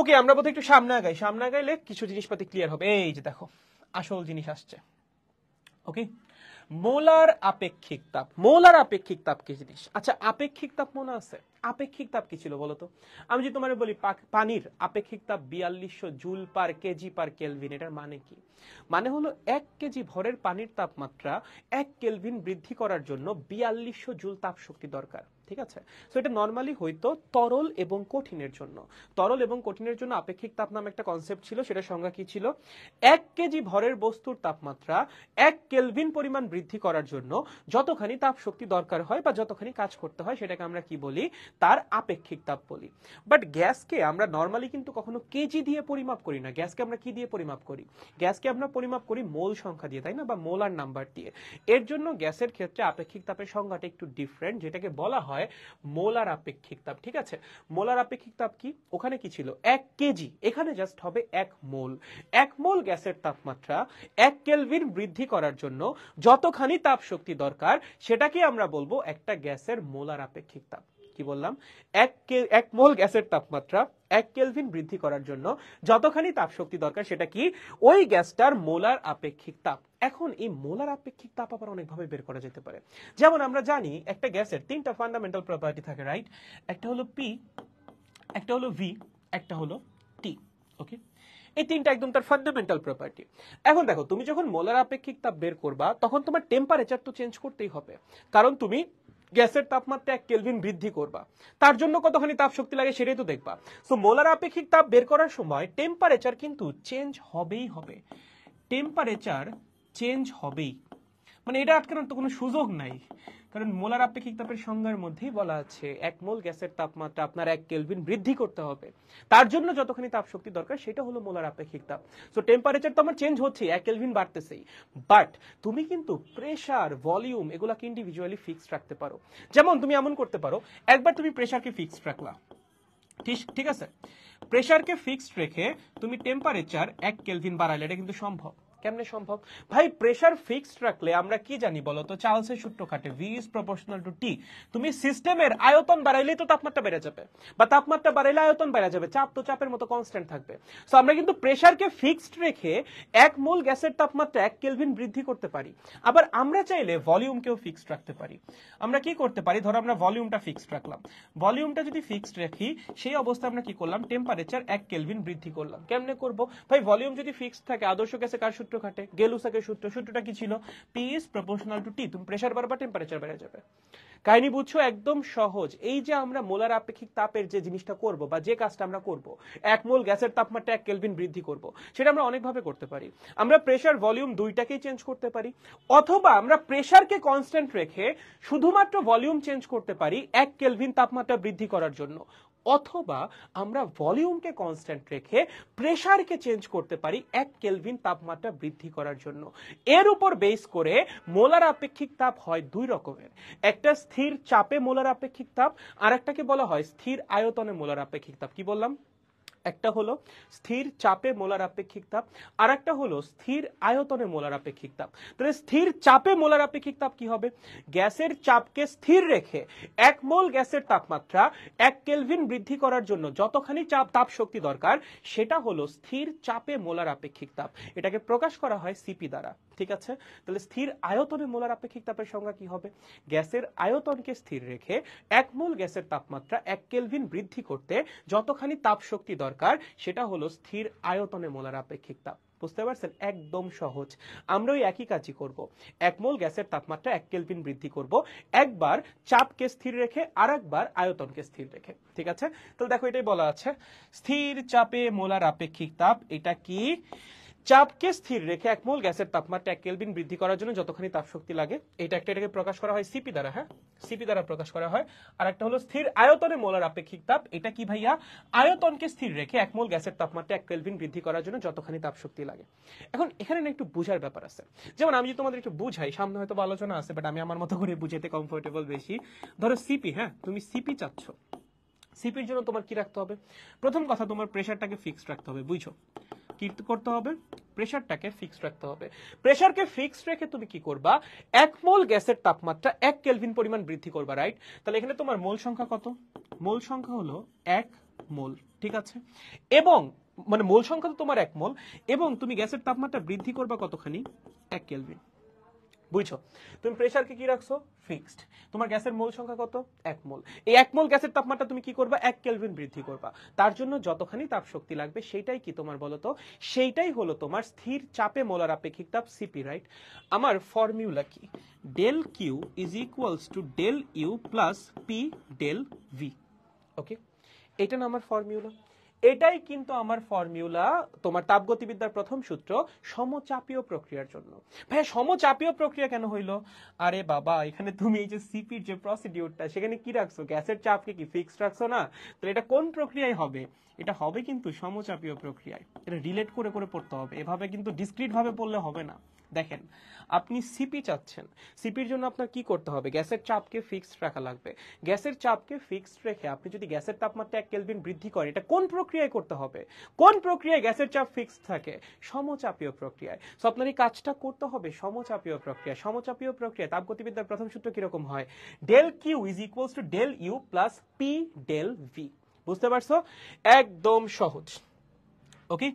ওকে আমরা বোধহয় একটু সামনে আগাই সামনে আগাইলে কিছু জিনিসপাতি ক্লিয়ার হবে এই যে দেখো আসল জিনিস আসছে ওকে মোলার আপেক্ষিক তাপ মোলার আপেক্ষিক তাপ কি জিনিস আচ্ছা আপেক্ষিক তাপ মনে আছে আপেক্ষিক তাপ কি ছিল বলতো আমি যদি তোমার বলি পানির আপেক্ষিক তাপ বিয়াল্লিশশো joule per KG per kelvin এটার মানে কি মানে হলো এক কেজি ভরের পানির তাপমাত্রা এক কেলভিন বৃদ্ধি করার জন্য বিয়াল্লিশশো জুল তাপ শক্তি দরকার ঠিক আছে সো এটা নর্মালি হইতো তরল এবং কঠিনের জন্য তরল এবং কঠিনের জন্য আপেক্ষিক তাপ নামে একটা কনসেপ্ট ছিল সেটা সংজ্ঞা কি ছিল এক কেজি ভরের বস্তুর তাপমাত্রা এক কেলভিন পরিমাণ বৃদ্ধি করার জন্য যতখানি তাপ শক্তি দরকার হয় বা যতখানি কাজ করতে হয় সেটাকে আমরা কি বলি তার আপেক্ষিক তাপ বলি বাট গ্যাসকে আমরা নর্মালি কিন্তু কখনো কেজি দিয়ে পরিমাপ করি না গ্যাসকে আমরা কি দিয়ে পরিমাপ করি গ্যাসকে আমরা পরিমাপ করি মোল সংখ্যা দিয়ে তাই না বা মোলার নাম্বার দিয়ে এর জন্য গ্যাসের ক্ষেত্রে আপেক্ষিক তাপের সংখ্যাটা একটু ডিফারেন্ট যেটাকে বলা হয় মোলার আপেক্ষিক তাপ ঠিক আছে মোলার আপেক্ষিক তাপ কি ওখানে কি ছিল এক কেজি এখানে জাস্ট হবে এক মোল এক মোল গ্যাসের তাপমাত্রা এক কেলভিন বৃদ্ধি করার জন্য যতখানি তাপ শক্তি দরকার সেটাকে আমরা বলবো একটা গ্যাসের মোলার আপেক্ষিক তাপ কি বললাম এক এক মোল গ্যাসের তাপমাত্রা এক কেলভিন বৃদ্ধি করার জন্য যতখানি তাপশক্তি দরকার সেটা কি ওই গ্যাসটার মোলার আপেক্ষিক তাপ এখন এই মোলার আপেক্ষিক তাপ আবার অনেকভাবে বের করা যেতে পারে যেমন আমরা জানি একটা গ্যাসের তিনটা ফান্ডামেন্টাল প্রপার্টি থাকে রাইট একটা হলো পি একটা হলো ভি একটা হলো টি ওকে এই তিনটা একদম তার ফান্ডামেন্টাল প্রপার্টি এখন দেখো তুমি যখন মোলার আপেক্ষিক তাপ বের করবা তখন তোমার টেম্পারেচার তো চেঞ্জ করতেই হবে কারণ তুমি গ্যাসের তাপমাত্রা এক কেলভিন বৃদ্ধি করবা তার জন্য কতখানি তাপ শক্তি লাগে সেটাই তো দেখবা সো মোলার আপেক্ষিক তাপ বের করার সময় টেম্পারেচার কিন্তু চেঞ্জ হবেই হবে টেম্পারেচার চেঞ্জ হবেই মানে এটা আটকানোর তো কোনো সুযোগ নাই কারণ মোলার আপেক্ষিক তাপের সংজ্ঞার মধ্যেই বলা আছে এক মোল গ্যাসের তাপমাত্রা আপনার এক কেলভিন বৃদ্ধি করতে হবে তার জন্য যতখানি তাপ শক্তি দরকার সেটা হলো মোলার আপেক্ষিক তাপ সো টেম্পারেচার তো আমার চেঞ্জ হচ্ছে এক কেলভিন বাড়তেছেই বাট তুমি কিন্তু প্রেশার ভলিউম এগুলাকে ইন্ডিভিজুয়ালি ফিক্সড রাখতে পারো যেমন তুমি এমন করতে পারো একবার তুমি প্রেশারকে ফিক্সড রাখলা ঠিক ঠিক আছে প্রেশারকে ফিক্সড রেখে তুমি টেম্পারেচার এক কেলভিন বাড়াইলে এটা কিন্তু সম্ভব কেমনে সম্ভব ভাই প্রেশার ফিক্সড রাখলে আমরা কি জানি বলো তো চার্লসের সূত্র কাটে V is proportional to T তুমি সিস্টেমের আয়তন বাড়াইলে তো তাপমাত্রা বেড়ে যাবে বা তাপমাত্রা বাড়াইলে আয়তন বেড়ে যাবে চাপ তো চাপের মতো কনস্ট্যান্ট থাকবে সো আমরা কিন্তু প্রেশারকে ফিক্সড রেখে এক মোল গ্যাসের তাপমাত্রা এক কেলভিন বৃদ্ধি করতে পারি আবার আমরা চাইলে ভলিউমকেও ফিক্সড রাখতে পারি আমরা কি করতে পারি ধরো আমরা ভলিউমটা ফিক্সড রাখলাম ভলিউমটা যদি ফিক্সড রাখি সেই অবস্থায় আমরা কি করলাম টেম্পারেচার এক কেলভিন বৃদ্ধি করলাম কেমনে করব ভাই ভলিউম যদি ফিক্সড থাকে আদর্শ গ্যাসে কার সূত্র খাটে গেলুসাকের সূত্র সূত্রটা কি ছিল P is proportional to T তুমি প্রেসার বাড়বা টেম্পারেচার বেড়ে যাবে কাহিনী বুঝছো একদম সহজ এই যে আমরা মোলার আপেক্ষিক তাপের যে জিনিসটা করব বা যে কাজটা আমরা করব এক মোল গ্যাসের তাপমাত্রা এক কেলভিন বৃদ্ধি করব সেটা আমরা অনেকভাবে করতে পারি আমরা প্রেসার ভলিউম দুইটাকেই চেঞ্জ করতে পারি অথবা আমরা প্রেসারকে কনস্ট্যান্ট রেখে শুধুমাত্র ভলিউম চেঞ্জ করতে পারি এক কেলভিন তাপমাত্রা বৃদ্ধি করার জন্য অথবা আমরা ভলিউমকে কনস্ট্যান্ট রেখে প্রেশারকে চেঞ্জ করতে পারি এক কেলভিন তাপমাত্রা বৃদ্ধি করার জন্য এর উপর বেস করে মোলার আপেক্ষিক তাপ হয় দুই রকমের একটা স্থির চাপে মোলার আপেক্ষিক তাপ আর একটাকে বলা হয় স্থির আয়তনে মোলার আপেক্ষিক তাপ কি বললাম একটা হলো স্থির চাপে মোলার আপেক্ষিক তাপ আর একটা হলো স্থির আয়তনে মোলার আপেক্ষিক তাপ তাহলে স্থির চাপে মোলার আপেক্ষিক তাপ কি হবে গ্যাসের চাপকে স্থির রেখে এক মোল গ্যাসের তাপমাত্রা এক কেলভিন বৃদ্ধি করার জন্য যতখানি চাপ তাপ শক্তি দরকার সেটা হলো স্থির চাপে মোলার আপেক্ষিক তাপ এটাকে প্রকাশ করা হয় সিপি দ্বারা ঠিক আছে তাহলে স্থির আয়তনে মোলার আপেক্ষিক তাপের সংজ্ঞা কি হবে গ্যাসের আয়তনকে স্থির রেখে এক মোল গ্যাসের তাপমাত্রা এক কেলভিন বৃদ্ধি করতে যতখানি তাপ শক্তি দরকার সেটা হলো স্থির আয়তনে মোলার আপেক্ষিক তাপ বুঝতে পারছেন একদম সহজ আমরা ওই একই কাজই করব এক মোল গ্যাসের তাপমাত্রা এক কেলভিন বৃদ্ধি করব একবার চাপকে স্থির রেখে আর একবার আয়তনকে স্থির রেখে ঠিক আছে তাহলে দেখো এটাই বলা আছে স্থির চাপে মোলার আপেক্ষিক তাপ এটা কি চাপকে স্থির রেখে এক মোল গ্যাসের তাপমাত্রা এক কেলভিন বৃদ্ধি করার জন্য যতখানি তাপশক্তি লাগে এটা একটা এটাকে প্রকাশ করা হয় সিপি দ্বারা হ্যাঁ সিপি দ্বারা প্রকাশ করা হয় আর একটা হলো স্থির আয়তনে মোলার আপেক্ষিক তাপ এটা কি ভাইয়া আয়তনকে স্থির রেখে এক মোল গ্যাসের তাপমাত্রা এক কেলভিন বৃদ্ধি করার জন্য যতখানি তাপশক্তি লাগে এখন এখানে না একটু বোঝার ব্যাপার আছে যেমন আমি যদি তোমাদের একটু বুঝাই সামনে হয়তো আলোচনা আছে বাট আমি আমার মতো করে বুঝাইতে কমফোর্টেবল বেশি ধরো সিপি হ্যাঁ তুমি সিপি চাচ্ছ সিপির জন্য তোমার কি রাখতে হবে প্রথম কথা তোমার প্রেশারটাকে ফিক্সড রাখতে হবে বুঝছো কি করতে হবে প্রেশারটাকে ফিক্সড রাখতে হবে প্রেশারকে ফিক্সড রেখে তুমি কি করবা এক মোল গ্যাসের তাপমাত্রা এক কেলভিন পরিমাণ বৃদ্ধি করবা রাইট তাহলে এখানে তোমার মোল সংখ্যা কত মোল সংখ্যা হলো এক মোল ঠিক আছে এবং মানে মোল সংখ্যা তো তোমার এক মোল এবং তুমি গ্যাসের তাপমাত্রা বৃদ্ধি করবা কতখানি এক কেলভিন বুঝছো তুমি প্রেসারকে কি রাখছো ফিক্সড তোমার গ্যাসের মোল সংখ্যা কত এক মোল এই এক মোল গ্যাসের তাপমাত্রা তুমি কি করবা এক কেলভিন বৃদ্ধি করবা তার জন্য যতখানি তাপ শক্তি লাগবে সেইটাই কি তোমার বলো তো সেইটাই হলো তোমার স্থির চাপে মোলার আপেক্ষিক তাপ সিপি রাইট আমার ফর্মুলা কি del Q is equals to del U plus P del V okay এটা না আমার ফর্মুলা এটাই কিন্তু আমার ফর্মুলা তোমার তাপগতিবিদ্যার প্রথম সূত্র সমচাপীয় প্রক্রিয়ার জন্য ভাই সমচাপীয় প্রক্রিয়া কেন হইলো আরে বাবা এখানে তুমি এই যে সিপির যে প্রসিডিউরটা সেখানে কি রাখছো গ্যাসের চাপকে কি ফিক্সড রাখছো না তো এটা কোন প্রক্রিয়ায় হবে এটা হবে কিন্তু সমচাপীয় প্রক্রিয়ায় এটা রিলেট করে করে পড়তে হবে এভাবে কিন্তু ডিসক্রিট ভাবে পড়লে হবে না দেখেন আপনি সিপি চাচ্ছেন সিপির জন্য আপনার কি করতে হবে গ্যাসের চাপকে ফিক্সড রাখা লাগবে গ্যাসের চাপকে ফিক্সড রেখে আপনি যদি গ্যাসের তাপমাত্রা এক কেলভিন বৃদ্ধি করেন এটা কোন প্রক্রিয়ায় করতে হবে কোন প্রক্রিয়ায় গ্যাসের চাপ ফিক্সড থাকে সমচাপীয় প্রক্রিয়ায় সো আপনার এই কাজটা করতে হবে সমচাপীয় প্রক্রিয়া সমচাপীয় প্রক্রিয়া তাপগতিবিদ্যার প্রথম সূত্র কিরকম হয় del Q is equals to del U plus P del V বুঝতে পারছো একদম সহজ ওকে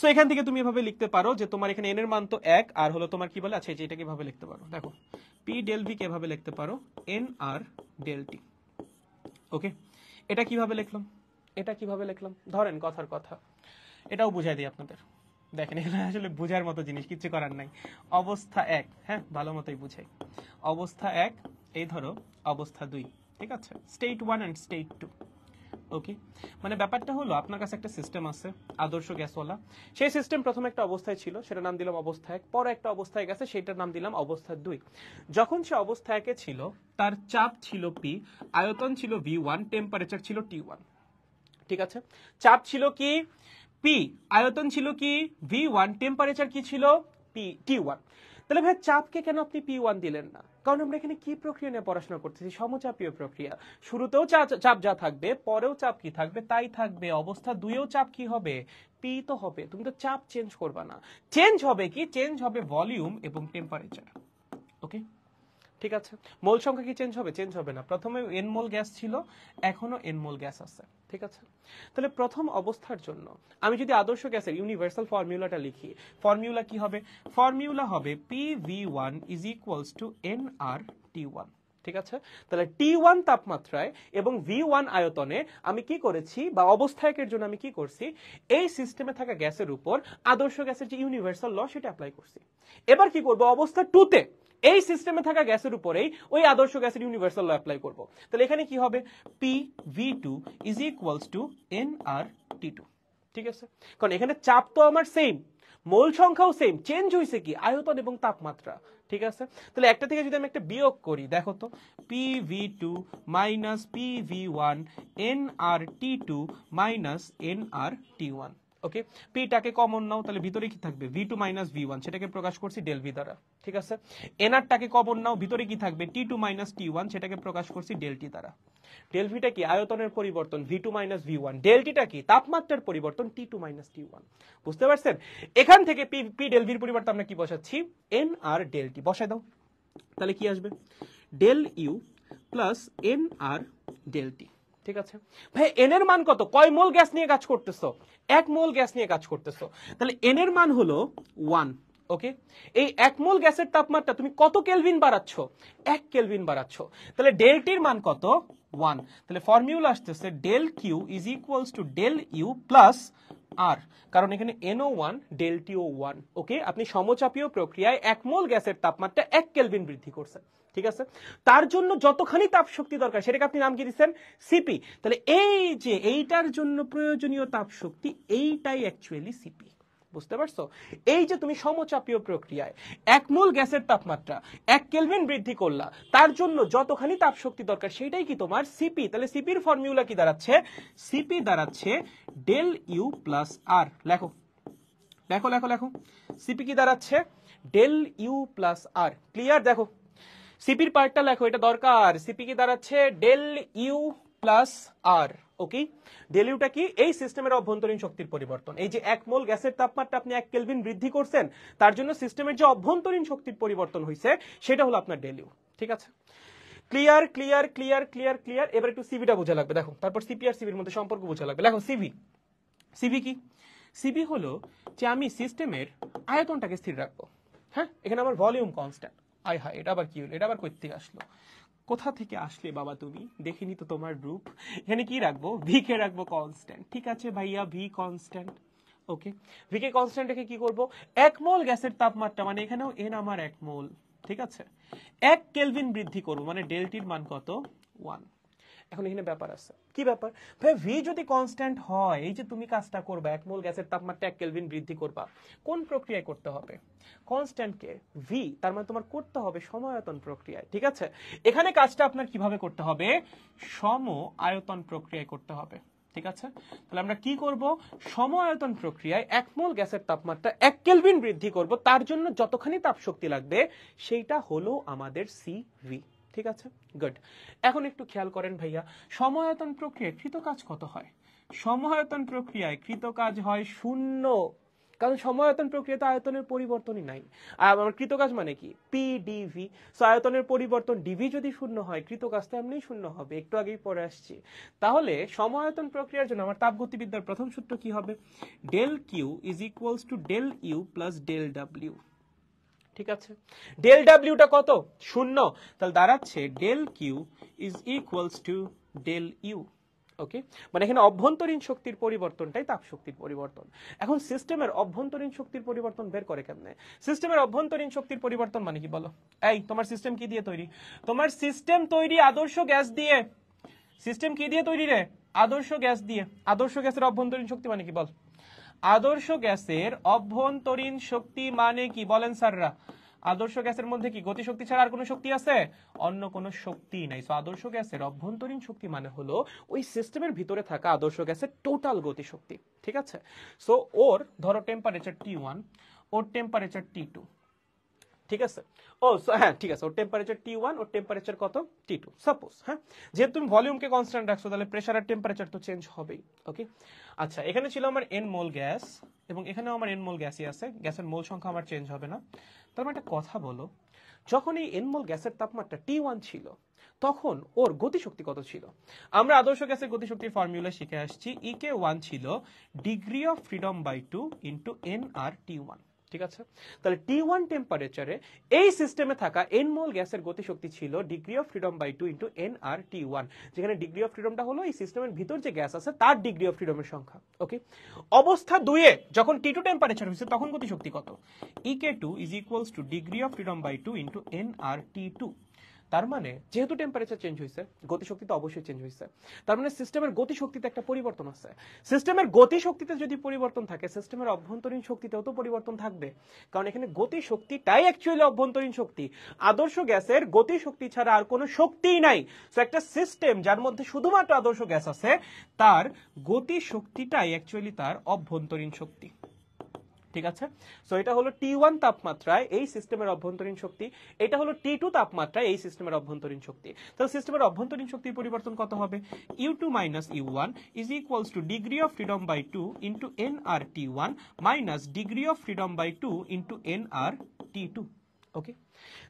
সো এখান থেকে তুমি এভাবে লিখতে পারো যে তোমার এখানে এন এর মান তো এক আর হলো তোমার কি বলে আচ্ছা এটাকে এভাবে লিখতে পারো দেখো পি ডেল ভি কেভাবে লিখতে পারো এন আর ডেল টি ওকে এটা কিভাবে লিখলাম এটা কিভাবে লিখলাম ধরেন কথার কথা এটাও বুঝাই দিই আপনাদের দেখেন এগুলো আসলে বোঝার মতো জিনিস কিছু করার নাই অবস্থা এক হ্যাঁ ভালো মতোই বুঝাই অবস্থা এক এই ধরো অবস্থা দুই ঠিক আছে state one and state two okay মানে ব্যাপারটা হলো আপনার কাছে একটা সিস্টেম আছে আদর্শ গ্যাসওয়ালা সেই সিস্টেম প্রথমে একটা অবস্থায় ছিল সেটা নাম দিলাম অবস্থা এক পরে একটা অবস্থায় গেছে সেটার নাম দিলাম অবস্থা দুই যখন সে অবস্থা একে ছিল তার চাপ ছিল পি আয়তন ছিল ভি ওয়ান টেম্পারেচার ছিল টি ওয়ান ঠিক আছে চাপ ছিল কি পি আয়তন ছিল কি ভি ওয়ান টেম্পারেচার কি ছিল পি টি ওয়ান তাহলে ভাই চাপকে কেন আপনি পি ওয়ান দিলেন না কারণ আমরা এখানে কি প্রক্রিয়া নিয়ে পড়াশোনা করতেছি সমচাপীয় প্রক্রিয়া শুরুতেও চাপ যা থাকবে পরেও চাপ কি থাকবে তাই থাকবে অবস্থা দুইও চাপ কি হবে পি তো হবে তুমি তো চাপ চেঞ্জ করবা না চেঞ্জ হবে কি চেঞ্জ হবে ভলিউম এবং টেম্পারেচার ওকে ঠিক আছে মোল সংখ্যা কি চেঞ্জ হবে চেঞ্জ হবে না প্রথমে এনমোল গ্যাস ছিল এখনো এনমোল গ্যাস আছে ঠিক আছে তাহলে প্রথম অবস্থার জন্য আমি যদি আদর্শ গ্যাসের ইউনিভার্সাল ফর্মুলাটা লিখি ফর্মুলা কি হবে ফর্মুলা হবে P V one is equals to N R T one ঠিক আছে তাহলে টি ওয়ান তাপমাত্রায় এবং ভি ওয়ান আয়তনে আমি কি করেছি বা অবস্থায়কের জন্য আমি কি করছি এই সিস্টেমে থাকা গ্যাসের উপর আদর্শ গ্যাসের যে ইউনিভার্সাল ল সেটা অ্যাপ্লাই করছি এবার কি করব অবস্থা টুতে তে এই সিস্টেমে থাকা গ্যাসের উপরেই ওই আদর্শ গ্যাসের ইউনিভার্সাল ল অ্যাপ্লাই করব তাহলে এখানে কি হবে P V two is equals to N R T two ঠিক আছে কারণ এখানে চাপ তো আমার সেম মোল সংখ্যাও সেম চেঞ্জ হয়েছে কি আয়তন এবং তাপমাত্রা ঠিক আছে তাহলে একটা থেকে যদি আমি একটা বিয়োগ করি দেখো তো P V two minus P V one N R T two minus N R T one okay পিটাকে কমন নাও তাহলে ভিতরে কি থাকবে V two minus V one সেটাকে প্রকাশ করছি ডেল ভি দ্বারা ঠিক আছে এনআরটাকে কমন নাও ভিতরে কি থাকবে T two minus T one সেটাকে প্রকাশ করছি ডেল টি দ্বারা ডেল কি আয়তনের পরিবর্তন V two minus V one del টিটা কি তাপমাত্রার পরিবর্তন T two minus T one বুঝতে পারছেন এখান থেকে পি পি ডেল ভির পরিবর্তে আমরা কি বসাচ্ছি এন আর ডেল টি বসাই দাও তাহলে কি আসবে del U plus N R del T ঠিক আছে ভাই এন এর মান কত কয় মোল গ্যাস নিয়ে কাজ করতেছো এক মোল গ্যাস নিয়ে কাজ করতেছো তাহলে এন এর মান হলো ওয়ান ওকে এই এক মোল গ্যাসের তাপমাত্রা তুমি কত কেলভিন বাড়াচ্ছ এক কেলভিন বাড়াচ্ছ তাহলে ডেলটির মান কত ওয়ান তাহলে ফর্মিউলা আসতেছে del Q is equals to del U plus R কারণ এখানে এনও ওয়ান ডেলটিও ওয়ান ওকে আপনি সমচাপীয় প্রক্রিয়ায় এক মোল গ্যাসের তাপমাত্রা এক কেলভিন বৃদ্ধি করছেন ঠিক আছে তার জন্য যতখানি তাপ শক্তি দরকার সেটাকে আপনি নাম কি দিচ্ছেন সিপি তাহলে এই যে এইটার জন্য প্রয়োজনীয় তাপ শক্তি এইটাই অ্যাকচুয়ালি সিপি বুঝতে পারছো এই যে তুমি সমচাপীয় প্রক্রিয়ায় এক মূল গ্যাসের তাপমাত্রা এক কেলভিন বৃদ্ধি করলা তার জন্য যতখানি তাপ শক্তি দরকার সেটাই কি তোমার সিপি তাহলে সিপির ফর্মুলা কি দাঁড়াচ্ছে সিপি দাঁড়াচ্ছে ডেল ইউ প্লাস আর লেখো লেখো লেখো লেখো সিপি কি দাঁড়াচ্ছে del U plus R clear দেখো সিপির পার্টটা লেখো এটা দরকার সিপি কি দাঁড়াচ্ছে del U plus R okay ডেলিউটা কি এই সিস্টেমের অভ্যন্তরীণ শক্তির পরিবর্তন এই যে এক মোল গ্যাসের তাপমাত্রা আপনি এক কেলভিন বৃদ্ধি করছেন তার জন্য সিস্টেমের যে অভ্যন্তরীণ শক্তির পরিবর্তন হয়েছে সেটা হলো আপনার ডেলিউ ঠিক আছে clear clear clear clear clear এবার একটু সিভিটা বোঝা লাগবে দেখো তারপর সিপি আর সিভির মধ্যে সম্পর্ক বোঝা লাগবে দেখো সিভি সিভি কি সিভি হলো যে আমি সিস্টেমের আয়তনটাকে স্থির রাখবো হ্যাঁ এখানে আমার ভলিউম কনস্ট্যান্ট আয় হায় এটা আবার কি হলো এটা আবার করতে আসলো কোথা থেকে আসলে বাবা তুমি দেখিনি তো তোমার রূপ এখানে কি রাখবো ভি কে রাখবো কনস্ট্যান্ট ঠিক আছে ভাইয়া ভি কনস্ট্যান্ট ওকে ভি কে কনস্ট্যান্ট রেখে কি করব এক মোল গ্যাসের তাপমাত্রা মানে এখানেও এন আমার এক মোল ঠিক আছে এক কেলভিন বৃদ্ধি করব মানে ডেলটির মান কত ওয়ান এখন এখানে ব্যাপার আছে কি ব্যাপার ভাই ভি যদি কনস্ট্যান্ট হয় এই যে তুমি কাজটা করবা এক মোল গ্যাসের তাপমাত্রা এক কেলভিন বৃদ্ধি করবা কোন প্রক্রিয়ায় করতে হবে কনস্ট্যান্টকে ভি তার মানে তোমার করতে হবে সমায়তন প্রক্রিয়ায় ঠিক আছে এখানে কাজটা আপনার কিভাবে করতে হবে সম আয়তন প্রক্রিয়ায় করতে হবে ঠিক আছে তাহলে আমরা কি করব আয়তন প্রক্রিয়ায় এক মোল গ্যাসের তাপমাত্রা এক কেলভিন বৃদ্ধি করব তার জন্য যতখানি তাপ শক্তি লাগবে সেইটা হলো আমাদের সিভি ঠিক আছে গুড এখন একটু খেয়াল করেন ভাইয়া সময়তন প্রক্রিয়ায় কৃত কাজ কত হয় সমায়তন প্রক্রিয়ায় কৃত কাজ হয় শূন্য কারণ সমায়তন প্রক্রিয়াতে আয়তনের পরিবর্তনই নাই আমার কৃতকাজ মানে কি পি ডিভি সো আয়তনের পরিবর্তন ডিভি যদি শূন্য হয় কৃতকাজ তো এমনিই শূন্য হবে একটু আগেই পরে আসছি তাহলে সমায়তন প্রক্রিয়ার জন্য আমার তাপগতিবিদ্যার প্রথম সূত্র কি হবে del Q is equals to del U plus del W ঠিক আছে ডেল ডাব্লিউটা কত শূন্য তাহলে দাঁড়াচ্ছে del Q is equals to del U okay মানে এখানে অভ্যন্তরীণ শক্তির পরিবর্তনটাই তাপ শক্তির পরিবর্তন এখন সিস্টেমের অভ্যন্তরীণ শক্তির পরিবর্তন বের করে কেমনে সিস্টেমের অভ্যন্তরীণ শক্তির পরিবর্তন মানে কি বলো এই তোমার সিস্টেম কি দিয়ে তৈরি তোমার সিস্টেম তৈরি আদর্শ গ্যাস দিয়ে সিস্টেম কি দিয়ে তৈরি রে আদর্শ গ্যাস দিয়ে আদর্শ গ্যাসের অভ্যন্তরীণ শক্তি মানে কি বল আদর্শ গ্যাসের অভ্যন্তরীণ শক্তি মানে কি বলেন স্যাররা আদর্শ গ্যাসের মধ্যে কি গতি শক্তি ছাড়া আর কোনো শক্তি আছে অন্য কোনো শক্তি নাই সো আদর্শ গ্যাসের অভ্যন্তরীণ শক্তি মানে হলো ওই সিস্টেমের ভিতরে থাকা আদর্শ গ্যাসের টোটাল গতি শক্তি ঠিক আছে সো ওর ধরো টেম্পারেচার টি ওয়ান ওর টেম্পারেচার টি টু ঠিক আছে ও হ্যাঁ ঠিক আছে ওর টেম্পারেচার টি ওয়ান ওর টেম্পারেচার কত টি টু সাপোজ হ্যাঁ যেহেতু তুমি ভলিউমকে কনস্ট্যান্ট রাখছো তাহলে প্রেশার আর টেম্পারেচার তো চেঞ্জ হবেই ওকে আচ্ছা এখানে ছিল আমার এন মোল গ্যাস এবং এখানেও আমার এন মোল গ্যাসই আছে গ্যাসের মোল সংখ্যা আমার চেঞ্জ হবে না তার মানে একটা কথা বলো যখন এই এন মোল গ্যাসের তাপমাত্রা টি ওয়ান ছিল তখন ওর গতিশক্তি কত ছিল আমরা আদর্শ গ্যাসের গতিশক্তির ফর্মুলা শিখে আসছি ই e কে ওয়ান ছিল degree of freedom by two into N R T one ঠিক আছে তাহলে টি ওয়ান টেম্পারেচারে এই সিস্টেমে থাকা এন মোল গ্যাসের গতিশক্তি ছিল degree of freedom by two into N R T one যেখানে ডিগ্রি অফ ফ্রিডমটা হলো এই সিস্টেমের ভিতর যে গ্যাস আছে তার ডিগ্রি অফ ফ্রিডমের সংখ্যা ওকে অবস্থা দুয়ে যখন টি টু টেম্পারেচার হয়েছে তখন গতিশক্তি কত E K two is equals to degree of freedom by two into N R T two তার মানে যেহেতু টেম্পারেচার চেঞ্জ হয়েছে গতিশক্তি তো অবশ্যই চেঞ্জ হয়েছে তার মানে সিস্টেমের গতিশক্তিতে একটা পরিবর্তন আছে সিস্টেমের গতিশক্তিতে যদি পরিবর্তন থাকে সিস্টেমের অভ্যন্তরীণ শক্তিতেও তো পরিবর্তন থাকবে কারণ এখানে গতিশক্তিটাই অ্যাকচুয়ালি অভ্যন্তরীণ শক্তি আদর্শ গ্যাসের গতিশক্তি ছাড়া আর কোনো শক্তিই নাই তো একটা সিস্টেম যার মধ্যে শুধুমাত্র আদর্শ গ্যাস আছে তার গতিশক্তিটাই অ্যাকচুয়ালি তার অভ্যন্তরীণ শক্তি ঠিক আছে সো এটা হলো টি ওয়ান তাপমাত্রায় এই সিস্টেমের অভ্যন্তরীণ শক্তি এটা হলো টি টু তাপমাত্রায় এই সিস্টেমের অভ্যন্তরীণ শক্তি তাহলে সিস্টেমের অভ্যন্তরীণ শক্তির পরিবর্তন কত হবে U two minus U one is equals to degree of freedom by two into N R T one minus degree of freedom by two into N R T two okay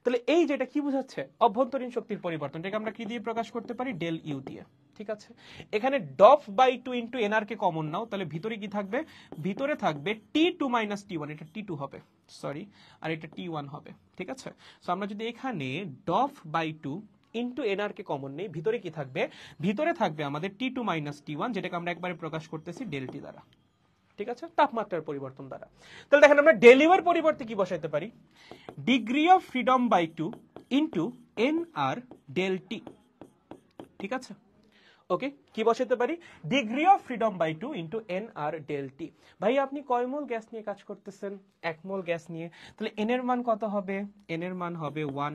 তাহলে এই যেটা কি বোঝাচ্ছে অভ্যন্তরীণ শক্তির পরিবর্তন এটাকে আমরা কি দিয়ে প্রকাশ করতে পারি ডেল ইউ দিয়ে ঠিক আছে এখানে ডফ বাই টু ইন্টু এনআরকে কমন নাও তাহলে ভিতরে কি থাকবে ভিতরে থাকবে T two minus T one এটা টি টু হবে সরি আর এটা টি ওয়ান হবে ঠিক আছে সো আমরা যদি এখানে ডফ বাই টু ইন্টু এনআরকে কমন নেই ভিতরে কি থাকবে ভিতরে থাকবে আমাদের T two minus T one যেটাকে আমরা একবারে প্রকাশ করতেছি ডেলটি দ্বারা ঠিক আছে তাপমাত্রার পরিবর্তন দ্বারা তাহলে দেখেন আমরা ডেলিভার পরিবর্তে কি বসাইতে পারি degree of freedom by two into N R del T ঠিক আছে ওকে কি বসাতে পারি degree of freedom by two into N R del T ভাই আপনি কয় মোল গ্যাস নিয়ে কাজ করতেছেন এক মোল গ্যাস নিয়ে তাহলে এন এর মান কত হবে এন এর মান হবে ওয়ান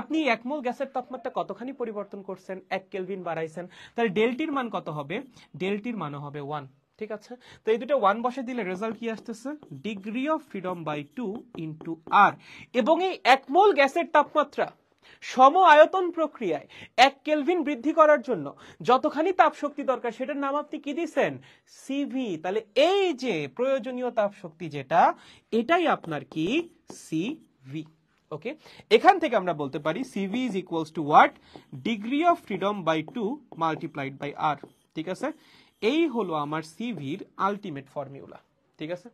আপনি এক মোল গ্যাসের তাপমাত্রা কতখানি পরিবর্তন করছেন এক কেলভিন বাড়াইছেন তাহলে ডেলটির মান কত হবে ডেলটির মানও হবে ওয়ান ঠিক আছে তো এই দুটো ওয়ান বসে দিলে রেজাল্ট কি আসতেছে degree of freedom by two into R এবং এই এক মোল গ্যাসের তাপমাত্রা সম আয়তন প্রক্রিয়ায় এক কেলভিন বৃদ্ধি করার জন্য যতখানি তাপশক্তি দরকার সেটার নাম আপনি কি দিচ্ছেন সিভি তাহলে এই যে প্রয়োজনীয় তাপশক্তি যেটা এটাই আপনার কি সিভি ওকে এখান থেকে আমরা বলতে পারি CV is equals to what degree of freedom by two multiplied by R ঠিক আছে এই হলো আমার সিভির আলটিমেট ফর্মিউলা ঠিক আছে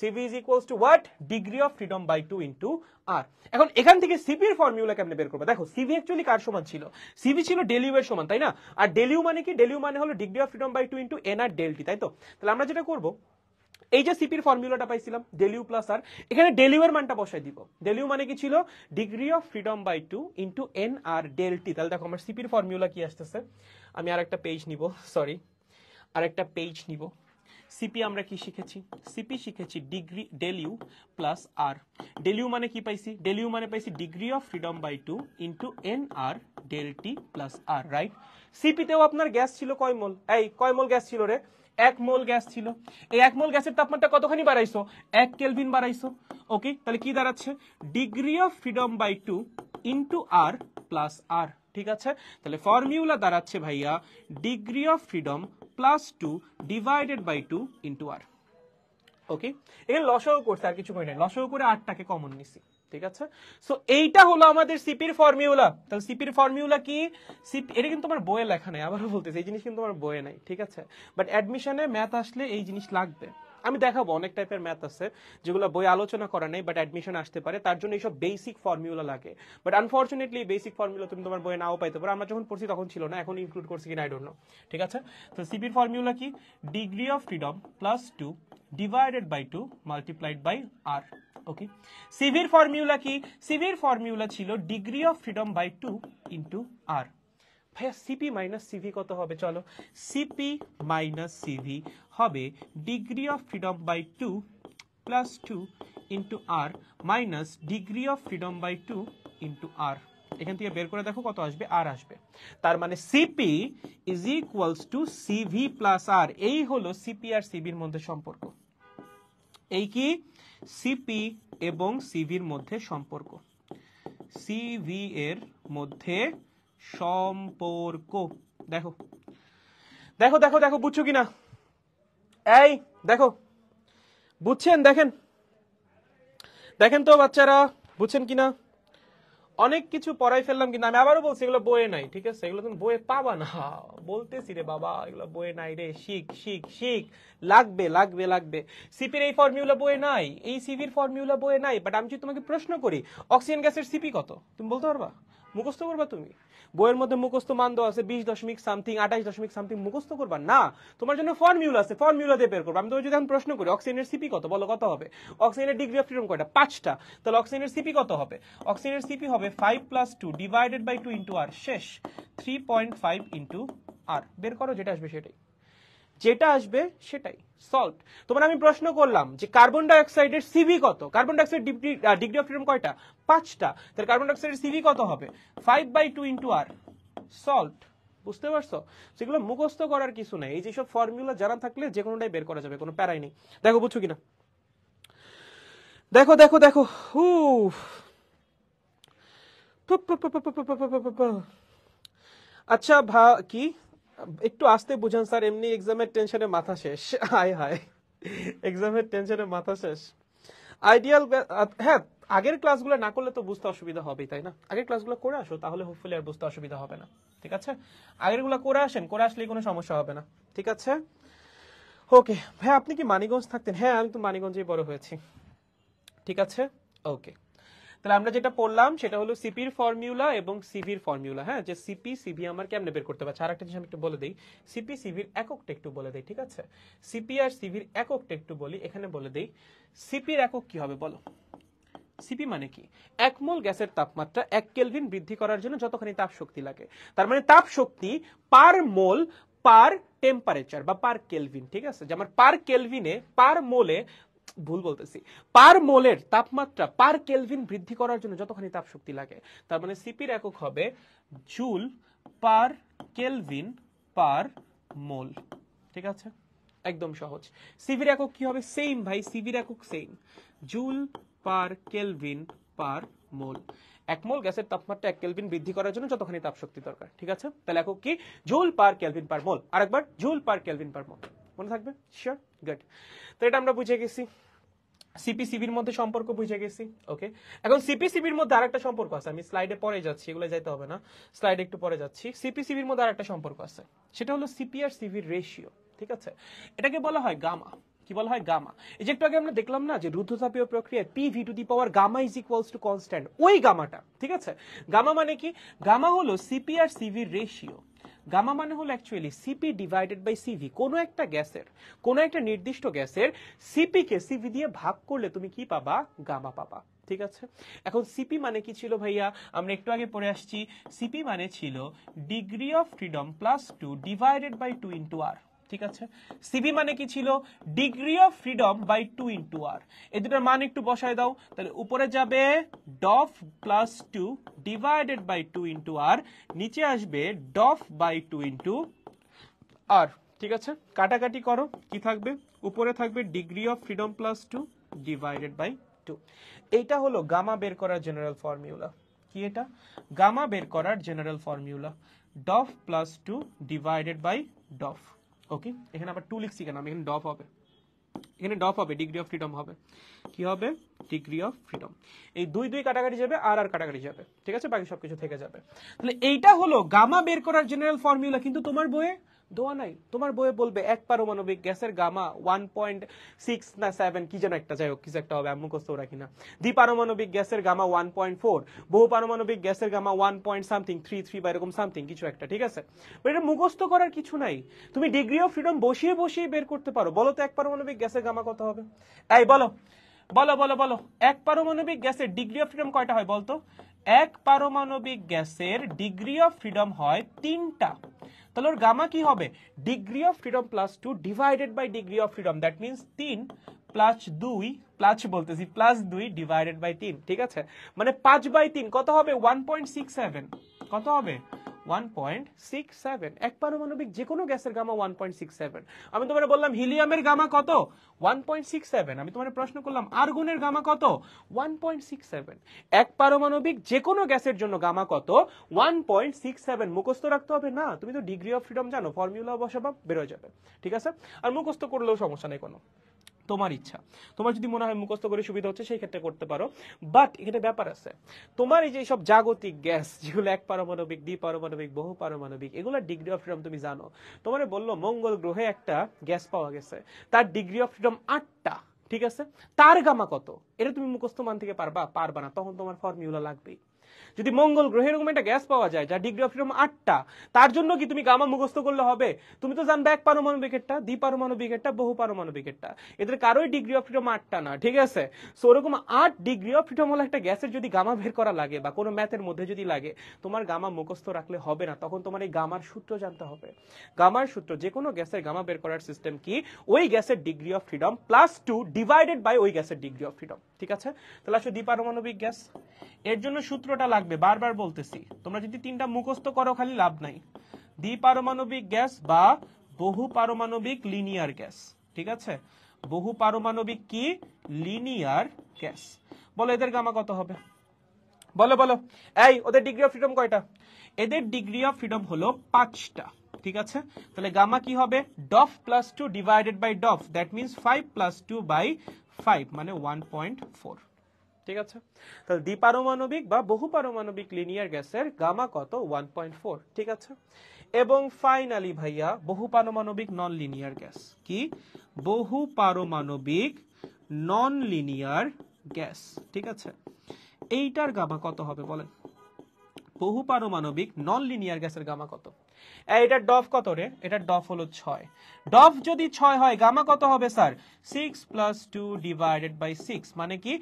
CV is equals to what degree of freedom by two into R এখন এখান থেকে সিভির ফর্মুলা কেমনে বের করবো দেখো সিভি অ্যাকচুয়ালি কার সমান ছিল সিভি ছিল ডেলিউ এর সমান তাই না আর ডেলিউ মানে কি ডেলিউ মানে হলো degree of freedom by two into N R del T তাই তো তাহলে আমরা যেটা করবো এই যে সিপির ফর্মুলাটা পাইছিলাম ডেলিউ প্লাস আর এখানে ডেলিউ এর মানটা বসাই দিব ডেলিউ মানে কি ছিল degree of freedom by two into N R del T তাহলে দেখো আমার সিপির ফর্মুলা কি আসতেছে আমি আর একটা পেজ নিব সরি আর একটা পেজ নিব সিপি আমরা কি শিখেছি সিপি শিখেছি ডিগ্রি ডেলিউ প্লাস আর ডেলিউ মানে কি পাইছি ডেলিউ মানে পাইছি degree of freedom by two into N R del T plus R right সিপিতেও আপনার গ্যাস ছিল কয় মোল এই কয় মোল গ্যাস ছিল রে এক মোল গ্যাস ছিল এই এক মোল গ্যাসের তাপমাত্রা কতখানি বাড়াইছো এক কেলভিন বাড়াইছো ওকে তাহলে কি দাঁড়াচ্ছে degree of freedom by two into R plus R ঠিক আছে তাহলে ফর্মিউলা দাঁড়াচ্ছে ভাইয়া degree of freedom plus two divided by two into R okay এর লসাও করছে আর কিছু করি নাই লসাও করে আটটাকে কমন নিছি ঠিক আছে সো এইটা হলো আমাদের সিপির ফর্মুলা তাহলে সিপির ফর্মিউলা কি সিপি এটা কিন্তু তোমার বইয়ে লেখা নাই আবারও বলতেছে এই জিনিস কিন্তু আমার বইয়ে নাই ঠিক আছে বাট অ্যাডমিশনে ম্যাথ আসলে এই জিনিস লাগবে আমি দেখাবো অনেক টাইপের ম্যাথ আছে যেগুলো বই আলোচনা করা নেই বাট অ্যাডমিশন আসতে পারে তার জন্য এইসব বেসিক ফর্মুলা লাগে বাট আনফর্চুনেটলি বেসিক ফর্মুলা তুমি তোমার বইয়ে নাও পাইতে পারো আমরা যখন পড়ছি তখন ছিল না এখন ইনক্লুড করছি কিনা আই নো ঠিক আছে তো সিপির ফর্মুলা কি degree of freedom plus two divided by two multiplied by R okay সিভির ফর্মুলা কি সিভির ফর্মুলা ছিল degree of freedom by two into R ভাইয়া সিপি মাইনাস সিভি কত হবে চলো সিপি মাইনাস সিভি হবে degree of freedom by two plus two into R minus degree of freedom by two into R এখান থেকে বের করে দেখো কত আসবে আর আসবে তার মানে CP is equals to CV plus R এই হলো সিপি আর সিবির মধ্যে সম্পর্ক এই কি সিপি এবং সিভির মধ্যে সম্পর্ক সিভি এর মধ্যে সম্পর্ক দেখো দেখো দেখো দেখো বুঝছো কিনা এই দেখো বুঝছেন দেখেন দেখেন তো বাচ্চারা বুঝছেন কিনা অনেক কিছু পড়াই ফেললাম কিন্তু আমি আবারও বলছি এগুলো বইয়ে নাই ঠিক আছে এগুলো তুমি বইয়ে পাবা না বলতেছি রে বাবা এগুলো বইয়ে নাই রে শিখ শিখ শিখ লাগবে লাগবে লাগবে সিপির এই ফর্মুলা বইয়ে নাই এই সিপির ফর্মুলা বইয়ে নাই বাট আমি যদি তোমাকে প্রশ্ন করি অক্সিজেন গ্যাসের সিপি কত তুমি বলতে পারবা মুখস্থ করবা তুমি বইয়ের মধ্যে মুখস্থ মান দেওয়া আছে বিশ দশমিক সামথিং আঠাশ দশমিক সামথিং মুখস্থ করবা না তোমার জন্য ফর্মিউলা আছে ফর্মিউলা দিয়ে বের করবো আমি তোমার যদি এখন প্রশ্ন করি অক্সিজেনের সিপি কত বলো কত হবে অক্সিজেনের ডিগ্রি অফ ফ্রিডম কয়টা পাঁচটা তাহলে অক্সিজেনের সিপি কত হবে অক্সিজেনের সিপি হবে five plus two divided by two into R শেষ three point five into R বের করো যেটা আসবে সেটাই যেটা আসবে সেটাই সল্ট তোমার আমি প্রশ্ন করলাম যে কার্বন ডাইঅক্সাইডের সিভি কত carbon dioxide degree degree of freedom কয়টা পাঁচটা তাহলে কার্বন ডাইঅক্সাইডের সিভি কত হবে five by two into R সল্ট বুঝতে পারছো সেগুলো মুখস্থ করার কিছু নেই এই যেসব ফর্মুলা জানা থাকলে যে কোনোটাই বের করা যাবে কোনো প্যারাই নেই দেখো বুঝছো কিনা দেখো দেখো দেখো হু আচ্ছা ভা কি একটু আসতে বুঝান স্যার এমনি এক্সামের টেনশনে মাথা শেষ হায় হায় এক্সামের টেনশনে মাথা শেষ আইডিয়াল হ্যাঁ আগের ক্লাসগুলো না করলে তো বুঝতে অসুবিধা হবেই তাই না আগের ক্লাসগুলো করে আসো তাহলে হোপফুলি আর বুঝতে অসুবিধা হবে না ঠিক আছে আগেরগুলো করে আসেন করে আসলে কোনো সমস্যা হবে না ঠিক আছে ওকে হ্যাঁ আপনি কি মানিগঞ্জ থাকতেন হ্যাঁ আমি তো মানিগঞ্জেই বড় হয়েছি ঠিক আছে ওকে তাহলে আমরা যেটা পড়লাম সেটা হলো সিপির ফর্মুলা এবং সিভির ফর্মুলা হ্যাঁ যে সিপি সিভি আমার কেমনে বের করতে পারছে আর একটা জিনিস আমি একটু বলে দিই সিপি সিভির এককটা একটু বলে দিই ঠিক আছে সিপি আর সিভির এককটা একটু বলি এখানে বলে দিই সিপির একক কি হবে বলো সিপি মানে কি এক মোল গ্যাসের তাপমাত্রা এক কেলভিন বৃদ্ধি করার জন্য যতখানি তাপ শক্তি লাগে তার মানে তাপ শক্তি পার মোল পার টেম্পারেচার বা পার কেলভিন ঠিক আছে যে আমার পার কেলভিনে পার মোলে ভুল বলতেছি পার মোলের তাপমাত্রা পার কেলভিন বৃদ্ধি করার জন্য যতখানি তাপ শক্তি লাগে তার মানে সিপির একক হবে জুল পার কেলভিন পার মোল ঠিক আছে একদম সহজ সিভির একক কি হবে সেম ভাই সিভির একক same joule per kelvin per mole এক মোল গ্যাসের তাপমাত্রা এক কেলভিন বৃদ্ধি করার জন্য যতখানি তাপ শক্তি দরকার ঠিক আছে তাহলে একক কি জুল পার কেলভিন পার মোল আরেকবার জুল পার কেলভিন পার মোল মনে থাকবে শিওর গুড তো এটা আমরা বুঝে গেছি সিপিসিবির মধ্যে সম্পর্ক বুঝে গেছি ওকে এখন সিপিসিবির মধ্যে আরেকটা সম্পর্ক আছে আমি স্লাইডে পরে যাচ্ছি এগুলো যাইতে হবে না স্লাইডে একটু পরে যাচ্ছি সিপিসিবির মধ্যে আরেকটা সম্পর্ক আছে সেটা হলো সিপি আর সিভির রেশিও ঠিক আছে এটাকে বলা হয় গামা কি বলা হয় গামা এই যে একটু আগে আমরা দেখলাম না যে রুদ্ধতাপীয় প্রক্রিয়ায় P V to the power gamma is equals to constant ওই গামাটা ঠিক আছে গামা মানে কি গামা হলো সিপি আর সিভির রেশিও গামা মানে হলো actually CP divided by CV কোনো একটা গ্যাসের কোনো একটা নির্দিষ্ট গ্যাসের সিপি কে সিভি দিয়ে ভাগ করলে তুমি কি পাবা গামা পাবা ঠিক আছে এখন সিপি মানে কি ছিল ভাইয়া আমরা একটু আগে পড়ে আসছি সিপি মানে ছিল degree of freedom plus two divided by two into আর ঠিক আছে সিবি মানে কি ছিল degree of freedom by two into আর এই দুটার মান একটু বসায় দাও তাহলে উপরে যাবে ডফ plus two divided by two into আর নিচে আসবে ডফ বাই টু ইন্টু আর ঠিক আছে কাটাকাটি করো কি থাকবে উপরে থাকবে degree of freedom plus two divided by two এইটা হলো গামা বের করার জেনারেল ফর্মিউলা কি এটা গামা বের করার general formula DOF plus two divided by DOF okay এখানে আবার টু লিখছি কেন আমি এখানে ডপ হবে এখানে ডপ হবে ডিগ্রি অফ ফ্রিডম হবে কি হবে ডিগ্রি অফ ফ্রিডম এই দুই দুই কাটাকাটি যাবে আর আর কাটাকাটি যাবে ঠিক আছে বাকি সবকিছু থেকে যাবে তাহলে এইটা হলো গামা বের করার জেনারেল ফর্মুলা কিন্তু তোমার বইয়ে দোয়া নাই তোমার বইয়ে বলবে এক পারমাণবিক গ্যাসের গামা ওয়ান পয়েন্ট সিক্স না সেভেন কি যেন একটা যাই হোক কিছু একটা হবে আমি কষ্ট রাখি না দ্বিপারমাণবিক গ্যাসের গামা ওয়ান পয়েন্ট ফোর বহু পারমাণবিক গ্যাসের gamma one point something three three বা এরকম সামথিং কিছু একটা ঠিক আছে এটা মুখস্থ করার কিছু নাই তুমি ডিগ্রি অফ ফ্রিডম বসিয়ে বসিয়ে বের করতে পারো বলো তো এক পারমাণবিক গ্যাসের গামা কত হবে এই বলো বলো বলো বলো এক পারমাণবিক গ্যাসের ডিগ্রি অফ ফ্রিডম কয়টা হয় বলতো এক পারমাণবিক গ্যাসের ডিগ্রি অফ ফ্রিডম হয় তিনটা তাহলে ওর গামা কি হবে degree of freedom plus two divided by degree of freedom that means তিন প্লাস দুই প্লাস বলতেছি প্লাস দুই ডিভাইডেড বাই তিন ঠিক আছে মানে পাঁচ বাই তিন কত হবে ওয়ান পয়েন্ট সিক্স সেভেন কত হবে ওয়ান পয়েন্ট সিক্স সেভেন এক পারমাণবিক যে কোনো গ্যাসের gamma one point six seven আমি তোমাদের বললাম হিলিয়ামের গামা কত ওয়ান পয়েন্ট সিক্স সেভেন আমি তোমাদের প্রশ্ন করলাম আর্গনের গামা কত ওয়ান পয়েন্ট সিক্স সেভেন এক পারমাণবিক যে কোনো গ্যাসের জন্য গামা কত ওয়ান পয়েন্ট সিক্স সেভেন মুখস্থ রাখতে হবে না তুমি তো ডিগ্রি অফ ফ্রিডম জানো ফর্মুলা বসাবা হয়ে যাবে ঠিক আছে আর মুখস্থ করলেও সমস্যা নেই কোনো তোমার ইচ্ছা তোমার যদি মনে হয় মুখস্থ করে সুবিধা হচ্ছে সেই ক্ষেত্রে করতে পারো বাট এখানে ব্যাপার আছে তোমার এই যে সব জাগতিক গ্যাস যেগুলো এক পারমাণবিক দ্বি পারমাণবিক বহু পারমাণবিক এগুলো ডিগ্রি অফ ফ্রিডম তুমি জানো তোমার বললো মঙ্গল গ্রহে একটা গ্যাস পাওয়া গেছে তার ডিগ্রি অফ ফ্রিডম আটটা ঠিক আছে তার গামা কত এটা তুমি মুখস্থ মান থেকে পারবা পারবা না তখন তোমার ফর্মুলা লাগবেই যদি মঙ্গল গ্রহে এরকম একটা গ্যাস পাওয়া যায় যা ডিগ্রি অফ ফ্রিডম আটটা তার জন্য কি তুমি গামা মুখস্থ করলে হবে তুমি তো জানবে এক পারমাণবিক একটা দ্বি পারমাণবিক একটা বহু পারমাণবিক একটা এদের কারোই ডিগ্রি অফ ফ্রিডম আটটা না ঠিক আছে সো ওরকম আট ডিগ্রি অফ ফ্রিডম হলো একটা গ্যাসের যদি গামা বের করা লাগে বা কোনো ম্যাথের মধ্যে যদি লাগে তোমার গামা মুখস্থ রাখলে হবে না তখন তোমার এই গামার সূত্র জানতে হবে গামার সূত্র যে কোনো গ্যাসের গামা বের করার সিস্টেম কি ওই গ্যাসের degree of freedom plus two divided by ওই গ্যাসের ডিগ্রি অফ ফ্রিডম ঠিক আছে তাহলে আসো দ্বিপারমাণবিক গ্যাস এর জন্য সূত্রটা লাগবে থাকবে বারবার বলতেছি তোমরা যদি তিনটা মুখস্থ করো খালি লাভ নাই দ্বিপারমাণবিক গ্যাস বা বহু পারমাণবিক লিনিয়ার গ্যাস ঠিক আছে বহু পারমাণবিক কি লিনিয়ার গ্যাস বলো এদের গামা কত হবে বলো বলো এই ওদের ডিগ্রি অফ ফ্রিডম কয়টা এদের ডিগ্রি অফ ফ্রিডম হলো পাঁচটা ঠিক আছে তাহলে গামা কি হবে DOF plus two divided by DOF that means five plus two by five মানে ওয়ান পয়েন্ট ফোর ঠিক আছে তাহলে দ্বিপারমাণবিক বা বহু পারমাণবিক লিনিয়ার গ্যাসের গামা কত ওয়ান পয়েন্ট ফোর ঠিক আছে এবং ফাইনালি ভাইয়া বহু পারমাণবিক নন লিনিয়ার গ্যাস কি বহু পারমাণবিক নন লিনিয়ার গ্যাস ঠিক আছে এইটার গামা কত হবে বলেন বহু পারমাণবিক নন লিনিয়ার গ্যাসের গামা কত এটা ডফ কত রে এটা ডফ হলো ছয় ডফ যদি ছয় হয় গামা কত হবে sir six plus two divided by six মানে কি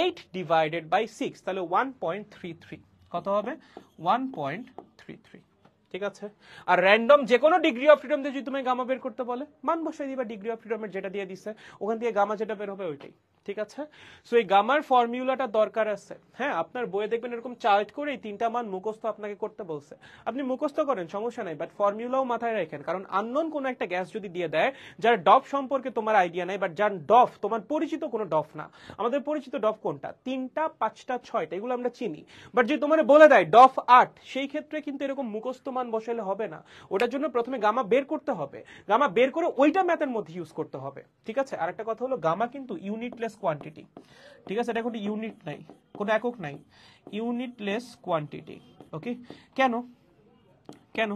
এইট ডিভাইডেড বাই সিক্স তাহলে ওয়ান পয়েন্ট থ্রি থ্রি কত হবে ওয়ান পয়েন্ট থ্রি থ্রি ঠিক আছে আর র্যান্ডম যে কোনো ডিগ্রি অফ ফ্রিডম দিয়ে যদি তুমি গামা বের করতে বলে মান বসাই দিবা ডিগ্রি অফ ফ্রিডমের যেটা দিয়ে দিছে ওখান থেকে গামা যেটা বের হবে ওইটাই ঠিক আছে সো এই গামার ফর্মুলাটা দরকার আছে হ্যাঁ আপনার বইয়ে দেখবেন এরকম চার্ট করে এই তিনটা মান মুখস্থ আপনাকে করতে বলছে আপনি মুখস্থ করেন সমস্যা নাই বাট ফর্মুলাও মাথায় রাখেন কারণ আননোন কোনো একটা গ্যাস যদি দিয়ে দেয় যার ডফ সম্পর্কে তোমার আইডিয়া নাই বাট যার ডফ তোমার পরিচিত কোনো ডফ না আমাদের পরিচিত ডফ কোনটা তিনটা পাঁচটা ছয়টা এগুলো আমরা চিনি বাট যদি তোমার বলে দেয় ডফ আট সেই ক্ষেত্রে কিন্তু এরকম মুখস্থ মান বসাইলে হবে না ওটার জন্য প্রথমে গামা বের করতে হবে গামা বের করে ওইটা ম্যাথের মধ্যে ইউজ করতে হবে ঠিক আছে আর একটা কথা হলো গামা কিন্তু ইউনিটলেস কোয়ান্টিটি ঠিক আছে এটা কোনো ইউনিট নাই কোনো একক নাই ইউনিটলেস কোয়ান্টিটি ওকে কেন কেন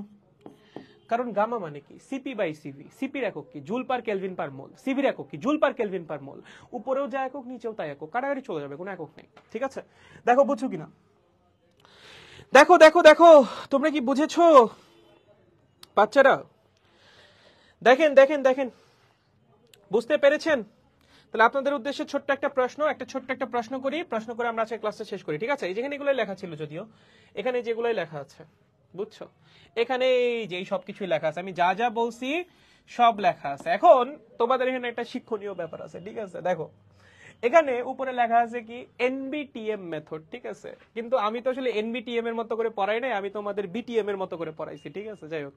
কারণ গামা মানে কি সিপি বাই সিভি সিপির একক কি জুল পার কেলভিন পার মোল সিভির একক কি জুল পার কেলভিন পার মোল উপরেও যা একক নিচেও তাই একক কাটাকাটি চলে যাবে কোনো একক নেই ঠিক আছে দেখো বুঝছো কিনা দেখো দেখো দেখো তোমরা কি বুঝেছো বাচ্চারা দেখেন দেখেন দেখেন বুঝতে পেরেছেন তাহলে আপনাদের উদ্দেশ্যে ছোট্ট একটা প্রশ্ন একটা ছোট্ট একটা প্রশ্ন করি প্রশ্ন করে আমরা ক্লাসটা শেষ করি ঠিক আছে যেখানে এগুলোই লেখা ছিল যদিও এখানে যেগুলোই লেখা আছে বুঝছো এখানে এই যে সব কিছুই লেখা আছে আমি যা যা বলছি সব লেখা আছে এখন তোমাদের এখানে একটা শিক্ষণীয় ব্যাপার আছে ঠিক আছে দেখো এখানে উপরে লেখা আছে কি এনবিটিএম মেথড ঠিক আছে কিন্তু আমি তো আসলে এনবিটিএম এর মতো করে পড়াই নাই আমি তোমাদের বিটিএম এর মতো করে পড়াইছি ঠিক আছে যাই হোক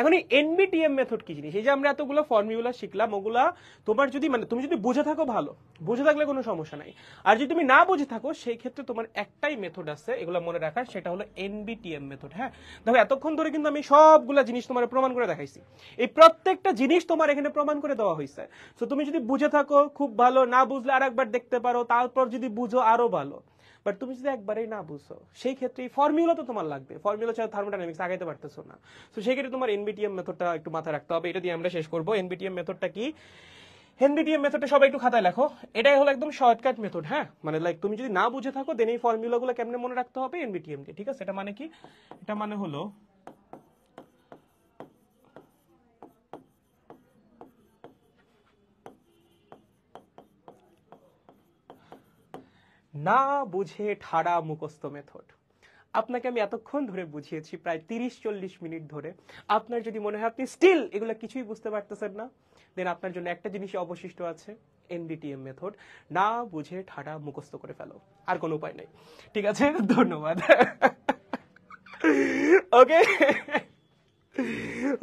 এখন এই এনবিটিএম মেথড কি জিনিস এই যে আমরা এতগুলো ফর্মুলা শিখলাম ওগুলা তোমার যদি মানে তুমি যদি বুঝে থাকো ভালো বুঝে থাকলে কোনো সমস্যা নাই আর যদি তুমি না বুঝে থাকো সেই ক্ষেত্রে তোমার একটাই মেথড আছে এগুলো মনে রাখার সেটা হলো এনবিটিএম মেথড হ্যাঁ দেখো এতক্ষণ ধরে কিন্তু আমি সবগুলা জিনিস তোমার প্রমাণ করে দেখাইছি এই প্রত্যেকটা জিনিস তোমার এখানে প্রমাণ করে দেওয়া হয়েছে তো তুমি যদি বুঝে থাকো খুব ভালো না বুঝলে আর একবার দেখতে পারো তারপর যদি বুঝো আরো ভালো বাট তুমি যদি একবারেই না বুঝো সেই ক্ষেত্রে ফর্মুলা তো তোমার লাগবে ফর্মুলা ছাড়া থার্মোডাইনামিক্স আগাইতে পারতেছো না তো সেই ক্ষেত্রে তোমার এনবিটিএম মেথডটা একটু মাথায় রাখতে হবে এটা দিয়ে আমরা শেষ করবো এনবিটিএম মেথডটা কি এনবিটিএম মেথডটা সবাই একটু খাতায় লেখো এটাই হলো একদম শর্টকাট মেথড হ্যাঁ মানে লাইক তুমি যদি না বুঝে থাকো দেন এই ফর্মুলাগুলো কেমনে মনে রাখতে হবে এনবিটিএম দিয়ে ঠিক আছে এটা মানে কি এটা মানে হলো না বুঝে ঠাড়া মুখস্থ মেথড আপনাকে আমি এতক্ষণ ধরে বুঝিয়েছি প্রায় তিরিশ চল্লিশ মিনিট ধরে আপনার যদি মনে হয় আপনি স্টিল এগুলো কিছুই বুঝতে পারতেছেন না দেন আপনার জন্য একটা জিনিস অবশিষ্ট আছে এনডিটিএম মেথড না বুঝে ঠাড়া মুখস্থ করে ফেলো আর কোনো উপায় নেই ঠিক আছে ধন্যবাদ ওকে *laughs*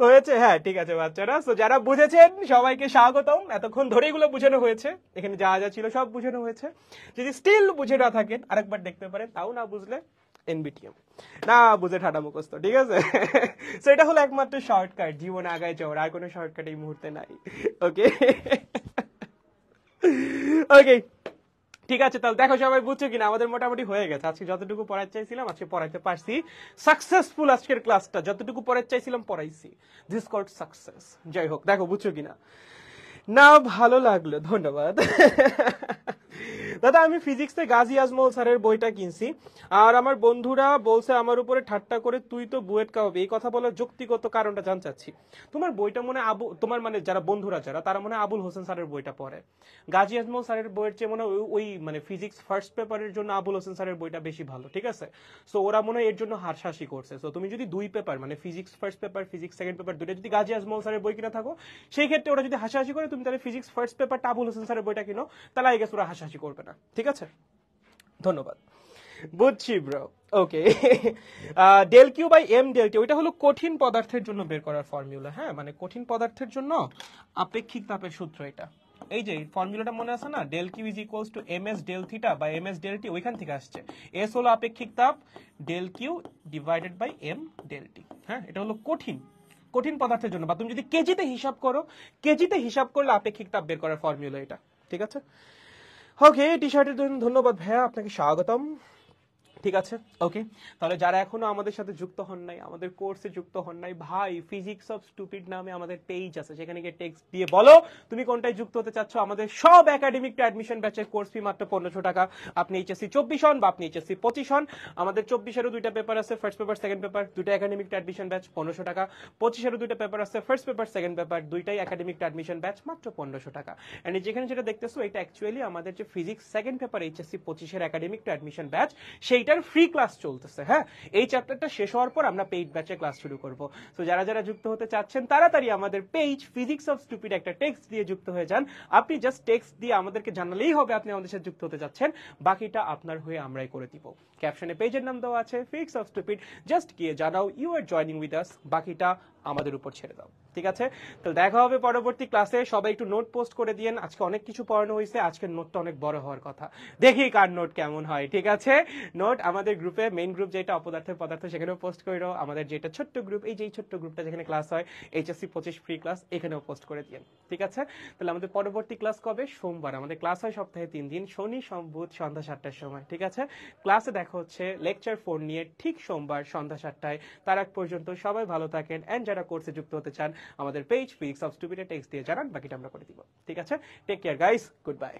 হয়েছে হ্যাঁ ঠিক আছে বাচ্চারা তো যারা বুঝেছেন সবাইকে স্বাগতম এতক্ষণ ধরে এগুলো বুঝানো হয়েছে এখানে যা যা ছিল সব বুঝানো হয়েছে যদি স্টিল বুঝে না থাকেন আরেকবার দেখতে পারেন তাও না বুঝলে এনবিটিএম না বুঝে ঠাটা মুখস্থ ঠিক আছে সো *laughs* এটা হলো একমাত্র শর্টকাট জীবন আগায় যাওয়ার আর কোনো শর্টকাট এই মুহূর্তে নাই ওকে ওকে *laughs* ঠিক আছে তাহলে দেখো সবাই বুঝছো কিনা আমাদের মোটামুটি হয়ে গেছে আজকে যতটুকু পড়াতে চাইছিলাম আজকে পড়াইতে পারছি সাকসেসফুল আজকের ক্লাসটা যতটুকু পড়াতে চাইছিলাম পড়াইছি দিস কল্ড সাকসেস যাই হোক দেখো বুঝছো কিনা না ভালো লাগলো ধন্যবাদ *laughs* দাদা আমি ফিজিক্সে গাজী আজমল স্যারের বইটা কিনছি আর আমার বন্ধুরা বলছে আমার উপরে ঠাট্টা করে তুই তো বুয়েট খাওয়াবি এই কথা বলার যুক্তিগত কারণটা জানতে চাচ্ছি তোমার বইটা মনে আবু তোমার মানে যারা বন্ধুরা যারা তারা মনে আবুল হোসেন স্যারের বইটা পড়ে গাজী আজমল স্যারের বইয়ের চেয়ে মনে ওই মানে ফিজিক্স ফার্স্ট পেপারের জন্য আবুল হোসেন স্যারের বইটা বেশি ভালো ঠিক আছে সো ওরা মনে এর জন্য হাসাহাসি করছে সো তুমি যদি দুই পেপার মানে physics first paper physics second paper দুটো যদি গাজী আজমল স্যারের বই কিনে থাকো সেই ক্ষেত্রে ওরা যদি হাসাহাসি করে তুমি তাহলে ফিজিক্স ফার্স্ট পেপারটা আবুল হোসেন স্যারের বইটা কিনো তাহলে আগে ওরা হাসাহাসি করবে না ঠিক আছে ধন্যবাদ বুঝছি bro okay del Q by M del Q ওইটা হলো কঠিন পদার্থের জন্য বের করার ফর্মুলা হ্যাঁ মানে কঠিন পদার্থের জন্য আপেক্ষিক তাপের সূত্র এটা এই যে ফর্মুলাটা মনে আছে না del Q is equals to M S del theta বা এম এস ডেল টি ওইখান থেকে আসছে এস হলো আপেক্ষিক তাপ del Q divided by M del T হ্যাঁ এটা হলো কঠিন কঠিন পদার্থের জন্য বা তুমি যদি কেজিতে হিসাব করো কেজিতে হিসাব করলে আপেক্ষিক তাপ বের করার ফর্মুলা এটা ঠিক আছে ओके टी शार्टर धन्यवाद भैया आपके स्वागतम ঠিক আছে ওকে তাহলে যারা এখনো আমাদের সাথে যুক্ত হন নাই আমাদের কোর্সে যুক্ত হন নাই ভাই ফিজিক্স অফ স্টুপিড নামে আমাদের পেজ আছে সেখানে গিয়ে টেক্সট দিয়ে বলো তুমি কোনটায় যুক্ত হতে চাচ্ছ আমাদের সব একাডেমিক টু অ্যাডমিশন ব্যাচের কোর্স ফি মাত্র পনেরোশো টাকা আপনি এইচএসসি চব্বিশ হন বা আপনি এইচএসসি পঁচিশ হন আমাদের চব্বিশেরও দুইটা পেপার আছে ফার্স্ট পেপার সেকেন্ড পেপার দুইটা একাডেমিক টু অ্যাডমিশন ব্যাচ পনেরোশো টাকা পঁচিশেরও দুইটা পেপার আছে ফার্স্ট পেপার সেকেন্ড পেপার দুইটাই একাডেমিক টু অ্যাডমিশন ব্যাচ মাত্র পনেরোশো টাকা অ্যান্ড যেখানে যেটা দেখতেছো এটা অ্যাকচুয়ালি আমাদের যে ফিজিক্স সেকেন্ড পেপার এইচএসসি পঁচিশের একাডেমিক টু অ্যাডমিশন ব্যাচ সেই এটার ফ্রি ক্লাস চলতেছে হ্যাঁ এই চ্যাপ্টারটা শেষ হওয়ার পর আমরা পেইড ব্যাচে ক্লাস শুরু করব তো যারা যারা যুক্ত হতে চাচ্ছেন তাড়াতাড়ি আমাদের পেজ ফিজিক্স অফ স্টুপিড একটা টেক্সট দিয়ে যুক্ত হয়ে যান আপনি জাস্ট টেক্সট দিয়ে আমাদেরকে জানালেই হবে আপনি আমাদের সাথে যুক্ত হতে চাচ্ছেন বাকিটা আপনার হয়ে আমরাই করে দিব ক্যাপশনে পেজের নাম দেওয়া আছে ফিজিক্স অফ স্টুপিড জাস্ট গিয়ে জানাও you are joining with us বাকিটা আমাদের উপর ছেড়ে দাও ঠিক আছে তাহলে দেখা হবে পরবর্তী ক্লাসে সবাই একটু নোট পোস্ট করে দিয়েন আজকে অনেক কিছু পড়ানো হয়েছে আজকের নোটটা অনেক বড় হওয়ার কথা দেখি কার নোট কেমন হয় ঠিক আছে নোট আমাদের গ্রুপে মেইন গ্রুপ যেটা অপদার্থের পদার্থ সেখানেও পোস্ট দাও আমাদের যেটা ছোট্ট গ্রুপ এই যে ছোট্ট গ্রুপটা যেখানে ক্লাস হয় এইচএসসি পঁচিশ ফ্রি ক্লাস এখানেও পোস্ট করে দিয়েন ঠিক আছে তাহলে আমাদের পরবর্তী ক্লাস কবে সোমবার আমাদের ক্লাস হয় সপ্তাহে তিন দিন শনি সম্বুধ সন্ধ্যা সাতটার সময় ঠিক আছে ক্লাসে দেখা হচ্ছে লেকচার ফোন নিয়ে ঠিক সোমবার সন্ধ্যা সাতটায় তার আগ পর্যন্ত সবাই ভালো থাকেন অ্যান্ড যারা কোর্সে যুক্ত হতে চান আমাদের পেজ ফিক্স অফ স্টুপিডের টেক্সট দিয়ে জানান বাকিটা আমরা করে দিব ঠিক আছে take care guys good by